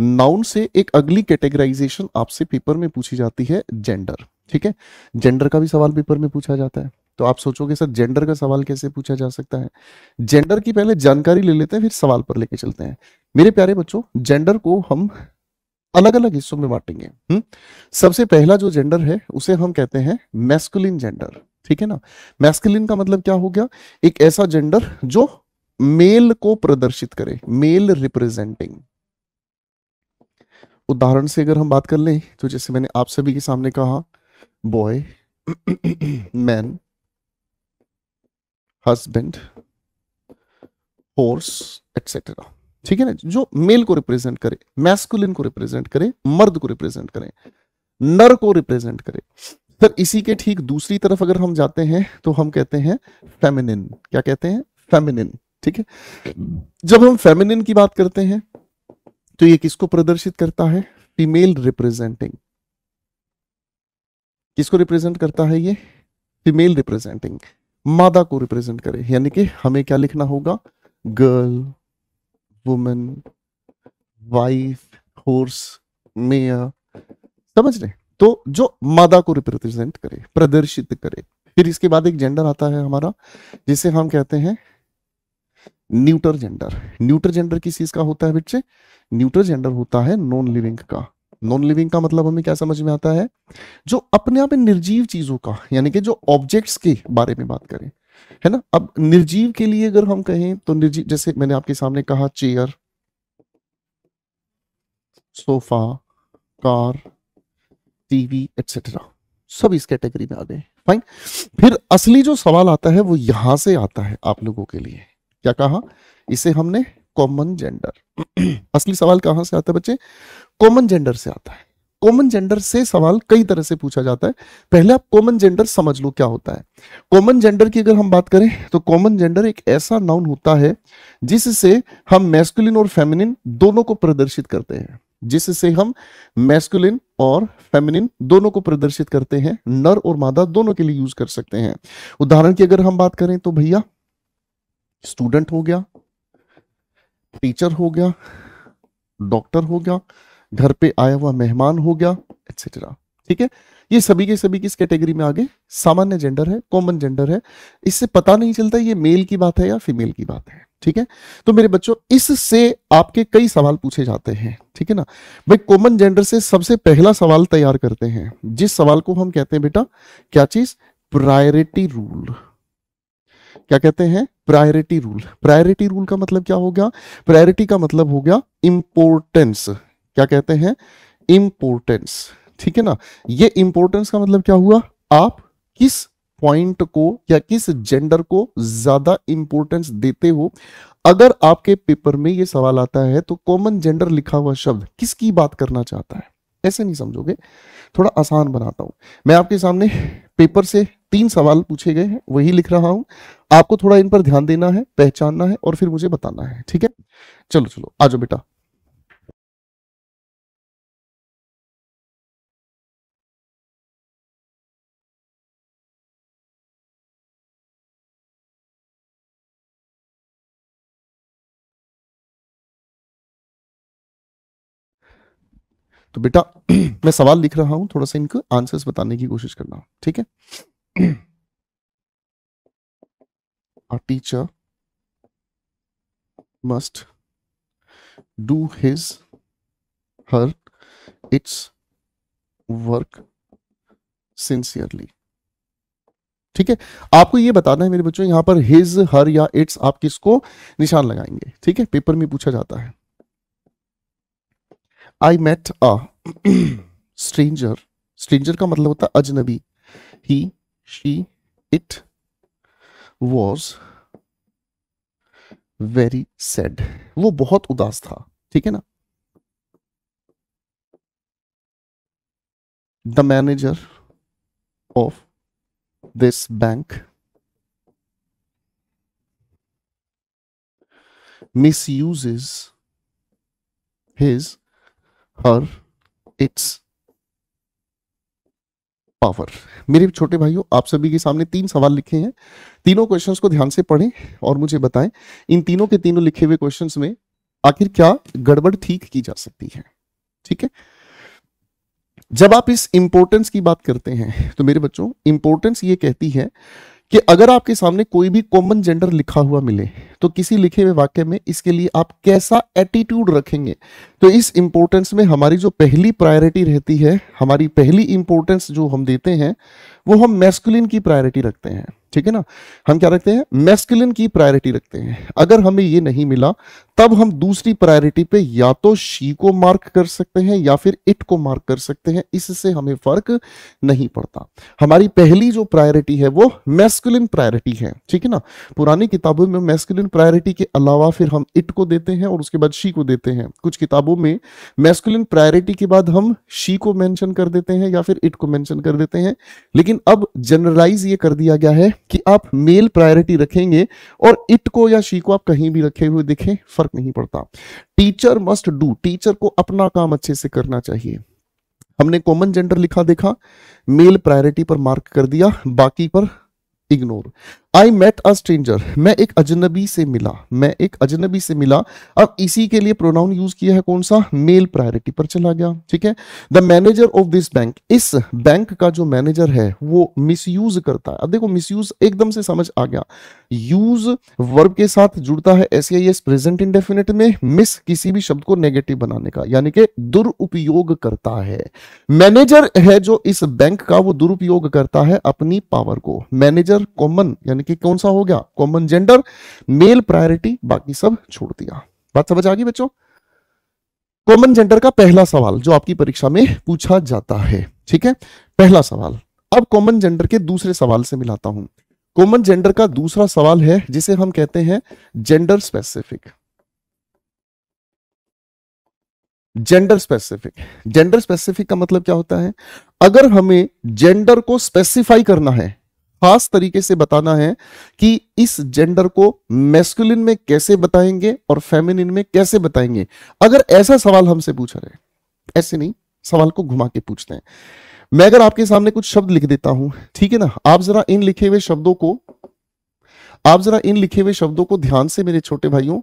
Speaker 1: नाउन से एक अगली कैटेगराइजेशन आपसे पेपर में पूछी जाती है जेंडर ठीक है जेंडर का भी सवाल पेपर में पूछा जाता है तो आप सोचोगे सर जेंडर का सवाल कैसे पूछा जा सकता है जेंडर की पहले जानकारी ले लेते हैं फिर सवाल पर लेके चलते हैं मेरे प्यारे बच्चों जेंडर को हम अलग अलग हिस्सों में बांटेंगे हम्म? सबसे पहला जो जेंडर है उसे हम कहते हैं मेस्कुलिन जेंडर ठीक है ना मैस्कुलिन का मतलब क्या हो गया एक ऐसा जेंडर जो मेल को प्रदर्शित करे मेल रिप्रेजेंटिंग उदाहरण से अगर हम बात कर लें तो जैसे मैंने आप सभी के सामने कहा boy man husband horse etcetera ठीक है ना जो मेल को रिप्रेजेंट करे मैस्कुलिन को रिप्रेजेंट करे मर्द को रिप्रेजेंट करे नर को रिप्रेजेंट करे सर इसी के ठीक दूसरी तरफ अगर हम जाते हैं तो हम कहते हैं फेमिनिन क्या कहते हैं फेमिनिन ठीक है जब हम फेमिनिन की बात करते हैं तो ये किसको प्रदर्शित करता है फीमेल रिप्रेजेंटिंग किसको रिप्रेजेंट करता है ये फीमेल रिप्रेजेंटिंग मादा को रिप्रेजेंट करे यानी कि हमें क्या लिखना होगा girl women wife horse mare समझ रहे तो जो मादा को रिप्रेजेंट करे प्रदर्शित करे फिर इसके बाद एक जेंडर आता है हमारा जिसे हम कहते हैं न्यूटर जेंडर न्यूटर जेंडर किस चीज का होता है बच्चे न्यूटर जेंडर होता है नॉन लिविंग का नॉन लिविंग का मतलब हमें क्या समझ में आता है जो अपने आप में निर्जीव चीजों का यानी कि जो ऑब्जेक्ट्स के बारे में बात करें है ना अब निर्जीव के लिए अगर हम कहें तो निर्जीव जैसे मैंने आपके सामने कहा chair sofa car TV etcetera सब इस कैटेगरी में आ गए फाइन फिर असली जो सवाल आता है वो यहां से आता है आप लोगों के लिए क्या कहा इसे हमने कॉमन जेंडर असली सवाल कहां से आता है बच्चे कॉमन जेंडर से आता है कॉमन जेंडर से सवाल कई तरह से पूछा जाता है पहले आप कॉमन जेंडर समझ लो क्या होता है कॉमन जेंडर की अगर हम बात करें तो कॉमन जेंडर एक ऐसा नाउन होता है जिससे हम मैस्कुलिन और फेमिनिन दोनों को प्रदर्शित करते हैं जिससे हम मैस्कुलिन और फेमिनिन दोनों को प्रदर्शित करते हैं नर और मादा दोनों के लिए यूज कर सकते हैं उदाहरण की अगर हम बात करें तो भैया स्टूडेंट हो गया टीचर हो गया डॉक्टर हो गया घर पे आया हुआ मेहमान हो गया एक्सेट्रा ठीक है ये सभी के सभी किस कैटेगरी में आगे सामान्य जेंडर है कॉमन जेंडर है इससे पता नहीं चलता ये मेल की बात है या फीमेल की बात है ठीक है तो मेरे बच्चों इससे आपके कई सवाल पूछे जाते हैं ठीक है ना भाई कॉमन जेंडर से सबसे पहला सवाल तैयार करते हैं जिस सवाल को हम कहते हैं बेटा क्या चीज प्रायोरिटी रूल क्या कहते हैं प्रायोरिटी रूल प्रायोरिटी रूल का मतलब क्या हो गया प्रायोरिटी का मतलब हो गया इंपोर्टेंस क्या कहते हैं इंपोर्टेंस ठीक है ना ये इंपोर्टेंस का मतलब क्या हुआ आप किस पॉइंट को या किस जेंडर को ज्यादा इंपोर्टेंस देते हो अगर आपके पेपर में ये सवाल आता है तो कॉमन जेंडर लिखा हुआ शब्द किसकी बात करना चाहता है ऐसे नहीं समझोगे थोड़ा आसान बनाता हूं मैं आपके सामने पेपर से तीन सवाल पूछे गए हैं वही लिख रहा हूं आपको थोड़ा इन पर ध्यान देना है पहचानना है और फिर मुझे बताना है ठीक है चलो चलो आ जाओ बेटा तो बेटा मैं सवाल लिख रहा हूं थोड़ा सा इनको आंसर्स बताने की कोशिश करना ठीक है a teacher must do his her its work sincerely ठीक है आपको ये बताना है मेरे बच्चों यहां पर हिज हर या इट्स आप किसको निशान लगाएंगे ठीक है पेपर में पूछा जाता है I met a stranger stranger का मतलब होता है अजनबी he she it was very sad वो बहुत उदास था ठीक है ना
Speaker 2: the manager of this bank misuse his
Speaker 1: her its power मेरे छोटे भाइयों आप सभी के सामने तीन सवाल लिखे हैं तीनों क्वेश्चंस को ध्यान से पढ़ें और मुझे बताएं इन तीनों के तीनों लिखे हुए क्वेश्चंस में आखिर क्या गड़बड़ ठीक की जा सकती है ठीक है जब आप इस इंपोर्टेंस की बात करते हैं तो मेरे बच्चों इंपोर्टेंस ये कहती है कि अगर आपके सामने कोई भी कॉमन जेंडर लिखा हुआ मिले तो किसी लिखे हुए वाक्य में इसके लिए आप कैसा एटीट्यूड रखेंगे तो इस इम्पोर्टेंस में हमारी जो पहली प्रायोरिटी रहती है हमारी पहली इंपोर्टेंस जो हम देते हैं वो हम मैस्कुलिन की प्रायोरिटी रखते हैं ठीक है ना हम क्या रखते हैं मेस्किलिन की प्रायोरिटी रखते हैं अगर हमें ये नहीं मिला तब हम दूसरी प्रायोरिटी पे या तो शी को मार्क कर सकते हैं या फिर इट को मार्क कर सकते हैं इससे हमें फर्क नहीं पड़ता हमारी पहली जो प्रायोरिटी है वो मेस्किलिन प्रायोरिटी है ठीक है ना पुरानी किताबों में मेस्किलिन प्रायोरिटी के अलावा फिर हम इट को देते हैं और उसके बाद शी को देते हैं कुछ किताबों में मेस्किलिन प्रायोरिटी के बाद हम शी को मैंशन कर देते हैं या फिर इट को मैंशन कर देते हैं लेकिन अब जनरलाइज ये कर दिया गया है कि आप मेल प्रायोरिटी रखेंगे और इट को या शी को आप कहीं भी रखे हुए देखें फर्क नहीं पड़ता टीचर मस्ट डू टीचर को अपना काम अच्छे से करना चाहिए हमने कॉमन जेंडर लिखा देखा मेल प्रायोरिटी पर मार्क कर दिया बाकी पर ignore I met a stranger मैं एक अजनबी से मिला मैं एक अजनबी से मिला अब इसी के लिए प्रोनाउन यूज किया है कौन सा मेल प्रायोरिटी पर चला गया ठीक है the manager of this bank इस बैंक का जो मैनेजर है वो यूज करता है अब देखो मिसयूज एकदम से समझ आ गया यूज वर्ब के साथ जुड़ता है S I S present indefinite में मिस किसी भी शब्द को नेगेटिव बनाने का यानी कि दुरुपयोग करता है मैनेजर है जो इस बैंक का वो दुरुपयोग करता है अपनी पावर को मैनेजर कॉमन यानी यानी कि कौन सा हो गया कॉमन जेंडर मेल प्रायोरिटी बाकी सब छोड़ दिया बात समझ आ गई बच्चों कॉमन जेंडर का पहला सवाल जो आपकी परीक्षा में पूछा जाता है ठीक है पहला सवाल अब कॉमन जेंडर के दूसरे सवाल से मिलाता हूं कॉमन जेंडर का दूसरा सवाल है जिसे हम कहते हैं gender specific gender specific gender specific का मतलब क्या होता है अगर हमें जेंडर को स्पेसिफाई करना है खास तरीके से बताना है कि इस जेंडर को मेस्कुलिन में कैसे बताएंगे और फेमिनिन में कैसे बताएंगे अगर ऐसा सवाल हमसे पूछा रहे ऐसे नहीं सवाल को घुमा के पूछते हैं मैं अगर आपके सामने कुछ शब्द लिख देता हूं ठीक है ना आप जरा इन लिखे हुए शब्दों को आप जरा इन लिखे हुए शब्दों को ध्यान से मेरे छोटे भाइयों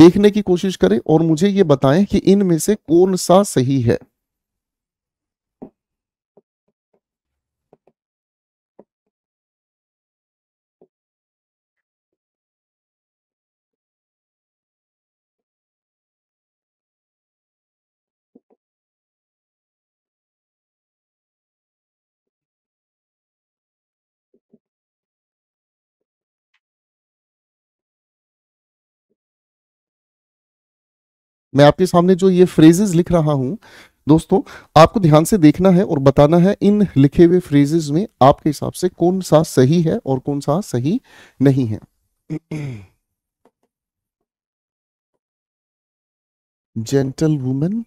Speaker 1: देखने की कोशिश करें और मुझे ये बताएं कि इनमें से कौन सा सही है
Speaker 2: मैं आपके सामने जो ये फ्रेजेस लिख रहा
Speaker 1: हूं दोस्तों आपको ध्यान से देखना है और बताना है इन लिखे हुए फ्रेजेस में आपके हिसाब से कौन सा सही है और कौन सा सही नहीं है
Speaker 2: gentle women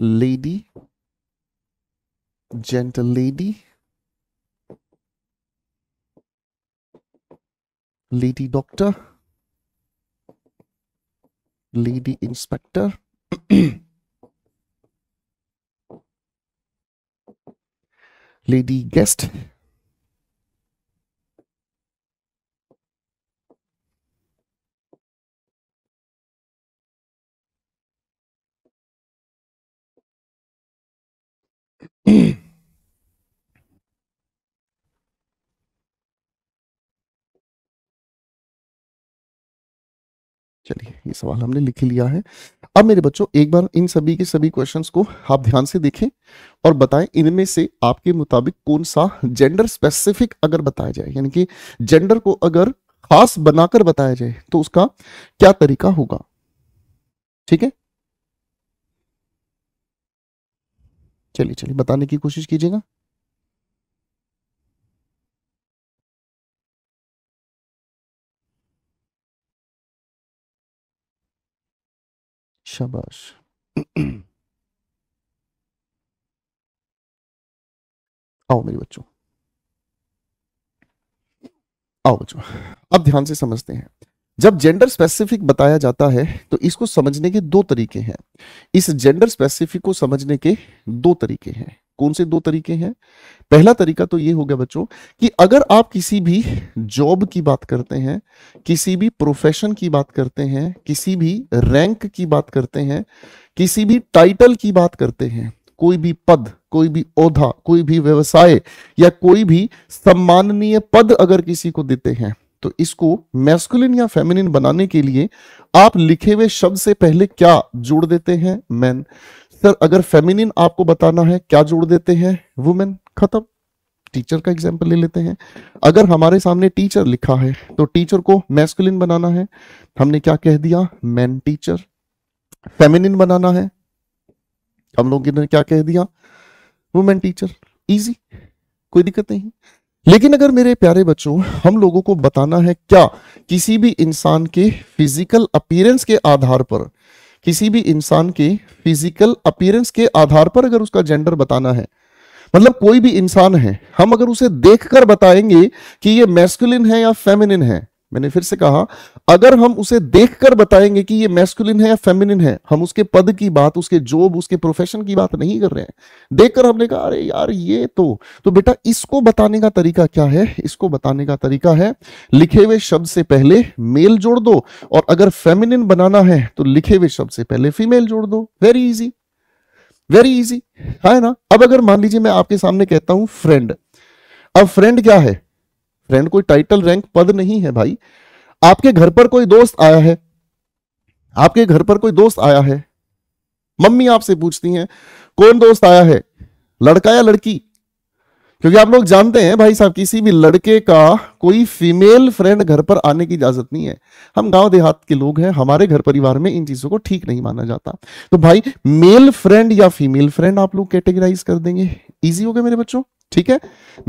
Speaker 2: lady gentle lady lady doctor, lady inspector. lady guest
Speaker 1: ये सवाल हमने लिख लिया है अब मेरे बच्चों एक बार इन सभी के सभी क्वेश्चंस को आप ध्यान से देखें और बताएं इनमें से आपके मुताबिक कौन सा जेंडर स्पेसिफिक अगर बताया जाए यानी कि जेंडर को अगर खास बनाकर बताया जाए तो उसका क्या तरीका होगा ठीक है
Speaker 2: चलिए चलिए बताने की कोशिश कीजिएगा शाबाश आओ मेरे बच्चों
Speaker 1: आओ बच्चों अब ध्यान से समझते हैं जब जेंडर स्पेसिफिक बताया जाता है तो इसको समझने के दो तरीके हैं इस जेंडर स्पेसिफिक को समझने के दो तरीके हैं कौन से दो तरीके हैं पहला तरीका तो ये हो गया बच्चों कि अगर आप किसी भी जॉब की बात करते हैं किसी भी प्रोफेशन की बात करते हैं किसी भी रैंक की बात करते हैं किसी भी टाइटल की बात करते हैं कोई भी पद कोई भी औधा कोई भी व्यवसाय या कोई भी सम्माननीय पद अगर किसी को देते हैं तो इसको मैस्कुलिन या फेमिनिन बनाने के लिए आप लिखे हुए शब्द से पहले क्या जोड़ देते हैं मैन सर अगर फेमिनिन आपको बताना है क्या जोड़ देते हैं वुमेन खत्म टीचर का एग्जाम्पल ले लेते हैं अगर हमारे सामने टीचर लिखा है तो टीचर को मैस्कुलिन बनाना है हमने क्या कह दिया मैन टीचर फेमिनिन बनाना है हम लोगों ने क्या कह दिया वुमेन टीचर इजी कोई दिक्कत नहीं लेकिन अगर मेरे प्यारे बच्चों हम लोगों को बताना है क्या किसी भी इंसान के फिजिकल अपीयरेंस के आधार पर किसी भी इंसान के फिजिकल अपीयरेंस के आधार पर अगर उसका जेंडर बताना है मतलब कोई भी इंसान है हम अगर उसे देखकर बताएंगे कि ये मैस्कुलिन है या फेमिनिन है मैंने फिर से कहा अगर हम उसे देखकर बताएंगे कि ये मैस्कुलिन है या फेमिनिन है हम उसके पद की बात उसके जॉब उसके प्रोफेशन की बात नहीं कर रहे हैं देखकर हमने कहा अरे यार ये तो तो बेटा इसको बताने का तरीका क्या है इसको बताने का तरीका है लिखे हुए शब्द से पहले मेल जोड़ दो और अगर फेमिनिन बनाना है तो लिखे हुए शब्द से पहले फीमेल जोड़ दो वेरी इजी वेरी इजी है ना अब अगर मान लीजिए मैं आपके सामने कहता हूं फ्रेंड अब फ्रेंड क्या है फ्रेंड कोई टाइटल रैंक पद नहीं है भाई आपके घर पर कोई दोस्त आया है आपके घर पर कोई दोस्त आया है मम्मी आपसे पूछती हैं कौन दोस्त आया है लड़का या लड़की क्योंकि आप लोग जानते हैं भाई साहब किसी भी लड़के का कोई फीमेल फ्रेंड घर पर आने की इजाजत नहीं है हम गांव देहात के लोग हैं हमारे घर परिवार में इन चीजों को ठीक नहीं माना जाता तो भाई मेल फ्रेंड या फीमेल फ्रेंड आप लोग कैटेगराइज कर देंगे इजी हो गया मेरे बच्चों ठीक है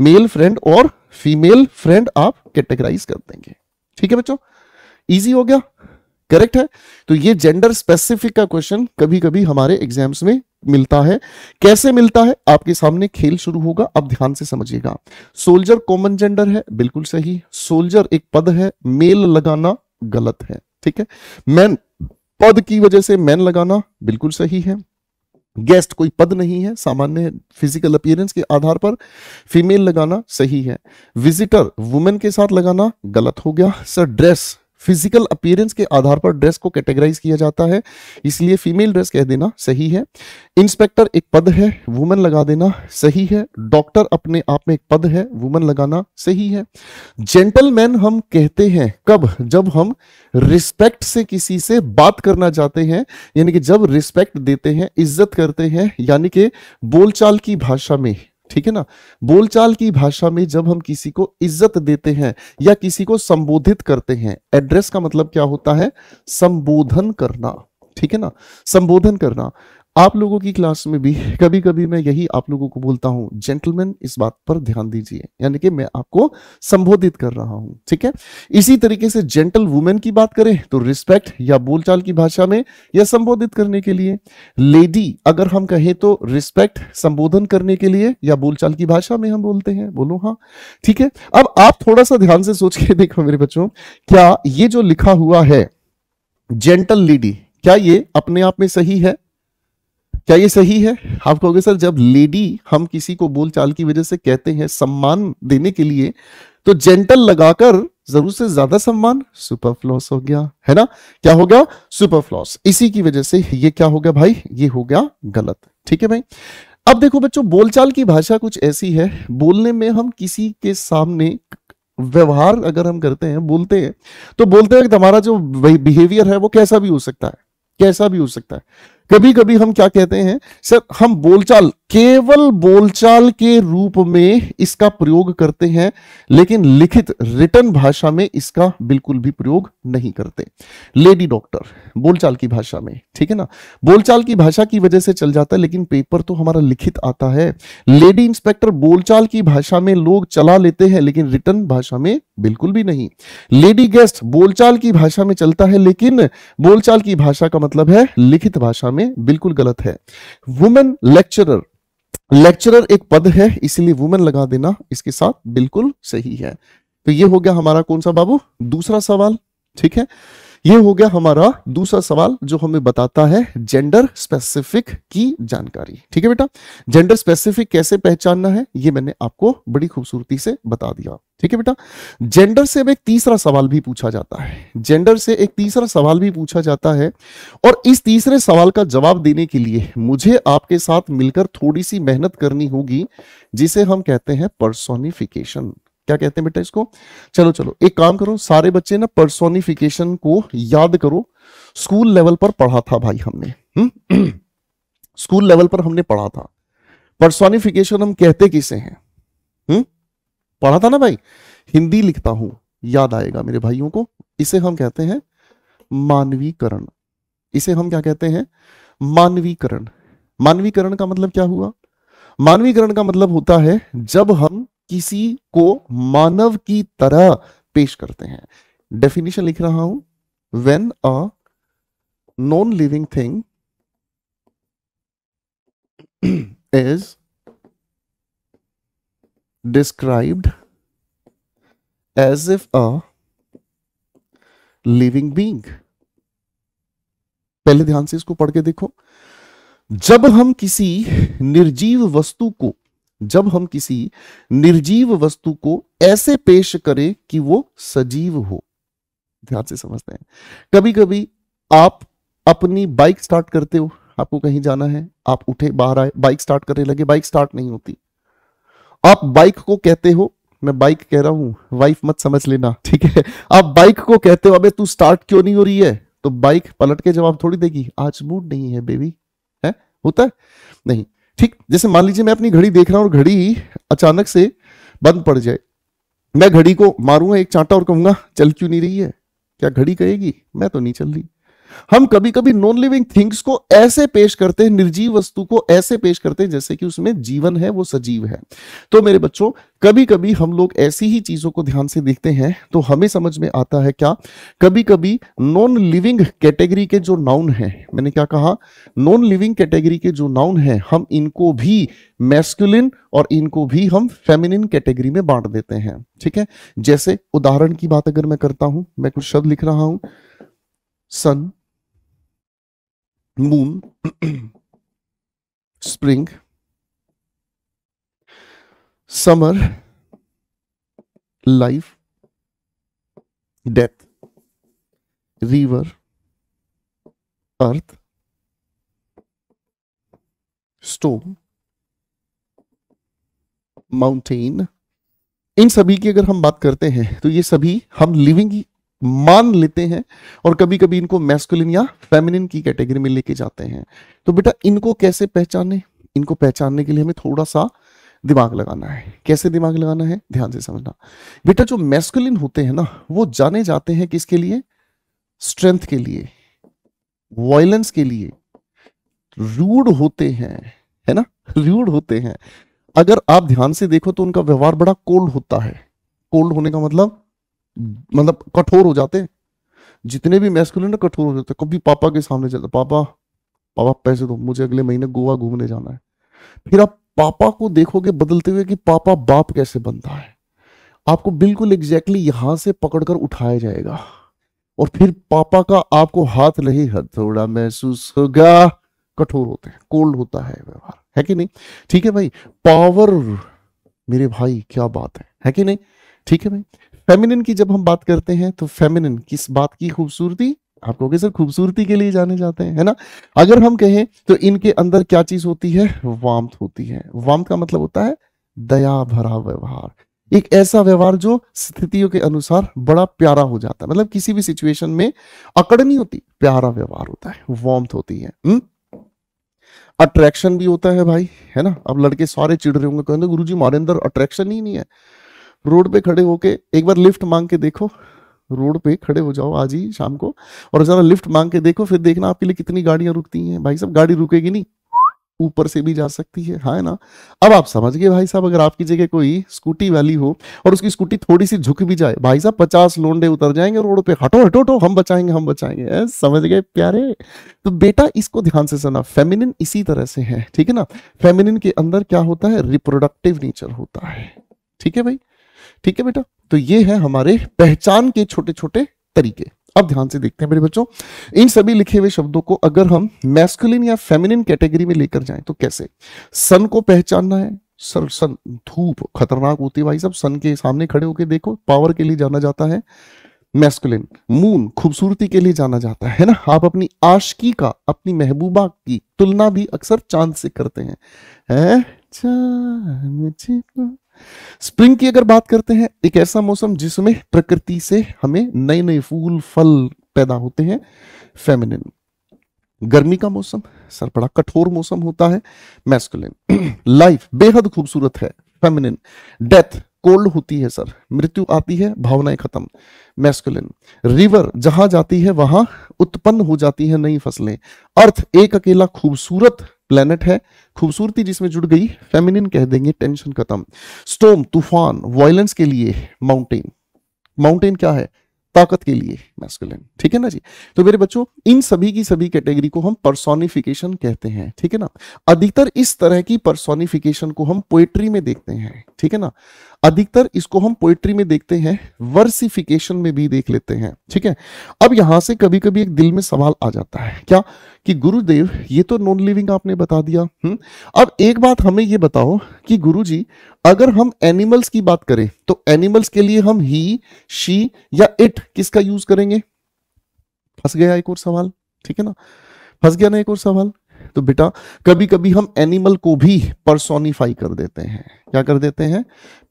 Speaker 1: मेल फ्रेंड और फीमेल फ्रेंड आप कैटेगराइज कर देंगे ठीक है बच्चों इजी हो गया करेक्ट है तो ये जेंडर स्पेसिफिक का क्वेश्चन कभी कभी हमारे एग्जाम्स में मिलता है कैसे मिलता है आपके सामने खेल शुरू होगा आप ध्यान से समझिएगा सोल्जर कॉमन जेंडर है बिल्कुल सही सोल्जर एक पद है मेल लगाना गलत है ठीक है मैन पद की वजह से मैन लगाना बिल्कुल सही है गेस्ट कोई पद नहीं है सामान्य फिजिकल अपियरेंस के आधार पर फीमेल लगाना सही है विजिटर वुमेन के साथ लगाना गलत हो गया सर ड्रेस फिजिकल अपीयरेंस के आधार पर ड्रेस को कैटेगराइज किया जाता है इसलिए फीमेल ड्रेस कह देना सही है इंस्पेक्टर एक पद है वुमन लगा देना सही है डॉक्टर अपने आप में एक पद है वुमन लगाना सही है जेंटलमैन हम कहते हैं कब जब हम रिस्पेक्ट से किसी से बात करना चाहते हैं यानी कि जब रिस्पेक्ट देते हैं इज्जत करते हैं यानी कि बोलचाल की भाषा में ठीक है ना बोलचाल की भाषा में जब हम किसी को इज्जत देते हैं या किसी को संबोधित करते हैं एड्रेस का मतलब क्या होता है संबोधन करना ठीक है ना संबोधन करना आप लोगों की क्लास में भी कभी कभी मैं यही आप लोगों को बोलता हूं जेंटलमैन इस बात पर ध्यान दीजिए यानी कि मैं आपको संबोधित कर रहा हूं ठीक है इसी तरीके से जेंटल वुमेन की बात करें तो रिस्पेक्ट या बोलचाल की भाषा में या संबोधित करने के लिए लेडी अगर हम कहें तो रिस्पेक्ट संबोधन करने के लिए या बोलचाल की भाषा में हम बोलते हैं बोलो हाँ ठीक है अब आप थोड़ा सा ध्यान से सोच के देखो मेरे बच्चों क्या ये जो लिखा हुआ है जेंटल लेडी क्या ये अपने आप में सही है क्या ये सही है आप कहोगे सर जब लेडी हम किसी को बोलचाल की वजह से कहते हैं सम्मान देने के लिए तो जेंटल लगाकर जरूर से ज्यादा सम्मान सुपरफ्लॉस हो गया है ना क्या हो गया सुपरफ्लॉस इसी की वजह से ये क्या हो गया भाई ये हो गया गलत ठीक है भाई अब देखो बच्चों बोलचाल की भाषा कुछ ऐसी है बोलने में हम किसी के सामने व्यवहार अगर हम करते हैं बोलते हैं तो बोलते वक्त हमारा जो बिहेवियर है वो कैसा भी हो सकता है कैसा भी हो सकता है कभी कभी हम क्या कहते हैं सर हम बोलचाल केवल बोलचाल के रूप में इसका प्रयोग करते हैं लेकिन लिखित रिटर्न भाषा में इसका बिल्कुल भी प्रयोग नहीं करते लेडी डॉक्टर बोलचाल की भाषा में ठीक है ना बोलचाल की भाषा की वजह से चल जाता है लेकिन पेपर तो हमारा लिखित आता है लेडी इंस्पेक्टर बोलचाल की भाषा में लोग चला लेते हैं लेकिन रिटर्न भाषा में बिल्कुल भी नहीं लेडी गेस्ट बोलचाल की भाषा में चलता है लेकिन बोलचाल की भाषा का मतलब है लिखित भाषा में बिल्कुल गलत है वुमेन लेक्चरर लेक्चरर एक पद है इसलिए वुमेन लगा देना इसके साथ बिल्कुल सही है तो ये हो गया हमारा कौन सा बाबू दूसरा सवाल ठीक है ये हो गया हमारा दूसरा सवाल जो हमें बताता है जेंडर स्पेसिफिक की जानकारी ठीक है बेटा जेंडर स्पेसिफिक कैसे पहचानना है ये मैंने आपको बड़ी खूबसूरती से बता दिया ठीक है बेटा जेंडर से अब एक तीसरा सवाल भी पूछा जाता है जेंडर से एक तीसरा सवाल भी पूछा जाता है और इस तीसरे सवाल का जवाब देने के लिए मुझे आपके साथ मिलकर थोड़ी सी मेहनत करनी होगी जिसे हम कहते हैं परसोनिफिकेशन क्या कहते हैं बेटा इसको चलो चलो एक काम करो सारे बच्चे ना पर्सोनिफिकेशन को याद करो स्कूल लेवल पर पढ़ा था भाई हमने स्कूल हम्म? लेवल पर हमने पढ़ा था पर्सोनिफिकेशन हम कहते किसे हैं हम्म? पढ़ा था ना भाई हिंदी लिखता हूं याद आएगा मेरे भाइयों को इसे हम कहते हैं मानवीकरण इसे हम क्या कहते हैं मानवीकरण मानवीकरण का मतलब क्या हुआ मानवीकरण का मतलब होता है जब हम किसी को मानव की तरह पेश करते हैं डेफिनेशन लिख रहा हूं when a non living thing is described as if a living being पहले ध्यान से इसको पढ़ के देखो जब हम किसी निर्जीव वस्तु को जब हम किसी निर्जीव वस्तु को ऐसे पेश करें कि वो सजीव हो ध्यान से समझते हैं कभी कभी आप अपनी बाइक स्टार्ट करते हो आपको कहीं जाना है आप उठे बाहर आए बाइक स्टार्ट करने लगे बाइक स्टार्ट नहीं होती आप बाइक को कहते हो मैं बाइक कह रहा हूं वाइफ मत समझ लेना ठीक है आप बाइक को कहते हो अबे तू स्टार्ट क्यों नहीं हो रही है तो बाइक पलट के जवाब थोड़ी देगी आज मूड नहीं है बेबी है होता है नहीं ठीक जैसे मान लीजिए मैं अपनी घड़ी देख रहा हूं और घड़ी अचानक से बंद पड़ जाए मैं घड़ी को मारूंगा एक चांटा और कहूंगा चल क्यों नहीं रही है क्या घड़ी कहेगी मैं तो नहीं चल रही हम कभी कभी नॉन लिविंग थिंग्स को ऐसे पेश करते हैं निर्जीव वस्तु को ऐसे पेश करते हैं जैसे कि उसमें जीवन है वो सजीव है तो मेरे बच्चों कभी कभी हम लोग ऐसी ही चीजों को ध्यान से देखते हैं तो हमें समझ में आता है क्या कभी कभी नॉन लिविंग कैटेगरी के जो नाउन है मैंने क्या कहा नॉन लिविंग कैटेगरी के जो नाउन है हम इनको भी मैस्कुलिन और इनको भी हम फेमिनिन कैटेगरी में बांट देते हैं ठीक है जैसे उदाहरण की बात अगर मैं करता हूं मैं कुछ शब्द लिख रहा हूं sun moon,
Speaker 2: spring, summer, life, death, river, earth,
Speaker 1: storm, mountain इन सभी की अगर हम बात करते हैं तो ये सभी हम लिविंग मान लेते हैं और कभी कभी इनको मैस्कुलिन या फेमिनिन की कैटेगरी में लेके जाते हैं तो बेटा इनको कैसे पहचाने इनको पहचानने के लिए हमें थोड़ा सा दिमाग लगाना है कैसे दिमाग लगाना है ध्यान से समझना बेटा जो मैस्कुलिन होते हैं ना वो जाने जाते हैं किसके लिए स्ट्रेंथ के लिए वायलेंस के लिए रूड होते हैं है ना रूड होते हैं अगर आप ध्यान से देखो तो उनका व्यवहार बड़ा कोल्ड होता है कोल्ड होने का मतलब मतलब कठोर हो जाते हैं जितने भी मैस्कुलर ना कठोर हो जाते हैं कभी पापा के सामने चलता पापा पापा पैसे दो मुझे अगले महीने गोवा घूमने जाना है फिर आप पापा को देखोगे बदलते हुए कि पापा बाप कैसे बनता है आपको बिल्कुल एग्जैक्टली exactly यहां से पकड़कर उठाया जाएगा और फिर पापा का आपको हाथ नहीं हथौड़ा महसूस होगा कठोर होते हैं कोल्ड होता है व्यवहार है कि नहीं ठीक है भाई पावर मेरे भाई क्या बात है है कि नहीं ठीक है भाई फेमिनिन की जब हम बात करते हैं तो फेमिनिन किस बात की खूबसूरती आप कहोगे सर खूबसूरती के लिए जाने जाते हैं है ना अगर हम कहें तो इनके अंदर क्या चीज होती है वामथ होती है वामथ का मतलब होता है दया भरा व्यवहार एक ऐसा व्यवहार जो स्थितियों के अनुसार बड़ा प्यारा हो जाता है मतलब किसी भी सिचुएशन में अकड़ नहीं होती प्यारा व्यवहार होता है वॉम्थ होती है अट्रैक्शन हम्म? भी होता है भाई है ना अब लड़के सारे चिड़ रहे होंगे कहेंगे गुरु जी मारे अंदर अट्रैक्शन ही नहीं है रोड पे खड़े होके एक बार लिफ्ट मांग के देखो रोड पे खड़े हो जाओ आज ही शाम को और जरा लिफ्ट मांग के देखो फिर देखना आपके लिए कितनी गाड़ियां रुकती हैं भाई साहब गाड़ी रुकेगी नहीं ऊपर से भी जा सकती है हाँ ना अब आप समझ गए भाई साहब अगर आपकी जगह कोई स्कूटी वाली हो और उसकी स्कूटी थोड़ी सी झुक भी जाए भाई साहब पचास लोंडे उतर जाएंगे रोड पे हटो हटो हटो हम बचाएंगे हम बचाएंगे समझ गए प्यारे तो बेटा इसको ध्यान से सुना फेमिनिन इसी तरह से है ठीक है ना फेमिनिन के अंदर क्या होता है रिप्रोडक्टिव नेचर होता है ठीक है भाई ठीक है बेटा तो ये है हमारे पहचान के छोटे छोटे तरीके अब ध्यान से देखते हैं मेरे बच्चों इन सभी लिखे हुए शब्दों को अगर हम मैस्कुलिन या फेमिनिन कैटेगरी में लेकर जाएं तो कैसे सन को पहचानना है सर सन धूप खतरनाक होती है भाई सब सन के सामने खड़े होकर देखो पावर के लिए जाना जाता है मैस्कुलिन मून खूबसूरती के लिए जाना जाता है ना आप अपनी आशकी का अपनी महबूबा की तुलना भी अक्सर चांद से करते हैं है? स्प्रिंग की अगर बात करते हैं एक ऐसा मौसम जिसमें प्रकृति से हमें नए नए फूल फल पैदा होते हैं फेमिनिन गर्मी का मौसम सर बड़ा कठोर मौसम होता है मैस्कुलिन लाइफ बेहद खूबसूरत है फेमिनिन डेथ कोल्ड होती है सर मृत्यु आती है भावनाएं खत्म मैस्कुलिन रिवर जहां जाती है वहां उत्पन्न हो जाती है नई फसलें अर्थ एक अकेला खूबसूरत प्लेनेट है खूबसूरती जिसमें जुड़ गई फेमिनिन कह देंगे टेंशन खत्म स्टोम तूफान वायलेंस के लिए माउंटेन माउंटेन क्या है ताकत के लिए मैस्कुलिन ठीक है ना जी तो मेरे बच्चों इन सभी की सभी कैटेगरी को हम पर्सोनिफिकेशन कहते हैं ठीक है ना अधिकतर इस तरह की पर्सोनिफिकेशन को हम पोएट्री में देखते हैं ठीक है ना अधिकतर इसको हम पोइट्री में देखते हैं वर्सिफिकेशन में भी देख लेते हैं ठीक है अब यहां से कभी कभी एक दिल में सवाल आ जाता है क्या कि गुरुदेव ये तो नॉन लिविंग आपने बता दिया हुँ? हम्म? अब एक बात हमें ये बताओ कि गुरु जी अगर हम एनिमल्स की बात करें तो एनिमल्स के लिए हम ही शी या इट किसका यूज करेंगे फंस गया एक और सवाल ठीक है ना फंस गया ना एक और सवाल तो बेटा कभी कभी हम एनिमल को भी परसोनिफाई कर देते हैं क्या कर देते हैं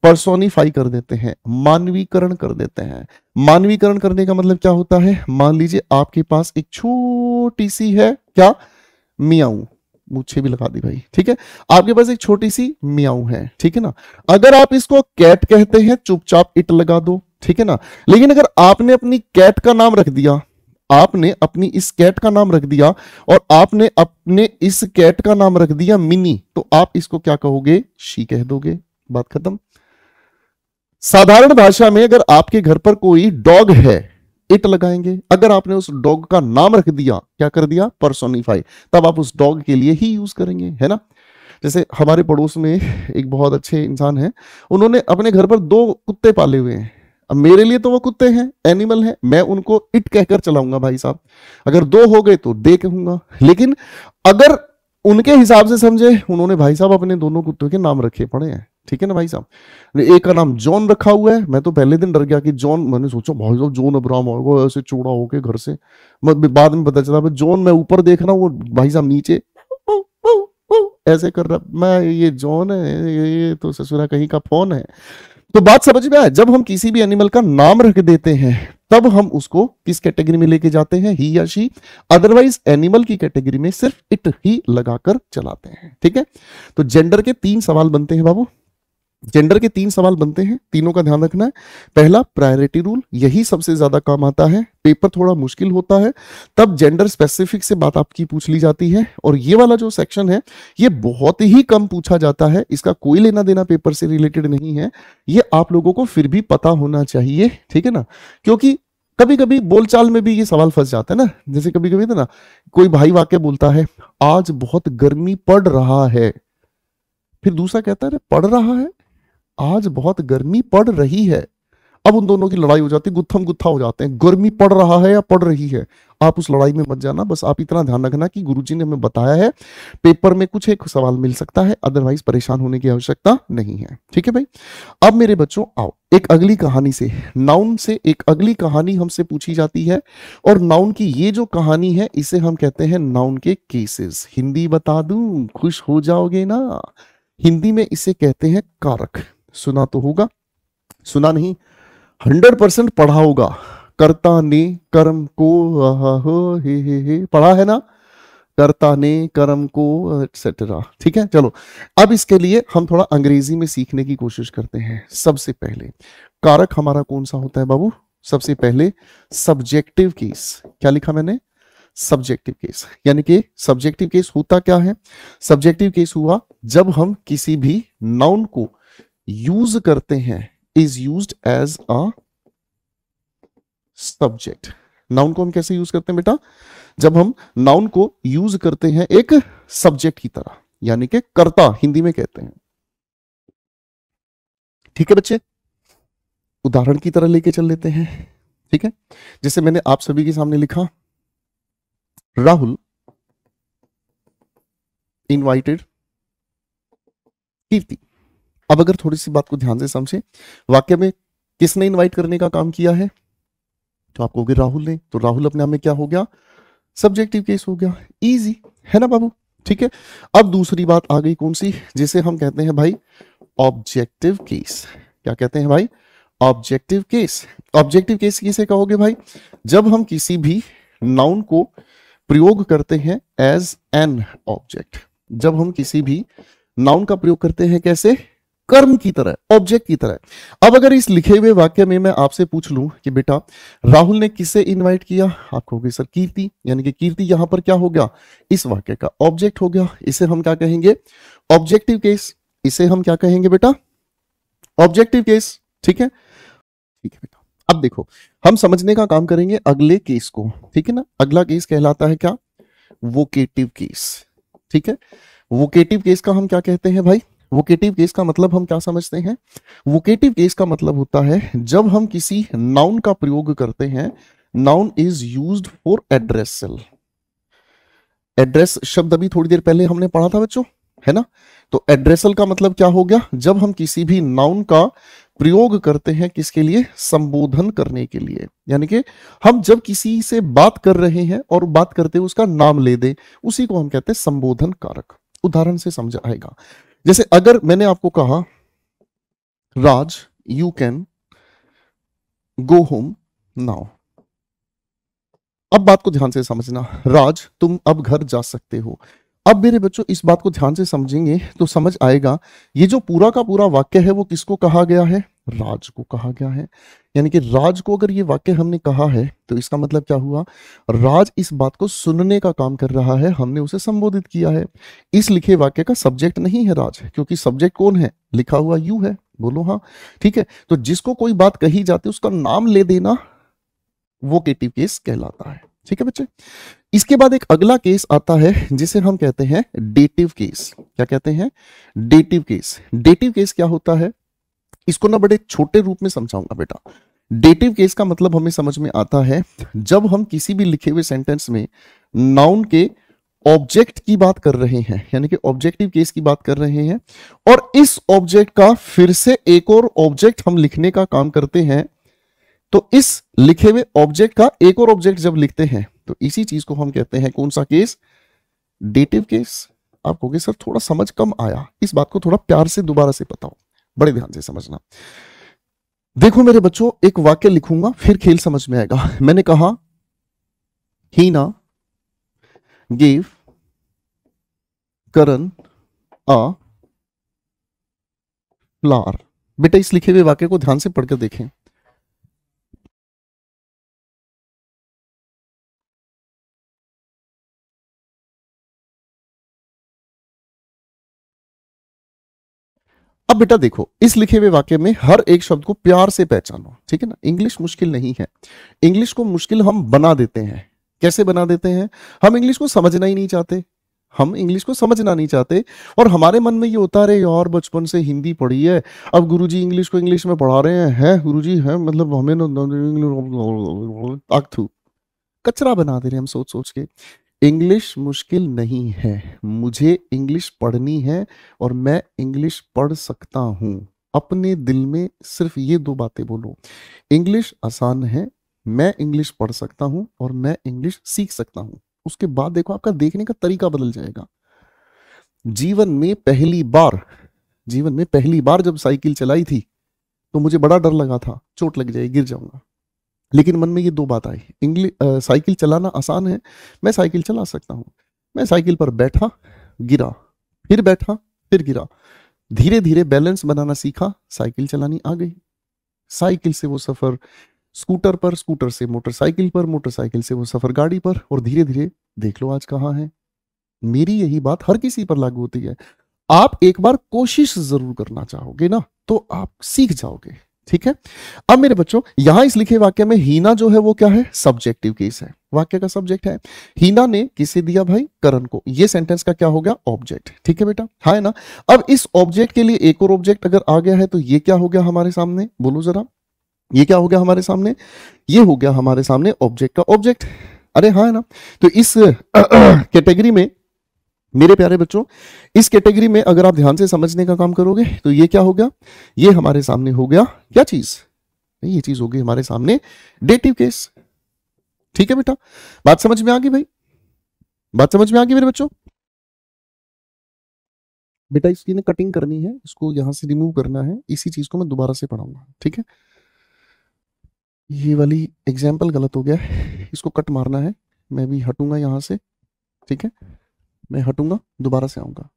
Speaker 1: परसोनिफाई कर देते हैं मानवीकरण कर देते हैं मानवीकरण करने का मतलब क्या होता है मान लीजिए आपके पास एक छोटी सी है क्या मियाऊ मुझे भी लगा दी भाई ठीक है आपके पास एक छोटी सी मियाऊ है ठीक है ना अगर आप इसको कैट कहते हैं चुपचाप इट लगा दो ठीक है ना लेकिन अगर आपने अपनी कैट का नाम रख दिया आपने अपनी इस कैट का नाम रख दिया और आपने अपने इस कैट का नाम रख दिया मिनी तो आप इसको क्या कहोगे शी कह दोगे बात खत्म साधारण भाषा में अगर आपके घर पर कोई डॉग है इट लगाएंगे अगर आपने उस डॉग का नाम रख दिया क्या कर दिया पर्सोनिफाई तब आप उस डॉग के लिए ही यूज करेंगे है ना जैसे हमारे पड़ोस में एक बहुत अच्छे इंसान है उन्होंने अपने घर पर दो कुत्ते पाले हुए हैं अब मेरे लिए तो वो कुत्ते हैं एनिमल हैं मैं उनको इट कहकर चलाऊंगा भाई साहब अगर दो हो गए तो दे कहूंगा लेकिन अगर उनके हिसाब से समझे उन्होंने भाई साहब अपने दोनों कुत्तों के नाम रखे पड़े हैं ठीक है ना भाई साहब एक का नाम जॉन रखा हुआ है मैं तो पहले दिन डर गया कि जॉन मैंने सोचा भाई साहब जॉन अब्राम होगा ऐसे चूड़ा होके घर से बाद में पता चला जॉन मैं ऊपर देख रहा हूँ वो भाई साहब नीचे ऐसे कर रहा मैं ये जॉन है ये, ये तो ससुरा कहीं का फोन है तो बात समझ में आए जब हम किसी भी एनिमल का नाम रख देते हैं तब हम उसको किस कैटेगरी में लेके जाते हैं ही या शी अदरवाइज एनिमल की कैटेगरी में सिर्फ इट ही लगाकर चलाते हैं ठीक है तो जेंडर के तीन सवाल बनते हैं बाबू जेंडर के तीन सवाल बनते हैं तीनों का ध्यान रखना है पहला प्रायोरिटी रूल यही सबसे ज्यादा काम आता है पेपर थोड़ा मुश्किल होता है तब जेंडर स्पेसिफिक से बात आपकी पूछ ली जाती है और ये वाला जो सेक्शन है ये बहुत ही कम पूछा जाता है इसका कोई लेना देना पेपर से रिलेटेड नहीं है ये आप लोगों को फिर भी पता होना चाहिए ठीक है ना क्योंकि कभी कभी बोलचाल में भी ये सवाल फंस जाता है ना जैसे कभी कभी तो ना कोई भाई वाक्य बोलता है आज बहुत गर्मी पड़ रहा है फिर दूसरा कहता है पड़ रहा है आज बहुत गर्मी पड़ रही है अब उन दोनों की लड़ाई हो जाती है गुत्थम गुत्था हो जाते हैं गर्मी पड़ रहा है या पड़ रही है आप उस लड़ाई में मत जाना बस आप इतना ध्यान रखना कि गुरुजी ने हमें बताया है पेपर में कुछ एक सवाल मिल सकता है अदरवाइज परेशान होने की आवश्यकता नहीं है ठीक है भाई अब मेरे बच्चों आओ एक अगली कहानी से नाउन से एक अगली कहानी हमसे पूछी जाती है और नाउन की ये जो कहानी है इसे हम कहते हैं नाउन के केसेस हिंदी बता दू खुश हो जाओगे ना हिंदी में इसे कहते हैं कारक सुना तो होगा सुना नहीं हंड्रेड परसेंट पढ़ा होगा कर्ता ने कर्म को हो हे हे हे पढ़ा है ना कर्ता ने कर्म को एटसेट्रा ठीक है चलो अब इसके लिए हम थोड़ा अंग्रेजी में सीखने की कोशिश करते हैं सबसे पहले कारक हमारा कौन सा होता है बाबू सबसे पहले सब्जेक्टिव केस क्या लिखा मैंने सब्जेक्टिव केस यानी कि सब्जेक्टिव केस होता क्या है सब्जेक्टिव केस हुआ जब हम किसी भी नाउन को यूज करते हैं is use as a subject noun को हम कैसे यूज करते हैं बेटा जब हम नाउन को यूज करते हैं एक सब्जेक्ट की तरह यानी कि कर्ता हिंदी में कहते हैं ठीक है बच्चे उदाहरण की तरह लेके चल लेते हैं ठीक है जैसे मैंने आप सभी के सामने लिखा राहुल इनवाइटेड कीर्ति अब अगर थोड़ी सी बात को ध्यान से समझे वाक्य में किसने इन्वाइट करने का काम किया है तो आप कहोगे राहुल ने तो राहुल अपने आप में क्या हो गया सब्जेक्टिव केस हो गया इजी है ना बाबू ठीक है अब दूसरी बात आ गई कौन सी जिसे हम कहते हैं भाई ऑब्जेक्टिव केस क्या कहते हैं भाई ऑब्जेक्टिव केस ऑब्जेक्टिव केस किसे कहोगे भाई जब हम किसी भी नाउन को प्रयोग करते हैं एज एन ऑब्जेक्ट जब हम किसी भी नाउन का प्रयोग करते हैं कैसे कर्म की तरह ऑब्जेक्ट की तरह अब अगर इस लिखे हुए वाक्य में मैं आपसे पूछ लूं कि बेटा राहुल ने किसे इनवाइट किया आप कहोगे सर कीर्ति यानी कि कीर्ति यहां पर क्या हो गया इस वाक्य का ऑब्जेक्ट हो गया इसे हम क्या कहेंगे ऑब्जेक्टिव केस इसे हम क्या कहेंगे बेटा ऑब्जेक्टिव केस ठीक है ठीक है बेटा अब देखो हम समझने का काम करेंगे अगले केस को ठीक है ना अगला केस कहलाता है क्या वोकेटिव केस ठीक है वोकेटिव केस का हम क्या कहते हैं भाई वोकेटिव केस का मतलब हम क्या समझते हैं वोकेटिव केस का मतलब होता है जब हम किसी नाउन का प्रयोग करते हैं noun is use for addressal address शब्द अभी थोड़ी देर पहले हमने पढ़ा था बच्चों है ना तो एड्रेसल का मतलब क्या हो गया जब हम किसी भी नाउन का प्रयोग करते हैं किसके लिए संबोधन करने के लिए यानी कि हम जब किसी से बात कर रहे हैं और बात करते हुए उसका नाम ले दे उसी को हम कहते हैं संबोधन कारक उदाहरण से समझ आएगा जैसे अगर मैंने आपको कहा Raj you can go home now अब बात को ध्यान से समझना राज तुम अब घर जा सकते हो अब मेरे बच्चों इस बात को ध्यान से समझेंगे तो समझ आएगा ये जो पूरा का पूरा वाक्य है वो किसको कहा गया है राज को कहा गया है यानी कि राज को अगर ये वाक्य हमने कहा है तो इसका मतलब क्या हुआ राज इस बात को सुनने का काम कर रहा है हमने उसे संबोधित किया है इस लिखे वाक्य का सब्जेक्ट नहीं है राज क्योंकि सब्जेक्ट कौन है लिखा हुआ यू है बोलो हाँ ठीक है तो जिसको कोई बात कही जाती है उसका नाम ले देना वो केटिव केस कहलाता है ठीक है बच्चे इसके बाद एक अगला केस आता है जिसे हम कहते हैं डेटिव केस क्या कहते हैं डेटिव केस डेटिव केस क्या होता है इसको ना बड़े छोटे रूप में समझाऊंगा बेटा डेटिव केस का मतलब हमें समझ में आता है जब हम किसी भी लिखे हुए सेंटेंस में नाउन के ऑब्जेक्ट की बात कर रहे हैं यानी कि ऑब्जेक्टिव केस की बात कर रहे हैं और इस ऑब्जेक्ट का फिर से एक और ऑब्जेक्ट हम लिखने का काम करते हैं तो इस लिखे हुए ऑब्जेक्ट का एक और ऑब्जेक्ट जब लिखते हैं तो इसी चीज को हम कहते हैं कौन सा केस डेटिव केस आप कहोगे सर थोड़ा समझ कम आया इस बात को थोड़ा प्यार से दोबारा से बताओ बड़े ध्यान से समझना देखो मेरे बच्चों एक वाक्य लिखूंगा फिर खेल समझ में आएगा मैंने कहा हीना गेव करण अ फ्लार बेटा इस लिखे हुए वाक्य को ध्यान से पढ़कर देखें अब बेटा देखो इस लिखे हुए वाक्य में हर एक शब्द को प्यार से पहचानो ठीक है ना इंग्लिश मुश्किल नहीं है इंग्लिश को मुश्किल हम बना देते हैं कैसे बना देते हैं हम इंग्लिश को समझना ही नहीं चाहते हम इंग्लिश को समझना नहीं चाहते और हमारे मन में ये होता रहे यार बचपन से हिंदी पढ़ी है अब गुरुजी इंग्लिश को इंग्लिश में पढ़ा रहे हैं है गुरुजी है मतलब हमें कचरा बना दे रहे हम सोच सोच के इंग्लिश मुश्किल नहीं है मुझे इंग्लिश पढ़नी है और मैं इंग्लिश पढ़ सकता हूँ अपने दिल में सिर्फ ये दो बातें बोलो इंग्लिश आसान है मैं इंग्लिश पढ़ सकता हूँ और मैं इंग्लिश सीख सकता हूँ उसके बाद देखो आपका देखने का तरीका बदल जाएगा जीवन में पहली बार जीवन में पहली बार जब साइकिल चलाई थी तो मुझे बड़ा डर लगा था चोट लग जाए गिर जाऊंगा लेकिन मन में ये दो बात आई इंग्लिश साइकिल चलाना आसान है मैं साइकिल चला सकता हूँ मैं साइकिल पर बैठा गिरा फिर बैठा फिर गिरा धीरे धीरे बैलेंस बनाना सीखा साइकिल चलानी आ गई साइकिल से वो सफर स्कूटर पर स्कूटर से मोटरसाइकिल पर मोटरसाइकिल से वो सफर गाड़ी पर और धीरे धीरे देख लो आज कहाँ है मेरी यही बात हर किसी पर लागू होती है आप एक बार कोशिश जरूर करना चाहोगे ना तो आप सीख जाओगे ठीक है अब मेरे बच्चों यहां इस लिखे वाक्य में हीना जो है वो क्या है सब्जेक्टिव केस है वाक्य का सब्जेक्ट है हीना ने किसे दिया भाई करण को ये सेंटेंस का क्या हो गया ऑब्जेक्ट ठीक है बेटा हाँ है ना अब इस ऑब्जेक्ट के लिए एक और ऑब्जेक्ट अगर आ गया है तो ये क्या हो गया हमारे सामने बोलो जरा ये क्या हो गया हमारे सामने ये हो गया हमारे सामने ऑब्जेक्ट का ऑब्जेक्ट अरे हाँ है ना तो इस कैटेगरी में मेरे प्यारे बच्चों इस कैटेगरी में अगर आप ध्यान से समझने का काम करोगे तो ये क्या हो गया ये हमारे सामने हो गया क्या चीज ये चीज होगी हमारे सामने डेटिव केस ठीक है बेटा बात समझ में
Speaker 2: आ गई भाई बात समझ में आ गई मेरे बच्चों
Speaker 1: बेटा इसकी ना कटिंग करनी है इसको यहां से रिमूव करना है इसी चीज को मैं दोबारा से पढ़ाऊंगा ठीक है ये वाली एग्जाम्पल गलत हो गया इसको कट मारना है मैं भी हटूंगा यहां से ठीक है मैं हटूंगा दोबारा से आऊंगा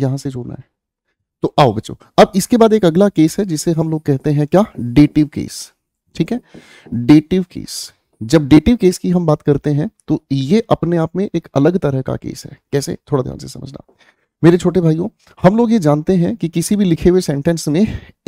Speaker 1: यहां से जोड़ना है तो आओ बच्चों अब इसके बाद एक अगला केस है जिसे हम लोग कहते हैं क्या डेटिव केस ठीक है डेटिव केस जब डेटिव केस की हम बात करते हैं तो ये अपने आप में एक अलग तरह का केस है कैसे थोड़ा ध्यान से समझना मेरे छोटे भाइयों हम लोग ये जानते हैं कि किसी भी लिखे हुए सेंटेंस में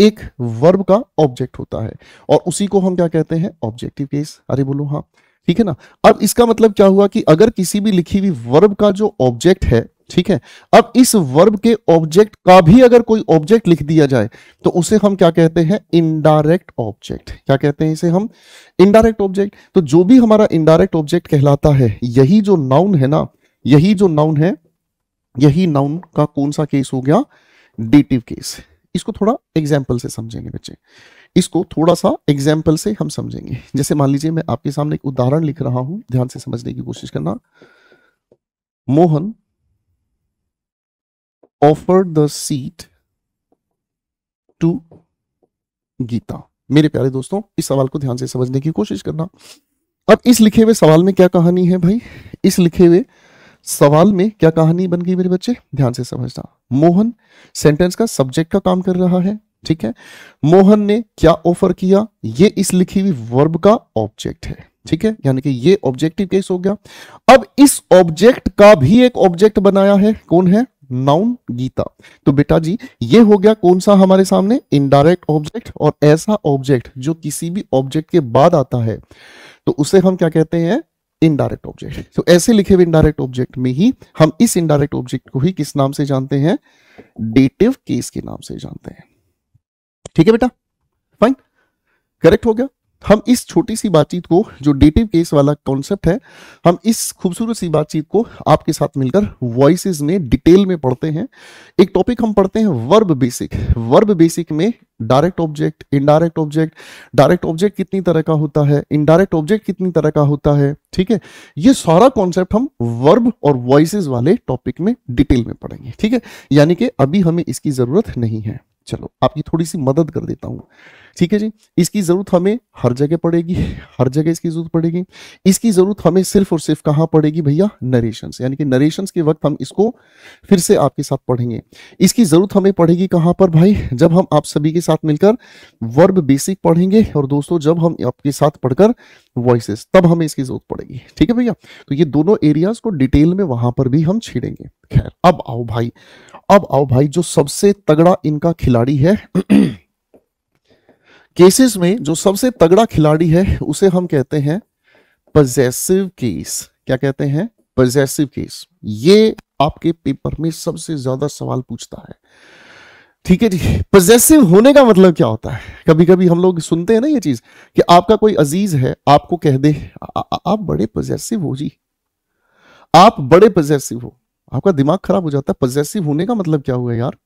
Speaker 1: एक वर्ब का ऑब्जेक्ट होता है और उसी को हम क्या कहते हैं ऑब्जेक्टिव केस अरे बोलो हाँ ठीक है ना अब इसका मतलब क्या हुआ कि अगर किसी भी लिखी हुई वर्ब का जो ऑब्जेक्ट है ठीक है अब इस वर्ब के ऑब्जेक्ट का भी अगर कोई ऑब्जेक्ट लिख दिया जाए तो उसे हम क्या कहते हैं इनडायरेक्ट ऑब्जेक्ट क्या कहते हैं इसे हम इनडायरेक्ट ऑब्जेक्ट तो जो भी हमारा इनडायरेक्ट ऑब्जेक्ट कहलाता है यही जो नाउन है ना यही जो नाउन है यही नाउन का कौन सा केस हो गया डेटिव केस इसको थोड़ा एग्जाम्पल से समझेंगे बच्चे इसको थोड़ा सा एग्जाम्पल से हम समझेंगे जैसे मान लीजिए मैं आपके सामने एक उदाहरण लिख रहा हूं ध्यान से समझने की कोशिश करना Mohan offer the seat to Geeta मेरे प्यारे दोस्तों इस सवाल को ध्यान से समझने की कोशिश करना अब इस लिखे हुए सवाल में क्या कहानी है भाई इस लिखे हुए सवाल में क्या कहानी बन गई मेरे बच्चे ध्यान से समझना मोहन सेंटेंस का सब्जेक्ट का काम कर रहा है ठीक है मोहन ने क्या ऑफर किया ये इस लिखी हुई वर्ब का ऑब्जेक्ट है ठीक है यानी कि ये ऑब्जेक्टिव केस हो गया अब इस ऑब्जेक्ट का भी एक ऑब्जेक्ट बनाया है कौन है नाउन गीता तो बेटा जी ये हो गया कौन सा हमारे सामने इनडायरेक्ट ऑब्जेक्ट और ऐसा ऑब्जेक्ट जो किसी भी ऑब्जेक्ट के बाद आता है तो उसे हम क्या कहते हैं इनडायरेक्ट ऑब्जेक्ट तो ऐसे लिखे हुए इनडायरेक्ट ऑब्जेक्ट में ही हम इस इनडायरेक्ट ऑब्जेक्ट को ही किस नाम से जानते हैं डेटिव केस के नाम से जानते हैं ठीक है बेटा फाइन करेक्ट हो गया हम इस छोटी सी बातचीत को जो डेटिव केस वाला कॉन्सेप्ट है हम इस खूबसूरत सी बातचीत को आपके साथ मिलकर वॉइसिस में डिटेल में पढ़ते हैं एक टॉपिक हम पढ़ते हैं वर्ब बेसिक वर्ब बेसिक में direct object indirect object direct object कितनी तरह का होता है इनडायरेक्ट ऑब्जेक्ट कितनी तरह का होता है ठीक है ये सारा कॉन्सेप्ट हम वर्ब और वॉइसिस वाले टॉपिक में डिटेल में पढ़ेंगे ठीक है यानी कि अभी हमें इसकी जरूरत नहीं है चलो आपकी थोड़ी सी मदद कर देता हूँ ठीक है जी इसकी जरूरत हमें हर जगह पड़ेगी हर जगह इसकी जरूरत पड़ेगी इसकी जरूरत हमें सिर्फ और सिर्फ कहाँ पड़ेगी भैया नरेशन यानी कि नरेशन के वक्त हम इसको फिर से आपके साथ पढ़ेंगे इसकी जरूरत हमें पड़ेगी कहाँ पर भाई जब हम आप सभी के साथ मिलकर वर्ब बेसिक पढ़ेंगे और दोस्तों जब हम आपके साथ पढ़कर वॉइसेस तब हमें इसकी जरूरत पड़ेगी ठीक है भैया तो ये दोनों एरियाज को डिटेल में वहां पर भी हम छेड़ेंगे खैर अब आओ भाई अब आओ भाई जो सबसे तगड़ा इनका खिलाड़ी है केसेस में जो सबसे तगड़ा खिलाड़ी है उसे हम कहते हैं पजेसिव केस क्या कहते हैं पजेसिव केस ये आपके पेपर में सबसे ज्यादा सवाल पूछता है ठीक है जी पजेसिव होने का मतलब क्या होता है कभी कभी हम लोग सुनते हैं ना ये चीज कि आपका कोई अजीज है आपको कह दे आ, आ, आप बड़े पजेसिव हो जी आप बड़े पजेसिव हो आपका दिमाग खराब हो जाता है पजेसिव होने का मतलब क्या हुआ यार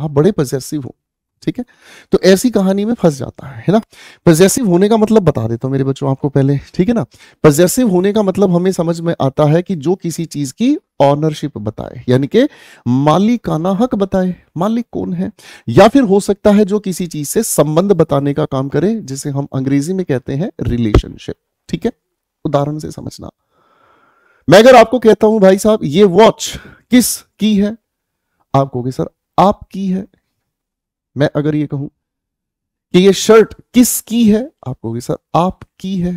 Speaker 1: आप बड़े पजेसिव हो ठीक है तो ऐसी कहानी में फंस जाता है है ना पजेसिव होने का मतलब बता देता हूं मेरे बच्चों आपको पहले ठीक है ना पजेसिव होने का मतलब हमें समझ में आता है कि जो किसी चीज की ऑनरशिप बताए यानी कि मालिकाना हक बताए मालिक कौन है या फिर हो सकता है जो किसी चीज से संबंध बताने का काम करे जिसे हम अंग्रेजी में कहते हैं रिलेशनशिप ठीक है उदाहरण से समझना मैं अगर आपको कहता हूं भाई साहब ये वॉच किस की है आप कहोगे सर आपकी है मैं अगर ये कहूं कि ये शर्ट किस की है आप कहोगे सर आपकी है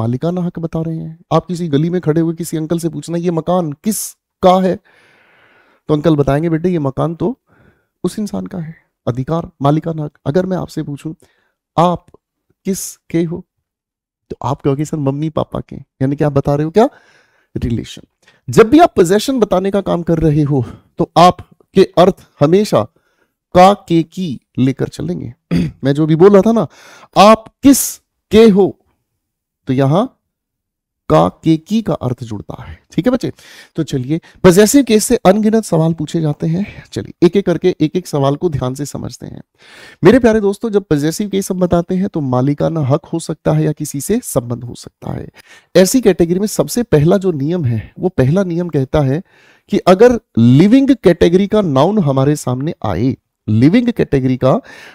Speaker 1: मालिकाना हक बता रहे हैं आप किसी गली में खड़े हुए किसी अंकल से पूछना ये मकान किस का है तो अंकल बताएंगे बेटे ये मकान तो उस इंसान का है अधिकार मालिकाना हक अगर मैं आपसे पूछूं आप किस के हो तो आप कहोगे सर मम्मी पापा के यानी कि आप बता रहे हो क्या रिलेशन जब भी आप पोजेशन बताने का काम कर रहे हो तो आप के अर्थ हमेशा का के की लेकर चलेंगे मैं जो भी बोल रहा था ना आप किस के हो तो यहां का के की का अर्थ जुड़ता है ठीक है बच्चे तो चलिए पजेसिव केस से अनगिनत सवाल पूछे जाते हैं चलिए एक एक करके एक एक सवाल को ध्यान से समझते हैं मेरे प्यारे दोस्तों जब पजेसिव केस हम बताते हैं तो मालिकाना हक हो सकता है या किसी से संबंध हो सकता है ऐसी कैटेगरी में सबसे पहला जो नियम है वो पहला नियम कहता है कि अगर लिविंग कैटेगरी का नाउन हमारे सामने आए लिविंग कैटेगरी का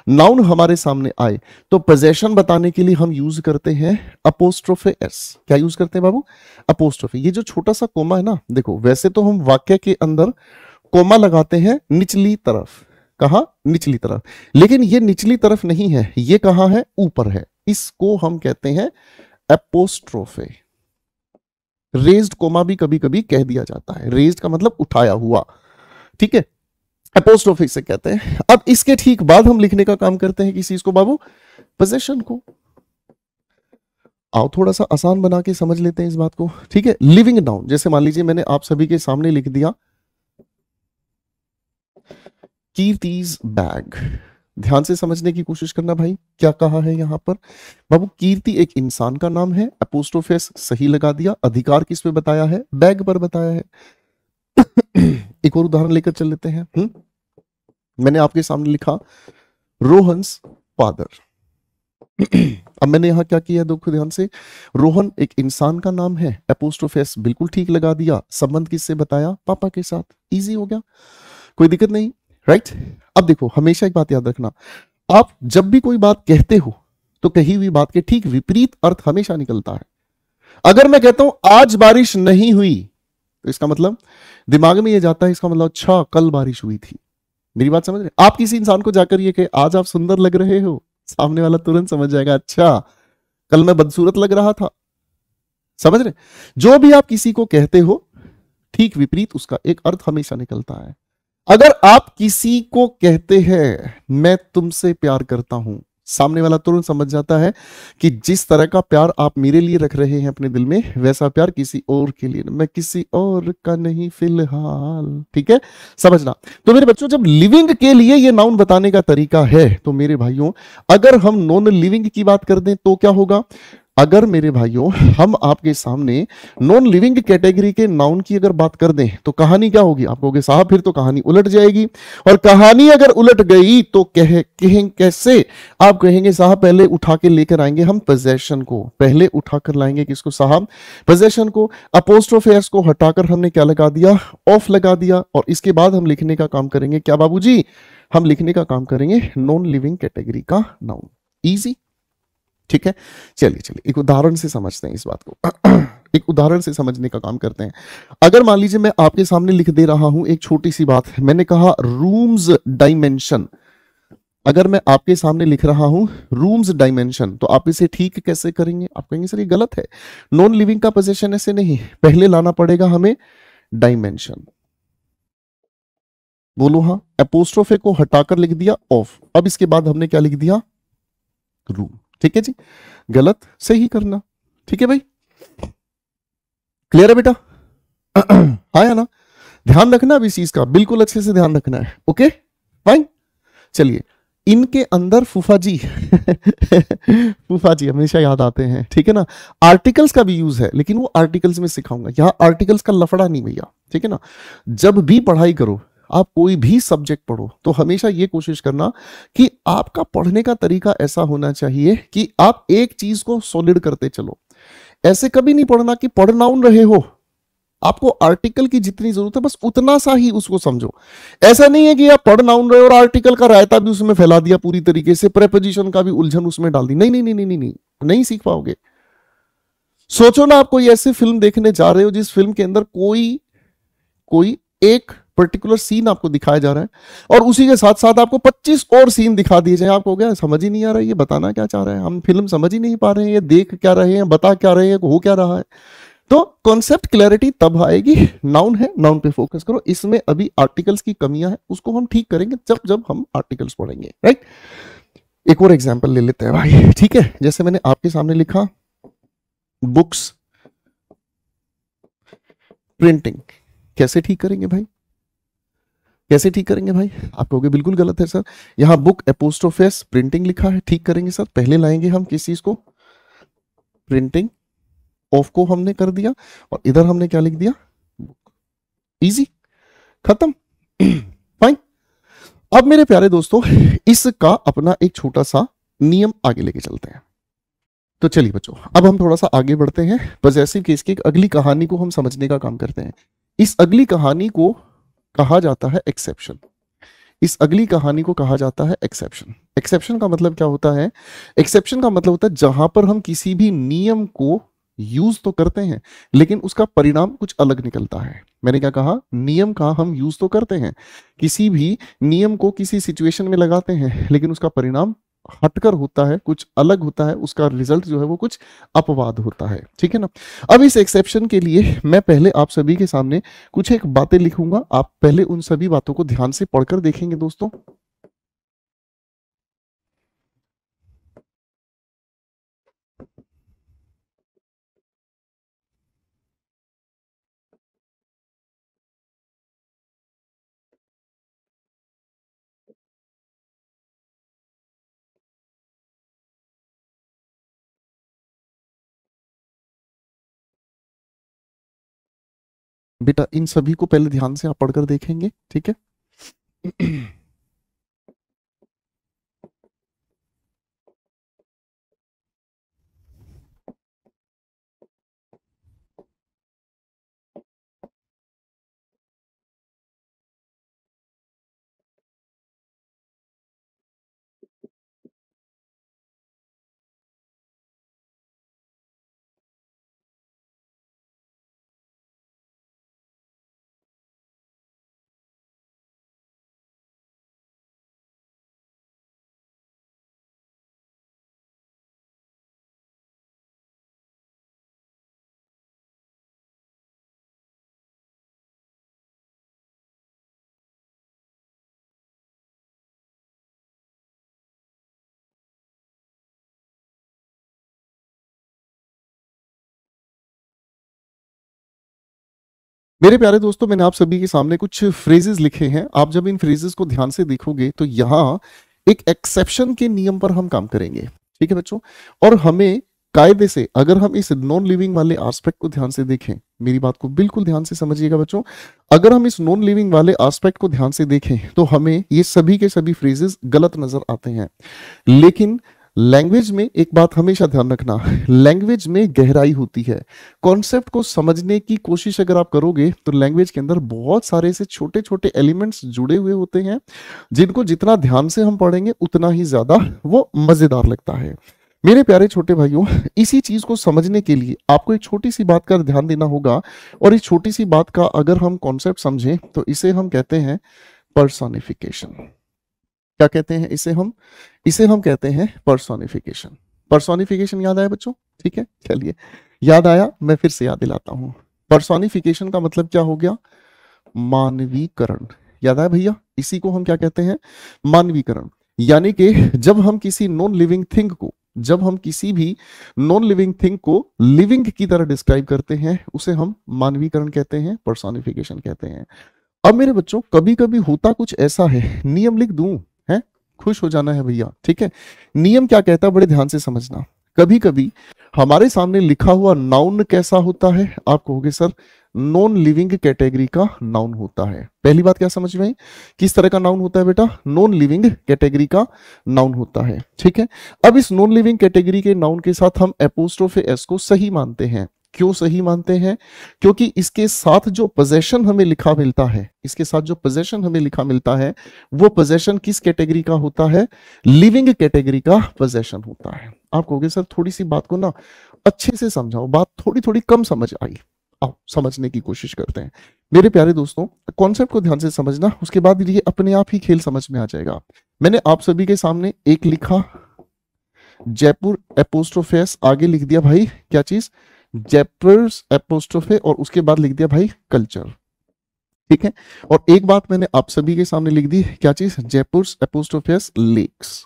Speaker 1: नाउन हमारे सामने आए तो पोजेशन बताने के लिए हम यूज करते हैं अपोस्ट्रोफे एस क्या यूज करते हैं बाबू अपोस्ट्रोफे ये जो छोटा सा कोमा है ना देखो वैसे तो हम वाक्य के अंदर कोमा लगाते हैं निचली तरफ कहा निचली तरफ लेकिन ये निचली तरफ नहीं है ये कहा है ऊपर है इसको हम कहते हैं अपोस्ट्रोफे रेज्ड कोमा भी कभी कभी कह दिया जाता है रेज्ड का मतलब उठाया हुआ ठीक है अपोस्ट से कहते हैं अब इसके ठीक बाद हम लिखने का काम करते हैं किस चीज को बाबू पोजेशन को आओ थोड़ा सा आसान बना के समझ लेते हैं इस बात को ठीक है लिविंग नाउन जैसे मान लीजिए मैंने आप सभी के सामने लिख दिया कीर्तिज बैग ध्यान से समझने की कोशिश करना भाई क्या कहा है यहां पर बाबू कीर्ति एक इंसान का नाम है अपोस्टोफेस सही लगा दिया अधिकार किस पे बताया है बैग पर बताया है एक और उदाहरण लेकर चल लेते हैं हुँ? हम्म? मैंने आपके सामने लिखा रोहन फादर अब मैंने यहां क्या किया दुख ध्यान से रोहन एक इंसान का नाम है एपोस्ट्रोफेस बिल्कुल ठीक लगा दिया संबंध किससे बताया पापा के साथ इजी हो गया कोई दिक्कत नहीं राइट अब देखो हमेशा एक बात याद रखना आप जब भी कोई बात कहते हो तो कही हुई बात के ठीक विपरीत अर्थ हमेशा निकलता है अगर मैं कहता हूं आज बारिश नहीं हुई तो इसका मतलब दिमाग में ये जाता है इसका मतलब अच्छा कल बारिश हुई थी मेरी बात समझ रहे आप किसी इंसान को जाकर ये कहे आज आप सुंदर लग रहे हो सामने वाला तुरंत समझ जाएगा अच्छा कल मैं बदसूरत लग रहा था समझ रहे जो भी आप किसी को कहते हो ठीक विपरीत उसका एक अर्थ हमेशा निकलता है अगर आप किसी को कहते हैं मैं तुमसे प्यार करता हूं सामने वाला तुरंत समझ जाता है कि जिस तरह का प्यार आप मेरे लिए रख रहे हैं अपने दिल में वैसा प्यार किसी और के लिए मैं किसी और का नहीं फिलहाल ठीक है समझना तो मेरे बच्चों जब लिविंग के लिए ये नाउन बताने का तरीका है तो मेरे भाइयों अगर हम नॉन लिविंग की बात कर दें तो क्या होगा अगर मेरे भाइयों हम आपके सामने नॉन लिविंग कैटेगरी के नाउन की अगर बात कर दें तो कहानी क्या होगी आप कहोगे साहब फिर तो कहानी उलट जाएगी और कहानी अगर उलट गई तो कह कहें कैसे आप कहेंगे साहब पहले उठा के लेकर आएंगे हम पोजेशन को पहले उठा कर लाएंगे किसको साहब पोजेशन को अपोस्ट्रोफेयर्स को हटाकर हमने क्या लगा दिया ऑफ लगा दिया और इसके बाद हम लिखने का काम करेंगे क्या बाबू जी? हम लिखने का काम करेंगे नॉन लिविंग कैटेगरी का नाउन ईजी ठीक है चलिए चलिए एक उदाहरण से समझते हैं इस बात को एक उदाहरण से समझने का काम करते हैं अगर मान लीजिए मैं आपके सामने लिख दे रहा हूं एक छोटी सी बात मैंने कहा रूम्स डायमेंशन अगर मैं आपके सामने लिख रहा हूं रूम्स डायमेंशन तो आप इसे ठीक कैसे करेंगे आप कहेंगे सर ये गलत है नॉन लिविंग का पोजिशन ऐसे नहीं पहले लाना पड़ेगा हमें डायमेंशन बोलो हाँ एपोस्ट्रोफे को हटाकर लिख दिया ऑफ अब इसके बाद हमने क्या लिख दिया रूम ठीक है जी गलत सही करना ठीक है भाई क्लियर है बेटा आया ना ध्यान रखना अभी चीज का बिल्कुल अच्छे से ध्यान रखना है ओके फाइन चलिए इनके अंदर फूफा जी फूफा जी हमेशा याद आते हैं ठीक है ना आर्टिकल्स का भी यूज है लेकिन वो आर्टिकल्स में सिखाऊंगा यहां आर्टिकल्स का लफड़ा नहीं भैया ठीक है ना जब भी पढ़ाई करो आप कोई भी सब्जेक्ट पढ़ो तो हमेशा ये कोशिश करना कि आपका पढ़ने का तरीका ऐसा होना चाहिए कि आप एक चीज को सॉलिड करते चलो ऐसे कभी नहीं पढ़ना कि पढ़ नाउन रहे हो आपको आर्टिकल की जितनी जरूरत है बस उतना सा ही उसको समझो ऐसा नहीं है कि आप पढ़ नाउन रहे और आर्टिकल का रायता भी उसमें फैला दिया पूरी तरीके से प्रेपोजिशन का भी उलझन उसमें डाल दी नहीं नहीं नहीं नहीं नहीं नहीं, नहीं सीख पाओगे सोचो ना आप कोई ऐसी फिल्म देखने जा रहे हो जिस फिल्म के अंदर कोई कोई एक पर्टिकुलर सीन आपको दिखाया जा रहा है और उसी के साथ साथ आपको 25 और सीन दिखा दिए जाए आपको क्या समझ ही नहीं आ रहा है ये बताना क्या चाह रहा है हम फिल्म समझ ही नहीं पा रहे हैं ये देख क्या रहे हैं बता क्या रहे हैं हो क्या रहा है तो कॉन्सेप्ट क्लैरिटी तब आएगी नाउन है नाउन पे फोकस करो इसमें अभी आर्टिकल्स की कमियां है उसको हम ठीक करेंगे जब जब हम आर्टिकल्स पढ़ेंगे राइट एक और एग्जाम्पल ले लेते हैं भाई ठीक है जैसे मैंने आपके सामने लिखा बुक्स प्रिंटिंग कैसे ठीक करेंगे भाई कैसे ठीक करेंगे भाई आप कहोगे बिल्कुल गलत है सर यहाँ बुक एपोस्टोफेस प्रिंटिंग लिखा है ठीक करेंगे सर पहले लाएंगे हम किस चीज को प्रिंटिंग ऑफ को हमने कर दिया और इधर हमने क्या लिख दिया इजी खत्म फाइन अब मेरे प्यारे दोस्तों इसका अपना एक छोटा सा नियम आगे लेके चलते हैं तो चलिए बच्चों अब हम थोड़ा सा आगे बढ़ते हैं पजेसिव केस की एक अगली कहानी को हम समझने का काम करते हैं इस अगली कहानी को कहा जाता है एक्सेप्शन इस अगली कहानी को कहा जाता है एक्सेप्शन एक्सेप्शन का मतलब क्या होता है एक्सेप्शन का मतलब होता है जहां पर हम किसी भी नियम को यूज तो करते हैं लेकिन उसका परिणाम कुछ अलग निकलता है मैंने क्या कहा नियम का हम यूज तो करते हैं किसी भी नियम को किसी सिचुएशन में लगाते हैं लेकिन उसका परिणाम हटकर होता है कुछ अलग होता है उसका रिजल्ट जो है वो कुछ अपवाद होता है ठीक है ना अब इस एक्सेप्शन के लिए मैं पहले आप सभी के सामने कुछ एक बातें लिखूंगा आप पहले उन सभी बातों को ध्यान से पढ़कर देखेंगे दोस्तों
Speaker 2: बेटा इन सभी को पहले ध्यान से आप पढ़कर देखेंगे ठीक है
Speaker 1: मेरे प्यारे दोस्तों मैंने आप सभी के सामने कुछ फ्रेजेस लिखे हैं आप जब इन फ्रेजेस को ध्यान से देखोगे तो यहाँ एक एक्सेप्शन के नियम पर हम काम करेंगे ठीक है बच्चों और हमें कायदे से अगर हम इस नॉन लिविंग वाले आस्पेक्ट को ध्यान से देखें मेरी बात को बिल्कुल ध्यान से समझिएगा बच्चों अगर हम इस नॉन लिविंग वाले आस्पेक्ट को ध्यान से देखें तो हमें ये सभी के सभी फ्रेजेस गलत नजर आते हैं लेकिन लैंग्वेज में एक बात हमेशा ध्यान रखना लैंग्वेज में गहराई होती है कॉन्सेप्ट को समझने की कोशिश अगर आप करोगे तो लैंग्वेज के अंदर बहुत सारे ऐसे छोटे छोटे एलिमेंट्स जुड़े हुए होते हैं जिनको जितना ध्यान से हम पढ़ेंगे उतना ही ज्यादा वो मजेदार लगता है मेरे प्यारे छोटे भाइयों इसी चीज को समझने के लिए आपको एक छोटी सी बात का ध्यान देना होगा और इस छोटी सी बात का अगर हम कॉन्सेप्ट समझें तो इसे हम कहते हैं पर्सोनिफिकेशन क्या कहते हैं इसे हम इसे हम कहते हैं परसोनिफिकेशन परसोनिफिकेशन याद आया बच्चों ठीक है चलिए याद आया मैं फिर से याद दिलाता हूं परसोनिफिकेशन का मतलब क्या हो गया मानवीकरण याद आया भैया इसी को हम क्या कहते हैं मानवीकरण यानी कि जब हम किसी नॉन लिविंग थिंग को जब हम किसी भी नॉन लिविंग थिंग को लिविंग की तरह डिस्क्राइब करते हैं उसे हम मानवीकरण कहते हैं परसोनिफिकेशन कहते हैं अब मेरे बच्चों कभी कभी होता कुछ ऐसा है नियम लिख दूं खुश हो जाना है भैया ठीक है नियम क्या कहता है बड़े ध्यान से समझना कभी कभी हमारे सामने लिखा हुआ नाउन कैसा होता है आप कहोगे सर नॉन लिविंग कैटेगरी का नाउन होता है पहली बात क्या समझ में किस तरह का नाउन होता है बेटा नॉन लिविंग कैटेगरी का नाउन होता है ठीक है अब इस नॉन लिविंग कैटेगरी के नाउन के साथ हम एपोस्ट्रोफे एस को सही मानते हैं क्यों सही मानते हैं क्योंकि इसके साथ जो पोजेशन हमें लिखा मिलता है इसके साथ जो पोजेशन हमें लिखा मिलता है वो पोजेशन किस कैटेगरी का होता है लिविंग कैटेगरी का पोजेशन होता है आप कहोगे सर थोड़ी सी बात को ना अच्छे से समझाओ बात थोड़ी थोड़ी कम समझ आई आओ समझने की कोशिश करते हैं मेरे प्यारे दोस्तों कॉन्सेप्ट को ध्यान से समझना उसके बाद ये अपने आप ही खेल समझ में आ जाएगा मैंने आप सभी के सामने एक लिखा जयपुर एपोस्ट्रोफेस आगे लिख दिया भाई क्या चीज जेपर्स एपोस्ट्रोफे और उसके बाद लिख दिया भाई कल्चर ठीक है और एक बात मैंने आप सभी के सामने लिख दी क्या चीज जयपुर एपोस्ट्रोफियस लेक्स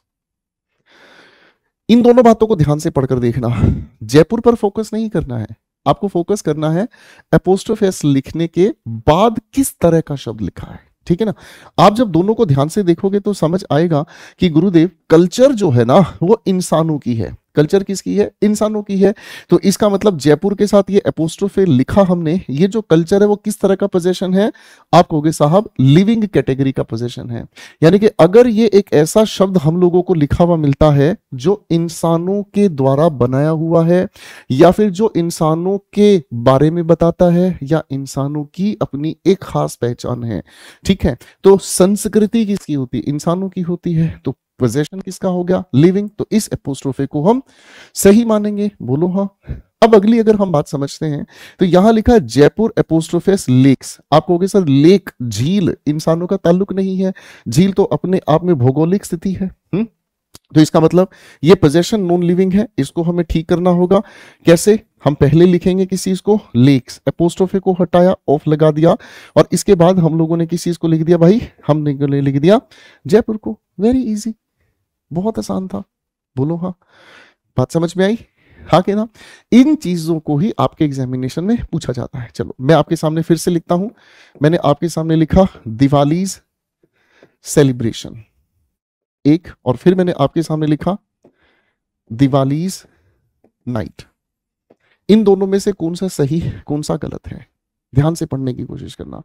Speaker 1: इन दोनों बातों को ध्यान से पढ़कर देखना जयपुर पर फोकस नहीं करना है आपको फोकस करना है एपोस्टोफियस लिखने के बाद किस तरह का शब्द लिखा है ठीक है ना आप जब दोनों को ध्यान से देखोगे तो समझ आएगा कि गुरुदेव कल्चर जो है ना वो इंसानों की है कल्चर किसकी है इंसानों की है तो इसका मतलब जयपुर के साथ ये एपोस्ट्रोफे लिखा हमने ये जो कल्चर है वो किस तरह का पोजेशन है आप कहोगे साहब लिविंग कैटेगरी का पोजेशन है यानी कि अगर ये एक ऐसा शब्द हम लोगों को लिखा हुआ मिलता है जो इंसानों के द्वारा बनाया हुआ है या फिर जो इंसानों के बारे में बताता है या इंसानों की अपनी एक खास पहचान है ठीक है तो संस्कृति किसकी होती है इंसानों की होती है तो पोजेशन किसका हो गया लिविंग तो इस एपोस्ट्रोफे को हम सही मानेंगे बोलो हाँ अब अगली अगर हम बात समझते हैं तो यहां लिखा है जयपुर एपोस्ट्रोफेस लेक्स आप कहोगे सर लेक झील इंसानों का ताल्लुक नहीं है झील तो अपने आप में भौगोलिक स्थिति है हुँ? तो इसका मतलब ये पोजेशन नॉन लिविंग है इसको हमें ठीक करना होगा कैसे हम पहले लिखेंगे किस चीज को लेक्स एपोस्ट्रोफे को हटाया ऑफ लगा दिया और इसके बाद हम लोगों ने किस चीज को लिख दिया भाई हमने लिख दिया जयपुर को वेरी इजी बहुत आसान था बोलो हाँ बात समझ में आई हाँ के ना इन चीजों को ही आपके एग्जामिनेशन में पूछा जाता है चलो मैं आपके सामने फिर से लिखता हूं मैंने आपके सामने लिखा दिवालीज सेलिब्रेशन एक और फिर मैंने आपके सामने लिखा दिवालीज नाइट इन दोनों में से कौन सा सही कौन सा गलत है ध्यान से पढ़ने की कोशिश करना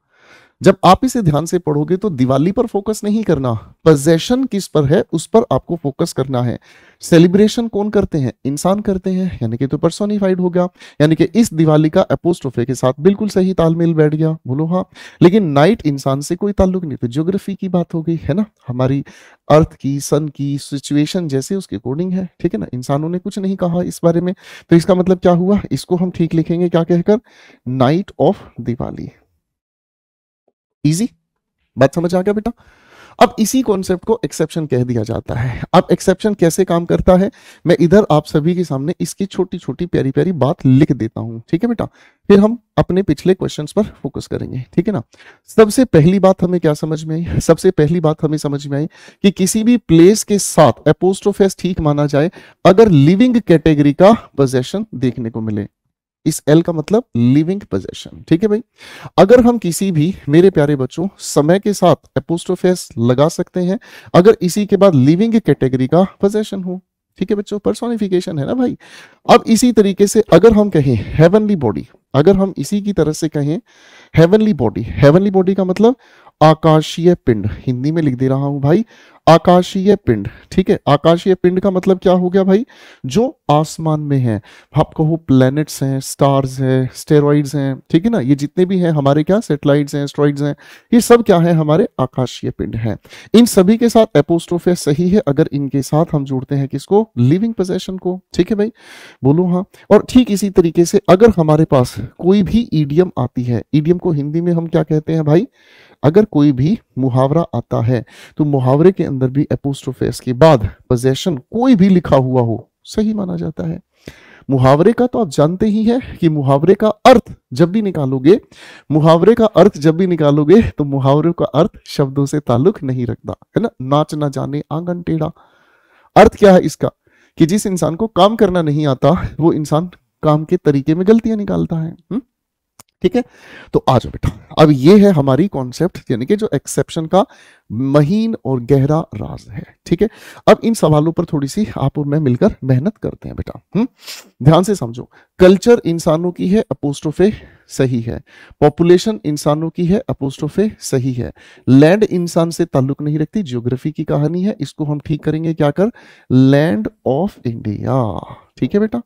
Speaker 1: जब आप इसे ध्यान से पढ़ोगे तो दिवाली पर फोकस नहीं करना पोजेशन किस पर है उस पर आपको फोकस करना है सेलिब्रेशन कौन करते हैं इंसान करते हैं यानी कि तो पर्सोनिफाइड हो गया यानी कि इस दिवाली का अपोस्टोफे के साथ बिल्कुल सही तालमेल बैठ गया बोलो हाँ लेकिन नाइट इंसान से कोई ताल्लुक नहीं तो ज्योग्राफी की बात हो गई है ना हमारी अर्थ की सन की सिचुएशन जैसे उसके अकॉर्डिंग है ठीक है ना इंसानों ने कुछ नहीं कहा इस बारे में तो इसका मतलब क्या हुआ इसको हम ठीक लिखेंगे क्या कहकर नाइट ऑफ दिवाली इजी बात समझ आ गया बेटा अब इसी कॉन्सेप्ट को एक्सेप्शन कह दिया जाता है अब एक्सेप्शन कैसे काम करता है मैं इधर आप सभी के सामने इसकी छोटी छोटी प्यारी प्यारी बात लिख देता हूं ठीक है बेटा फिर हम अपने पिछले क्वेश्चंस पर फोकस करेंगे ठीक है ना सबसे पहली बात हमें क्या समझ में आई सबसे पहली बात हमें समझ में आई कि किसी भी प्लेस के साथ एपोस्ट्रोफेस ठीक माना जाए अगर लिविंग कैटेगरी का पोजेशन देखने को मिले इस एल का मतलब लिविंग पोजेशन ठीक है भाई अगर हम किसी भी मेरे प्यारे बच्चों समय के साथ एपोस्टोफेस लगा सकते हैं अगर इसी के बाद लिविंग कैटेगरी का पोजेशन हो ठीक है बच्चों पर्सोनिफिकेशन है ना भाई अब इसी तरीके से अगर हम कहें हेवनली बॉडी अगर हम इसी की तरह से कहें हेवनली बॉडी हेवनली बॉडी का मतलब आकाशीय पिंड हिंदी में लिख दे रहा हूं भाई आकाशीय पिंड ठीक है आकाशीय पिंड का मतलब क्या हो गया भाई जो आसमान में है आप कहो प्लैनेट्स हैं स्टार्स हैं स्टेरॉइड्स हैं ठीक है ना ये जितने भी हैं हमारे क्या सेटेलाइट्स हैं एस्ट्रॉइड्स हैं ये सब क्या है हमारे आकाशीय पिंड हैं इन सभी के साथ एपोस्ट्रोफ सही है अगर इनके साथ हम जोड़ते हैं किसको लिविंग पोजेशन को ठीक है भाई बोलो हाँ और ठीक इसी तरीके से अगर हमारे पास कोई भी ईडियम आती है ईडियम को हिंदी में हम क्या कहते हैं भाई अगर कोई भी मुहावरा आता है तो मुहावरे के अंदर भी एपोस्ट्रोफेस के बाद पोजेशन कोई भी लिखा हुआ हो सही माना जाता है मुहावरे का तो आप जानते ही हैं कि मुहावरे का अर्थ जब भी निकालोगे मुहावरे का अर्थ जब भी निकालोगे तो मुहावरे का अर्थ शब्दों से ताल्लुक नहीं रखता है ना नाच ना जाने आंगन टेढ़ा अर्थ क्या है इसका कि जिस इंसान को काम करना नहीं आता वो इंसान काम के तरीके में गलतियां निकालता है हम्म? ठीक है तो आ जाओ बेटा अब ये है हमारी कॉन्सेप्ट यानी कि जो एक्सेप्शन का महीन और गहरा राज है ठीक है अब इन सवालों पर थोड़ी सी आप और मैं मिलकर मेहनत करते हैं बेटा हम्म ध्यान से समझो कल्चर इंसानों की है अपोस्टोफे सही है पॉपुलेशन इंसानों की है अपोस्टोफे सही है लैंड इंसान से ताल्लुक नहीं रखती ज्योग्राफी की कहानी है इसको हम ठीक करेंगे क्या कर लैंड ऑफ इंडिया ठीक है बेटा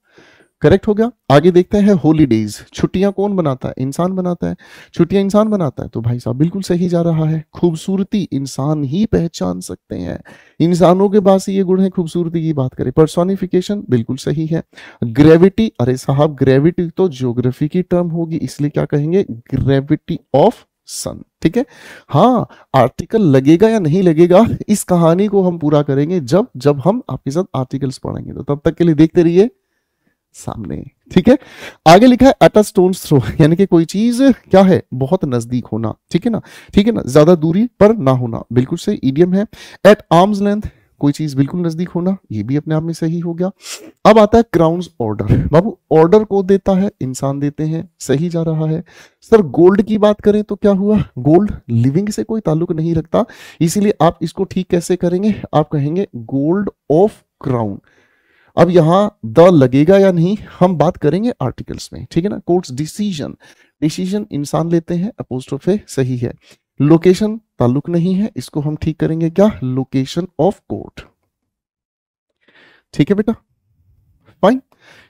Speaker 1: करेक्ट हो गया आगे देखते हैं होलीडेज छुट्टियां कौन बनाता है इंसान बनाता है छुट्टियां इंसान बनाता है तो भाई साहब बिल्कुल सही जा रहा है खूबसूरती इंसान ही पहचान सकते हैं इंसानों के पास ये गुण है खूबसूरती की बात करें परसोनिफिकेशन बिल्कुल सही है ग्रेविटी अरे साहब ग्रेविटी तो जियोग्राफी की टर्म होगी इसलिए क्या कहेंगे ग्रेविटी ऑफ सन ठीक है हाँ आर्टिकल लगेगा या नहीं लगेगा इस कहानी को हम पूरा करेंगे जब जब हम आपके साथ आर्टिकल्स पढ़ेंगे तो तब तक के लिए देखते रहिए सामने ठीक है आगे लिखा है अ स्टोन थ्रो यानी कि कोई चीज क्या है बहुत नजदीक होना ठीक है ना ठीक है ना ज्यादा दूरी पर ना होना बिल्कुल सही ईडियम है एट आर्म्स लेंथ कोई चीज बिल्कुल नजदीक होना ये भी अपने आप में सही हो गया अब आता है क्राउन ऑर्डर बाबू ऑर्डर को देता है इंसान देते हैं सही जा रहा है सर गोल्ड की बात करें तो क्या हुआ गोल्ड लिविंग से कोई ताल्लुक नहीं रखता इसीलिए आप इसको ठीक कैसे करेंगे आप कहेंगे गोल्ड ऑफ क्राउन अब यहाँ द लगेगा या नहीं हम बात करेंगे आर्टिकल्स में ठीक है ना कोर्ट्स डिसीजन डिसीजन इंसान लेते हैं अपोस्ट्रोफे सही है लोकेशन ताल्लुक नहीं है इसको हम ठीक करेंगे क्या लोकेशन ऑफ कोर्ट ठीक है बेटा फाइन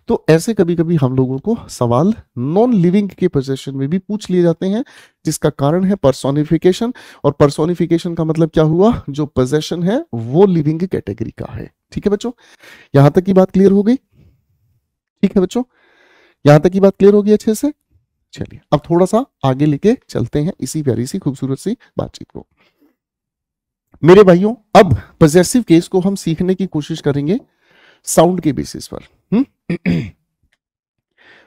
Speaker 1: तो ऐसे कभी कभी हम लोगों को सवाल नॉन लिविंग के पोजेशन में भी पूछ लिए जाते हैं जिसका कारण है परसोनिफिकेशन और परसोनिफिकेशन का मतलब क्या हुआ जो पोजेशन है वो लिविंग कैटेगरी का है ठीक है बच्चों यहां तक की बात क्लियर हो गई ठीक है बच्चों यहां तक की बात क्लियर होगी अच्छे से चलिए अब थोड़ा सा आगे लेके चलते हैं इसी प्यारी सी खूबसूरत सी बातचीत को मेरे भाइयों अब पजेसिव केस को हम सीखने की कोशिश करेंगे साउंड के बेसिस पर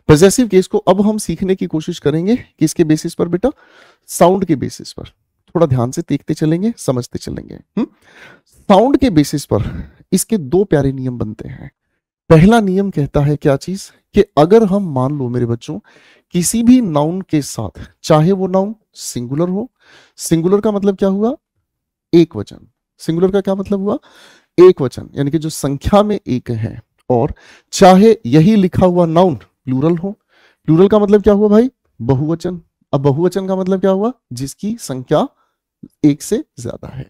Speaker 1: पजेसिव हम्म? केस को अब हम सीखने की कोशिश करेंगे किसके बेसिस पर बेटा साउंड के बेसिस पर थोड़ा ध्यान से देखते चलेंगे समझते चलेंगे साउंड हम्म? के बेसिस पर इसके दो प्यारे नियम बनते हैं पहला नियम कहता है क्या चीज कि अगर हम मान लो मेरे बच्चों किसी भी नाउन के साथ चाहे वो नाउन सिंगुलर हो सिंगुलर का मतलब क्या हुआ एक वचन सिंगुलर का क्या मतलब हुआ एक वचन यानी कि जो संख्या में एक है और चाहे यही लिखा हुआ नाउन प्लूरल हो प्लूरल का मतलब क्या हुआ भाई बहुवचन अब बहुवचन का मतलब क्या हुआ जिसकी संख्या एक से ज्यादा है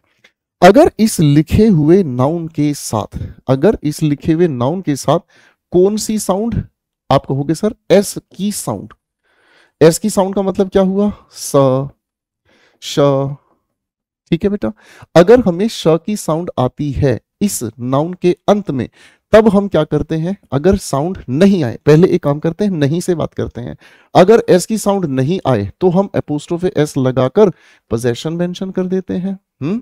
Speaker 1: अगर इस लिखे हुए नाउन के साथ अगर इस लिखे हुए नाउन के साथ कौन सी साउंड आप कहोगे सर एस की साउंड एस की साउंड का मतलब क्या हुआ स श ठीक है बेटा अगर हमें श की साउंड आती है इस नाउन के अंत में तब हम क्या करते हैं अगर साउंड नहीं आए पहले एक काम करते हैं नहीं से बात करते हैं अगर एस की साउंड नहीं आए तो हम एपोस्ट्रोफे एस लगाकर पोजेशन मेंशन कर देते हैं हम्म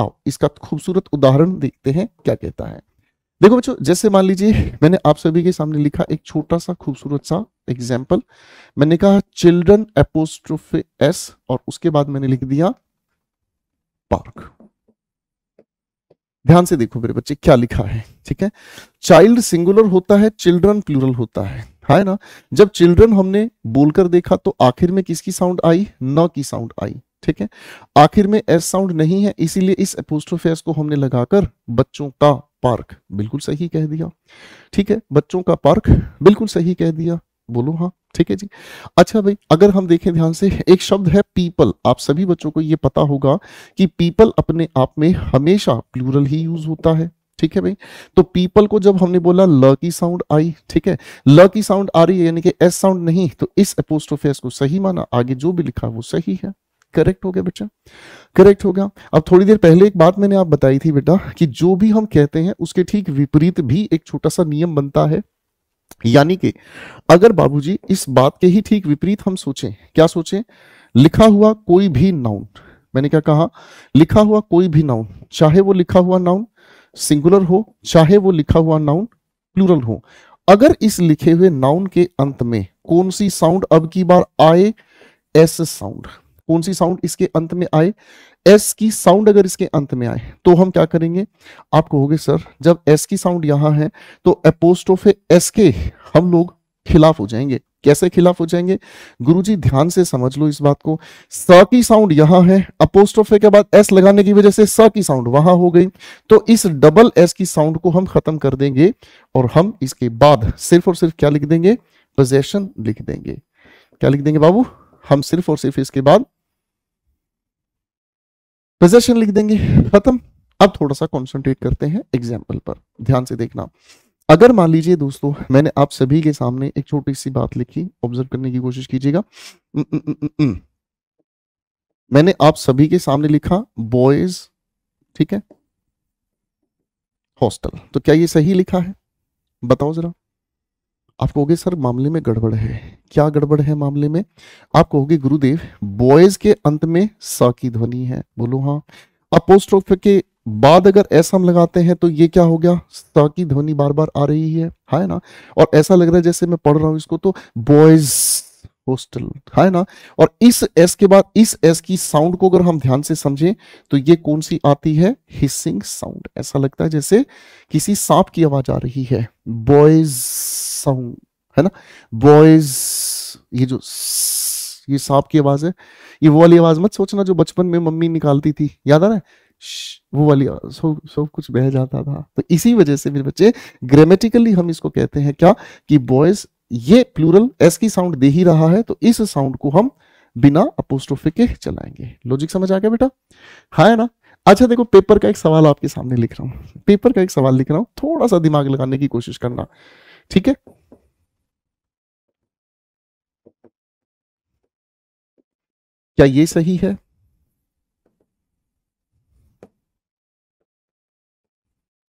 Speaker 1: आओ इसका खूबसूरत उदाहरण देखते हैं क्या कहता है देखो बच्चों जैसे मान लीजिए मैंने आप सभी के सामने लिखा एक छोटा सा खूबसूरत सा एग्जाम्पल मैंने कहा चिल्ड्रन एपोस्ट्रोफे एस और उसके बाद मैंने लिख दिया पार्क ध्यान से देखो मेरे बच्चे क्या लिखा है ठीक है चाइल्ड सिंगुलर होता है चिल्ड्रन प्लूरल होता है है ना जब चिल्ड्रन हमने बोलकर देखा तो आखिर में किसकी साउंड आई न की साउंड आई ठीक है आखिर में एस साउंड नहीं है इसीलिए इस एपोस्ट्रोफेस को हमने लगाकर बच्चों का पार्क बिल्कुल सही कह दिया ठीक है बच्चों का पार्क बिल्कुल सही कह दिया बोलो हाँ ठीक है जी अच्छा भाई अगर हम देखें ध्यान से एक शब्द है पीपल आप सभी बच्चों को ये पता होगा कि पीपल अपने आप में हमेशा प्लूरल ही यूज होता है ठीक है भाई तो पीपल को जब हमने बोला ल की साउंड आई ठीक है ल की साउंड आ रही है यानी कि एस साउंड नहीं तो इस एपोस्टोफेस को सही माना आगे जो भी लिखा वो सही है करेक्ट हो गया बेटा करेक्ट हो गया अब थोड़ी देर पहले एक बात मैंने आप बताई थी बेटा कि जो भी हम कहते हैं उसके ठीक विपरीत भी एक छोटा सा नियम बनता है यानी कि अगर बाबूजी इस बात के ही ठीक विपरीत हम सोचें क्या सोचें लिखा हुआ कोई भी नाउन मैंने क्या कहा लिखा हुआ कोई भी नाउन चाहे वो लिखा हुआ नाउन सिंगुलर हो चाहे वो लिखा हुआ नाउन प्लूरल हो अगर इस लिखे हुए नाउन के अंत में कौन सी साउंड अब की बार आए एस साउंड कौन सी साउंड इसके अंत में आए एस की साउंड अगर इसके अंत में आए तो हम क्या करेंगे आप कहोगे सर जब एस की साउंड यहां है तो एपोस्टोफे एस के हम लोग खिलाफ हो जाएंगे कैसे खिलाफ हो जाएंगे गुरुजी ध्यान से समझ लो इस बात को स की साउंड यहां है अपोस्टोफे के बाद एस लगाने की वजह से स की साउंड वहां हो गई तो इस डबल एस की साउंड को हम खत्म कर देंगे और हम इसके बाद सिर्फ और सिर्फ क्या लिख देंगे पोजेशन लिख देंगे क्या लिख देंगे बाबू हम सिर्फ और सिर्फ इसके बाद पोजेशन लिख देंगे खत्म अब थोड़ा सा कॉन्सेंट्रेट करते हैं एग्जाम्पल पर ध्यान से देखना अगर मान लीजिए दोस्तों मैंने आप सभी के सामने एक छोटी सी बात लिखी ऑब्जर्व करने की कोशिश कीजिएगा मैंने आप सभी के सामने लिखा बॉयज ठीक है हॉस्टल तो क्या ये सही लिखा है बताओ जरा आप कहोगे सर मामले में गड़बड़ है क्या गड़बड़ है मामले में आप कहोगे गुरुदेव बॉयज के अंत में सा की ध्वनि है बोलो हाँ अपोस्ट्रोफ के बाद अगर ऐसा हम लगाते हैं तो ये क्या हो गया सा की ध्वनि बार बार आ रही है हाँ ना और ऐसा लग रहा है जैसे मैं पढ़ रहा हूँ इसको तो बॉयज कोस्टल है ना और इस एस के बाद इस एस की साउंड को अगर हम ध्यान से समझें तो ये कौन सी आती है हिसिंग साउंड ऐसा लगता है जैसे किसी सांप की आवाज आ रही है बॉयज साउंड है ना बॉयज ये जो ये सांप की आवाज है ये वो वाली आवाज मत सोचना जो बचपन में मम्मी निकालती थी याद आ रहा है वो वाली सब सब कुछ बह जाता था तो इसी वजह से मेरे बच्चे ग्रामेटिकली हम इसको कहते हैं क्या कि बॉयज ये प्लूरल एस की साउंड दे ही रहा है तो इस साउंड को हम बिना अपोस्ट्रोफी के चलाएंगे लॉजिक समझ आ गया बेटा हाँ है ना अच्छा देखो पेपर का एक सवाल आपके सामने लिख रहा हूं पेपर का एक सवाल लिख रहा हूं थोड़ा सा दिमाग लगाने की कोशिश करना ठीक है
Speaker 2: क्या ये सही है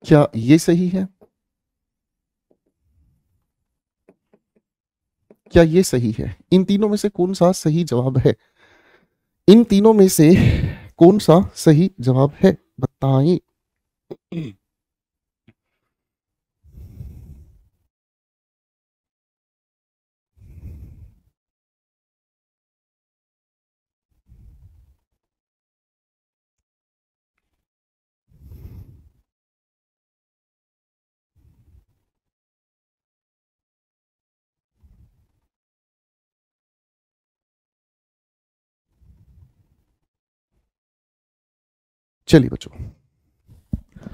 Speaker 2: क्या ये सही है
Speaker 1: क्या ये सही है इन तीनों में से कौन सा सही जवाब है इन तीनों में से कौन सा सही जवाब है बताएं चलिए बच्चों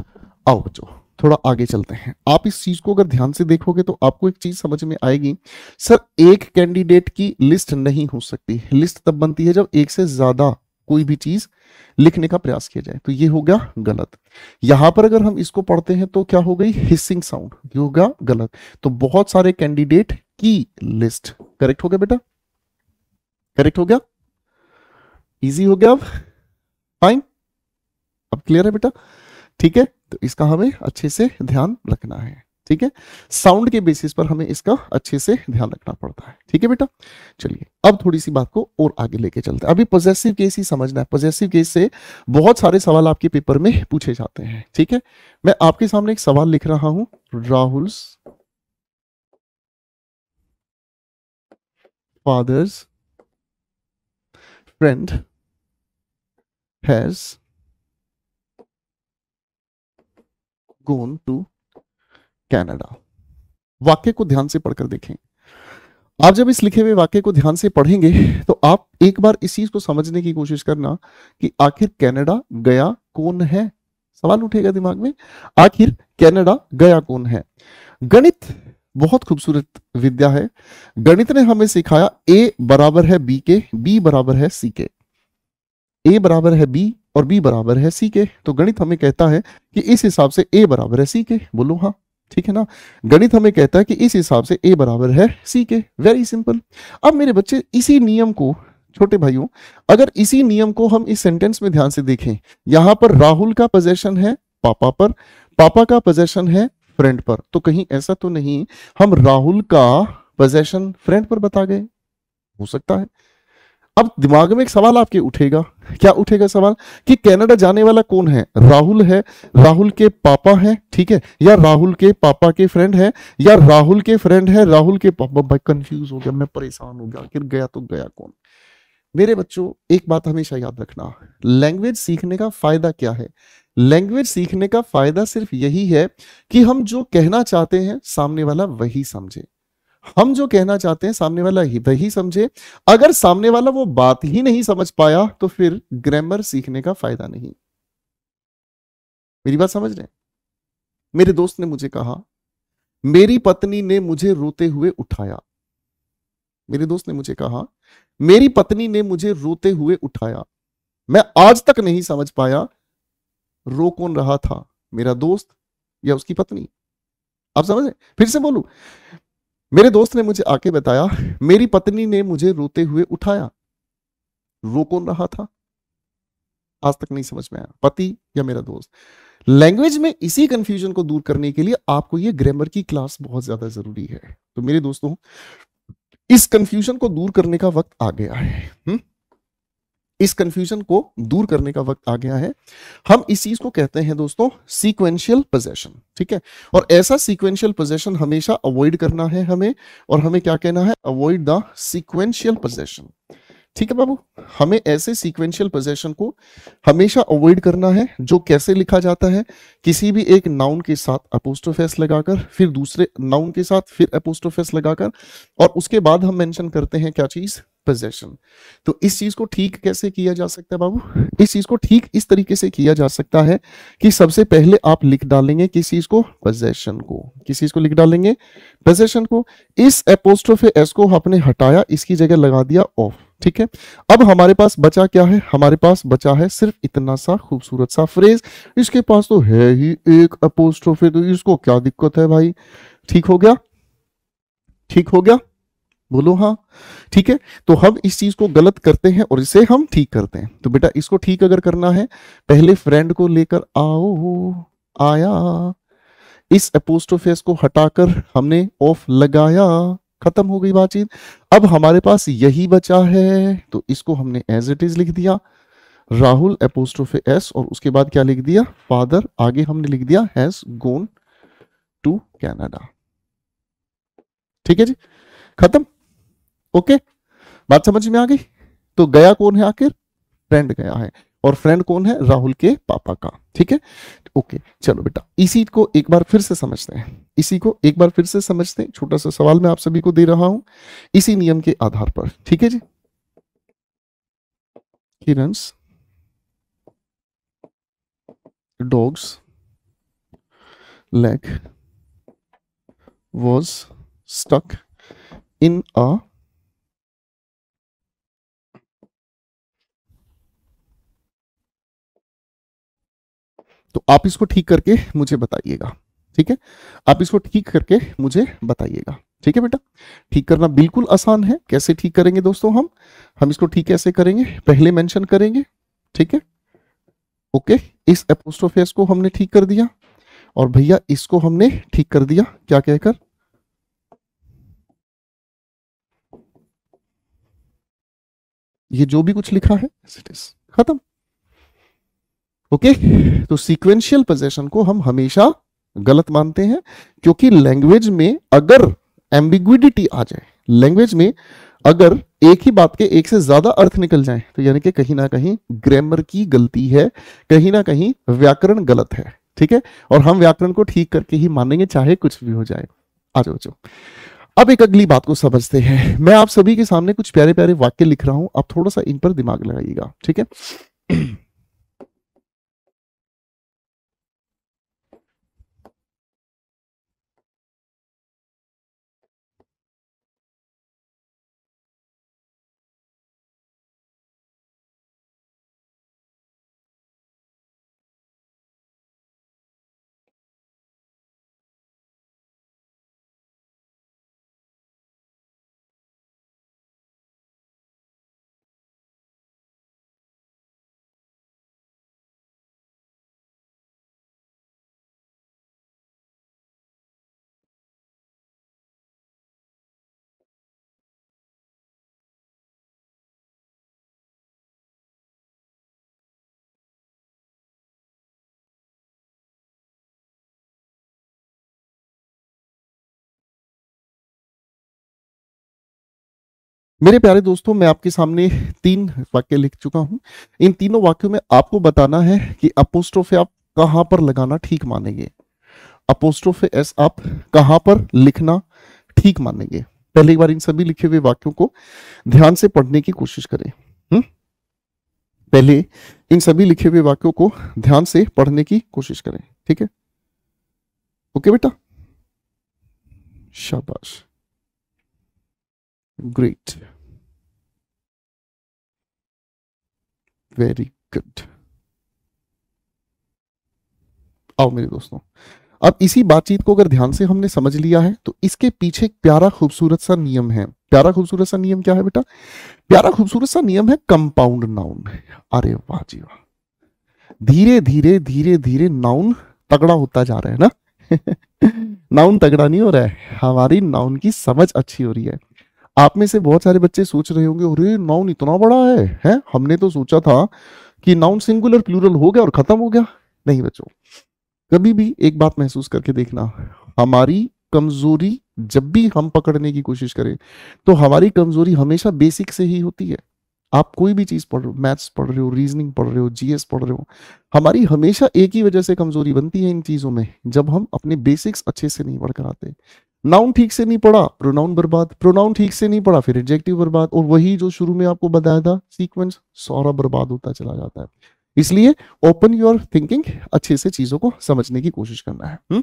Speaker 1: आओ बच्चों थोड़ा आगे चलते हैं आप इस चीज को अगर ध्यान से देखोगे तो आपको एक चीज समझ में आएगी सर एक कैंडिडेट की लिस्ट नहीं हो सकती लिस्ट तब बनती है जब एक से ज्यादा कोई भी चीज लिखने का प्रयास किया जाए तो ये हो गया गलत यहां पर अगर हम इसको पढ़ते हैं तो क्या हो गई हिस्सिंग साउंड ये हो गया गलत तो बहुत सारे कैंडिडेट की लिस्ट करेक्ट हो गया बेटा करेक्ट हो गया इजी हो गया अब फाइन अब क्लियर है बेटा ठीक है तो इसका हमें अच्छे से ध्यान रखना है ठीक है साउंड के बेसिस पर हमें इसका अच्छे से ध्यान रखना पड़ता है ठीक है बेटा चलिए अब थोड़ी सी बात को और आगे लेके चलते हैं अभी पॉजेसिव केस ही समझना है पॉजेसिव केस से बहुत सारे सवाल आपके पेपर में पूछे जाते हैं ठीक है मैं आपके सामने एक सवाल लिख रहा हूं Rahul
Speaker 2: father's friend has
Speaker 1: gone to Canada वाक्य को ध्यान से पढ़कर देखें आप जब इस लिखे हुए वाक्य को ध्यान से पढ़ेंगे तो आप एक बार इस चीज को समझने की कोशिश करना कि आखिर कनाडा गया कौन है सवाल उठेगा दिमाग में आखिर कनाडा गया कौन है गणित बहुत खूबसूरत विद्या है गणित ने हमें सिखाया ए बराबर है बी के बी बराबर है सी के ए बराबर है बी और बी बराबर है सी के तो गणित हमें कहता है कि इस हिसाब से ए बराबर है सी के बोलो हाँ ठीक है ना गणित हमें कहता है कि इस हिसाब से ए बराबर है सी के वेरी सिंपल अब मेरे बच्चे इसी नियम को छोटे भाइयों अगर इसी नियम को हम इस सेंटेंस में ध्यान से देखें यहां पर राहुल का पोजेशन है पापा पर पापा का पोजेशन है फ्रेंड पर तो कहीं ऐसा तो नहीं हम राहुल का पोजेशन फ्रेंड पर बता गए हो सकता है अब दिमाग में एक सवाल आपके उठेगा क्या उठेगा सवाल कि कनाडा जाने वाला कौन है राहुल है राहुल के पापा है ठीक है या राहुल के पापा के फ्रेंड है या राहुल के फ्रेंड है राहुल के पापा भाई कंफ्यूज हो गया मैं परेशान हो गया आखिर गया तो गया कौन मेरे बच्चों एक बात हमेशा याद रखना लैंग्वेज सीखने का फायदा क्या है लैंग्वेज सीखने का फायदा सिर्फ यही है कि हम जो कहना चाहते हैं सामने वाला वही समझे हम जो कहना चाहते हैं सामने वाला ही वही समझे अगर सामने वाला वो बात ही नहीं समझ पाया तो फिर ग्रामर सीखने का फायदा नहीं मेरी बात समझ रहे मेरे दोस्त ने मुझे कहा मेरी पत्नी ने मुझे रोते हुए उठाया मेरे दोस्त ने मुझे कहा मेरी पत्नी ने मुझे रोते हुए उठाया मैं आज तक नहीं समझ पाया रो कौन रहा था मेरा दोस्त या उसकी पत्नी आप समझ रहे फिर से बोलू मेरे दोस्त ने मुझे आके बताया मेरी पत्नी ने मुझे रोते हुए उठाया रो कौन रहा था आज तक नहीं समझ में आया पति या मेरा दोस्त लैंग्वेज में इसी कंफ्यूजन को दूर करने के लिए आपको ये ग्रामर की क्लास बहुत ज्यादा जरूरी है तो मेरे दोस्तों इस कंफ्यूजन को दूर करने का वक्त आ गया है हुँ? इस कंफ्यूजन को दूर करने का वक्त आ गया है हम इस चीज को कहते हैं दोस्तों सीक्वेंशियल पोजेशन ठीक है और ऐसा सीक्वेंशियल पोजेशन हमेशा अवॉइड करना है हमें और हमें क्या कहना है अवॉइड द सीक्वेंशियल पोजेशन ठीक है बाबू हमें ऐसे सीक्वेंशियल पोजेशन को हमेशा अवॉइड करना है जो कैसे लिखा जाता है किसी भी एक नाउन के साथ अपोस्टोफेस लगाकर फिर दूसरे नाउन के साथ फिर अपोस्टोफेस लगाकर और उसके बाद हम मेंशन करते हैं क्या चीज पोजेशन तो इस चीज को ठीक कैसे किया जा सकता है बाबू इस चीज को ठीक इस तरीके से किया जा सकता है कि सबसे पहले आप लिख डालेंगे किस चीज को पोजेशन को किस चीज को लिख डालेंगे पोजेशन को इस एपोस्ट्रोफे एस को आपने हटाया इसकी जगह लगा दिया ऑफ ठीक है अब हमारे पास बचा क्या है हमारे पास बचा है सिर्फ इतना सा खूबसूरत सा फ्रेज इसके पास तो है ही एक अपोस्ट्रोफे तो इसको क्या दिक्कत है भाई ठीक हो गया ठीक हो गया बोलो हाँ ठीक है तो हम इस चीज को गलत करते हैं और इसे हम ठीक करते हैं तो बेटा इसको ठीक अगर करना है पहले फ्रेंड को लेकर आओ आया इस एपोस्टोफेस को हटाकर हमने ऑफ लगाया खत्म हो गई बातचीत अब हमारे पास यही बचा है तो इसको हमने एज इट इज लिख दिया राहुल एपोस्टोफे एस और उसके बाद क्या लिख दिया फादर आगे हमने लिख दिया हैज गोन टू कैनेडा ठीक है जी खत्म ओके बात समझ में आ गई तो गया कौन है आखिर फ्रेंड गया है और फ्रेंड कौन है राहुल के पापा का ठीक है ओके चलो बेटा इसी को एक बार फिर से समझते हैं इसी को एक बार फिर से समझते हैं छोटा सा सवाल मैं आप सभी को दे रहा हूं इसी नियम के आधार पर ठीक है जी Kiran's
Speaker 2: dog's leg was stuck in a
Speaker 1: तो आप इसको ठीक करके मुझे बताइएगा ठीक है आप इसको ठीक करके मुझे बताइएगा ठीक है बेटा ठीक करना बिल्कुल आसान है कैसे ठीक करेंगे दोस्तों हम हम इसको ठीक कैसे करेंगे पहले मेंशन करेंगे ठीक है ओके इस एपोस्टोफेस को हमने ठीक कर दिया और भैया इसको हमने ठीक कर दिया क्या कहकर ये जो भी कुछ लिखा है खत्म ओके तो सीक्वेंशियल पोजेशन को हम हमेशा गलत मानते हैं क्योंकि लैंग्वेज में अगर एम्बिग्विडिटी आ जाए लैंग्वेज में अगर एक ही बात के एक से ज्यादा अर्थ निकल जाए तो यानी कि कहीं ना कहीं ग्रामर की गलती है कहीं ना कहीं व्याकरण गलत है ठीक है और हम व्याकरण को ठीक करके ही मानेंगे चाहे कुछ भी हो जाए आ जाओ बच्चों अब एक अगली बात को समझते हैं मैं आप सभी के सामने कुछ प्यारे प्यारे वाक्य लिख रहा हूं आप थोड़ा सा इन पर दिमाग लगाइएगा ठीक है मेरे प्यारे दोस्तों मैं आपके सामने तीन वाक्य लिख चुका हूं इन तीनों वाक्यों में आपको बताना है कि अपोस्ट्रोफे आप कहां पर लगाना ठीक मानेंगे अपोस्ट्रोफे एस आप कहां पर लिखना ठीक मानेंगे पहले एक बार इन सभी लिखे हुए वाक्यों को ध्यान से पढ़ने की कोशिश करें हुँ? हम्म? पहले इन सभी लिखे हुए वाक्यों को ध्यान से पढ़ने की कोशिश करें ठीक है ओके बेटा शाबाश great
Speaker 2: वेरी गुड
Speaker 1: आओ मेरे दोस्तों अब इसी बातचीत को अगर ध्यान से हमने समझ लिया है तो इसके पीछे एक प्यारा खूबसूरत सा नियम है प्यारा खूबसूरत सा नियम क्या है बेटा प्यारा खूबसूरत सा नियम है कंपाउंड नाउन अरे वाह जी वाह धीरे धीरे धीरे धीरे नाउन तगड़ा होता जा रहा है ना नाउन तगड़ा नहीं हो रहा है हमारी नाउन की समझ अच्छी हो रही है आप में से बहुत सारे बच्चे सोच रहे होंगे अरे नाउन इतना बड़ा है हैं हमने तो सोचा था कि नाउन सिंगुलर प्लूरल हो गया और खत्म हो गया नहीं बच्चों कभी भी एक बात महसूस करके देखना हमारी कमजोरी जब भी हम पकड़ने की कोशिश करें तो हमारी कमजोरी हमेशा बेसिक से ही होती है आप कोई भी चीज पढ़ रहे हो मैथ्स पढ़ रहे हो रीजनिंग पढ़ रहे हो जीएस पढ़ रहे हो हमारी हमेशा एक ही वजह से कमजोरी बनती है इन चीजों में जब हम अपने बेसिक्स अच्छे से नहीं पढ़ कर आते नाउन ठीक से नहीं पढ़ा प्रोनाउन बर्बाद प्रोनाउन ठीक से नहीं पढ़ा फिर एडजेक्टिव बर्बाद और वही जो शुरू में आपको बताया था सीक्वेंस सारा बर्बाद होता चला जाता है इसलिए ओपन योर थिंकिंग अच्छे से चीजों को समझने की कोशिश करना है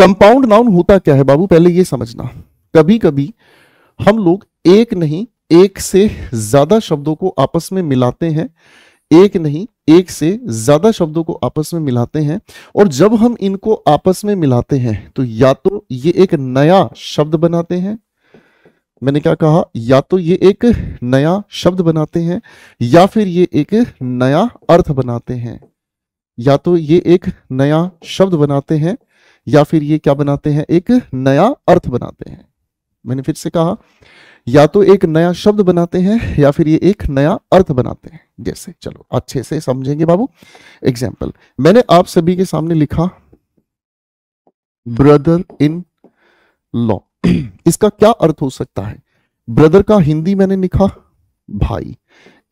Speaker 1: कंपाउंड हम्म? नाउन होता क्या है बाबू पहले ये समझना कभी कभी हम लोग एक नहीं एक से ज्यादा शब्दों को आपस में मिलाते हैं एक नहीं एक से ज्यादा शब्दों को आपस में मिलाते हैं और जब हम इनको आपस में मिलाते हैं तो या तो ये एक नया शब्द बनाते हैं मैंने क्या कहा या तो ये एक नया शब्द बनाते हैं या फिर ये एक नया अर्थ बनाते हैं या तो ये एक नया शब्द बनाते हैं या फिर ये क्या बनाते हैं एक नया अर्थ बनाते हैं मैंने फिर से कहा या तो एक नया शब्द बनाते हैं या फिर ये एक नया अर्थ बनाते हैं जैसे चलो अच्छे से समझेंगे बाबू एग्जाम्पल मैंने आप सभी के सामने लिखा ब्रदर इन लॉ इसका क्या अर्थ हो सकता है ब्रदर का हिंदी मैंने लिखा भाई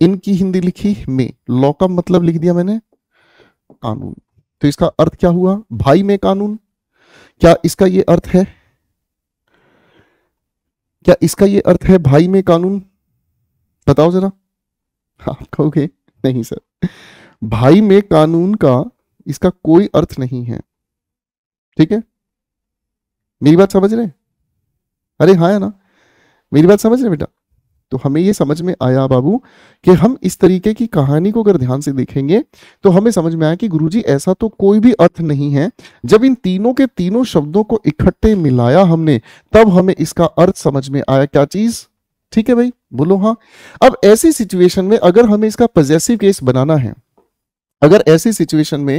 Speaker 1: इनकी हिंदी लिखी में लॉ का मतलब लिख दिया मैंने कानून तो इसका अर्थ क्या हुआ भाई में कानून क्या इसका ये अर्थ है क्या इसका ये अर्थ है भाई में कानून बताओ जरा आप कहोगे नहीं सर भाई में कानून का इसका कोई अर्थ नहीं है ठीक है मेरी बात समझ रहे अरे हाँ या ना मेरी बात समझ रहे बेटा तो हमें यह समझ में आया बाबू कि हम इस तरीके की कहानी को अगर ध्यान से देखेंगे तो हमें समझ में आया कि गुरुजी ऐसा तो कोई भी अर्थ नहीं है जब इन तीनों के तीनों शब्दों को इकट्ठे मिलाया हमने तब हमें इसका अर्थ समझ में आया क्या चीज ठीक है भाई बोलो हाँ अब ऐसी सिचुएशन में अगर हमें इसका पजेसिव केस बनाना है अगर ऐसी सिचुएशन में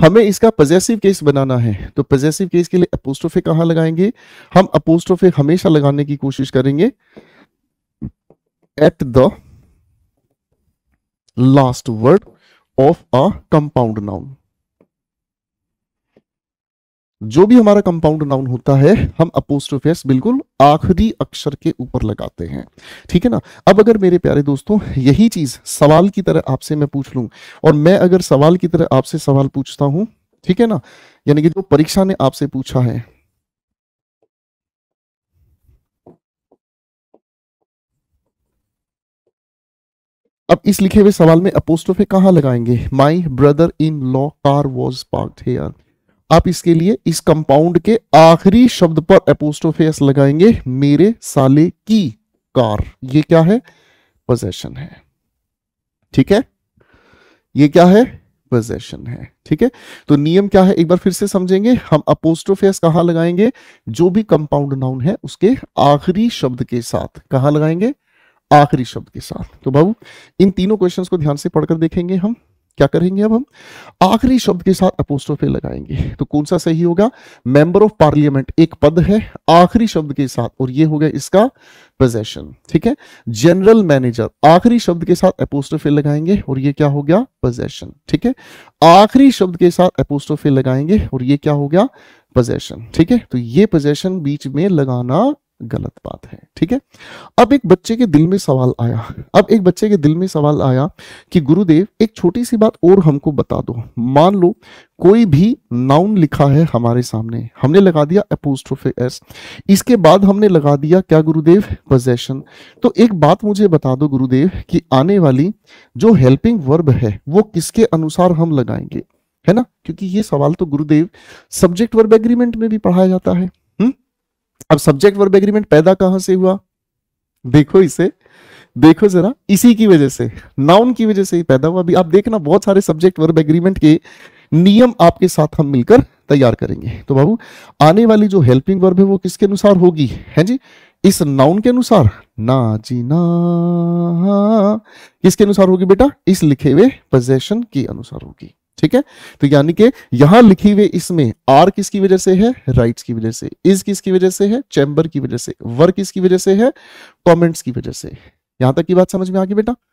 Speaker 1: हमें इसका पजेसिव केस बनाना है तो पजेसिव केस के लिए अपोस्ट्रोफे कहां लगाएंगे हम अपोस्ट्रोफे हमेशा लगाने की कोशिश करेंगे at the last word of a compound noun जो भी हमारा कंपाउंड नाउन होता है हम अपोस्ट्रोफेस बिल्कुल आखिरी अक्षर के ऊपर लगाते हैं ठीक है ना अब अगर मेरे प्यारे दोस्तों यही चीज सवाल की तरह आपसे मैं पूछ लूं और मैं अगर सवाल की तरह आपसे सवाल पूछता हूं ठीक है ना यानी कि जो परीक्षा ने आपसे पूछा है अब इस लिखे हुए सवाल में अपोस्टोफे कहां लगाएंगे my brother in law car was park here आप इसके लिए इस कंपाउंड के आखिरी शब्द पर एपोस्टोफेस लगाएंगे मेरे साले की कार ये क्या है पोजेशन है ठीक है ये क्या है पोजेशन है ठीक है तो नियम क्या है एक बार फिर से समझेंगे हम अपोस्टोफेस कहां लगाएंगे जो भी कंपाउंड नाउन है उसके आखिरी शब्द के साथ कहां लगाएंगे आखिरी शब्द के साथ तो बाबू इन तीनों क्वेश्चंस को ध्यान से पढ़कर देखेंगे हम क्या करेंगे अब हम आखिरी शब्द के साथ अपोस्ट्रोफी लगाएंगे तो कौन सा सही होगा मेंबर ऑफ पार्लियामेंट एक पद है आखिरी शब्द के साथ और ये गया इसका पोजेशन ठीक है जनरल मैनेजर आखिरी शब्द के साथ अपोस्टोफे लगाएंगे और ये क्या हो गया पोजेशन ठीक है आखिरी शब्द के साथ अपोस्टोफे लगाएंगे और ये क्या हो गया पोजेशन ठीक है तो ये पोजेशन बीच में लगाना गलत बात है ठीक है अब एक बच्चे के दिल में सवाल आया अब एक बच्चे के दिल में सवाल आया कि गुरुदेव एक छोटी सी बात और हमको बता दो मान लो कोई भी नाउन लिखा है हमारे सामने हमने लगा दिया अपोस्ट्रोफे एस इसके बाद हमने लगा दिया क्या गुरुदेव पोजेशन तो एक बात मुझे बता दो गुरुदेव कि आने वाली जो हेल्पिंग वर्ब है वो किसके अनुसार हम लगाएंगे है ना क्योंकि ये सवाल तो गुरुदेव सब्जेक्ट वर्ब एग्रीमेंट में भी पढ़ाया जाता है अब सब्जेक्ट वर्ब एग्रीमेंट पैदा कहां से हुआ देखो इसे देखो जरा इसी की वजह से नाउन की वजह से ही पैदा हुआ अभी आप देखना बहुत सारे सब्जेक्ट वर्ब एग्रीमेंट के नियम आपके साथ हम मिलकर तैयार करेंगे तो बाबू आने वाली जो हेल्पिंग वर्ब है वो किसके अनुसार होगी है जी इस नाउन के अनुसार ना जी ना किसके अनुसार होगी बेटा इस लिखे हुए पोजेशन के अनुसार होगी ठीक है तो यानी कि यहां लिखी हुई इसमें आर किसकी वजह से है राइट की वजह से इज किसकी वजह से है चैम्बर की वजह से वर्क किसकी वजह से है कॉमेंट्स की वजह से
Speaker 2: यहां तक की बात समझ में आ गई बेटा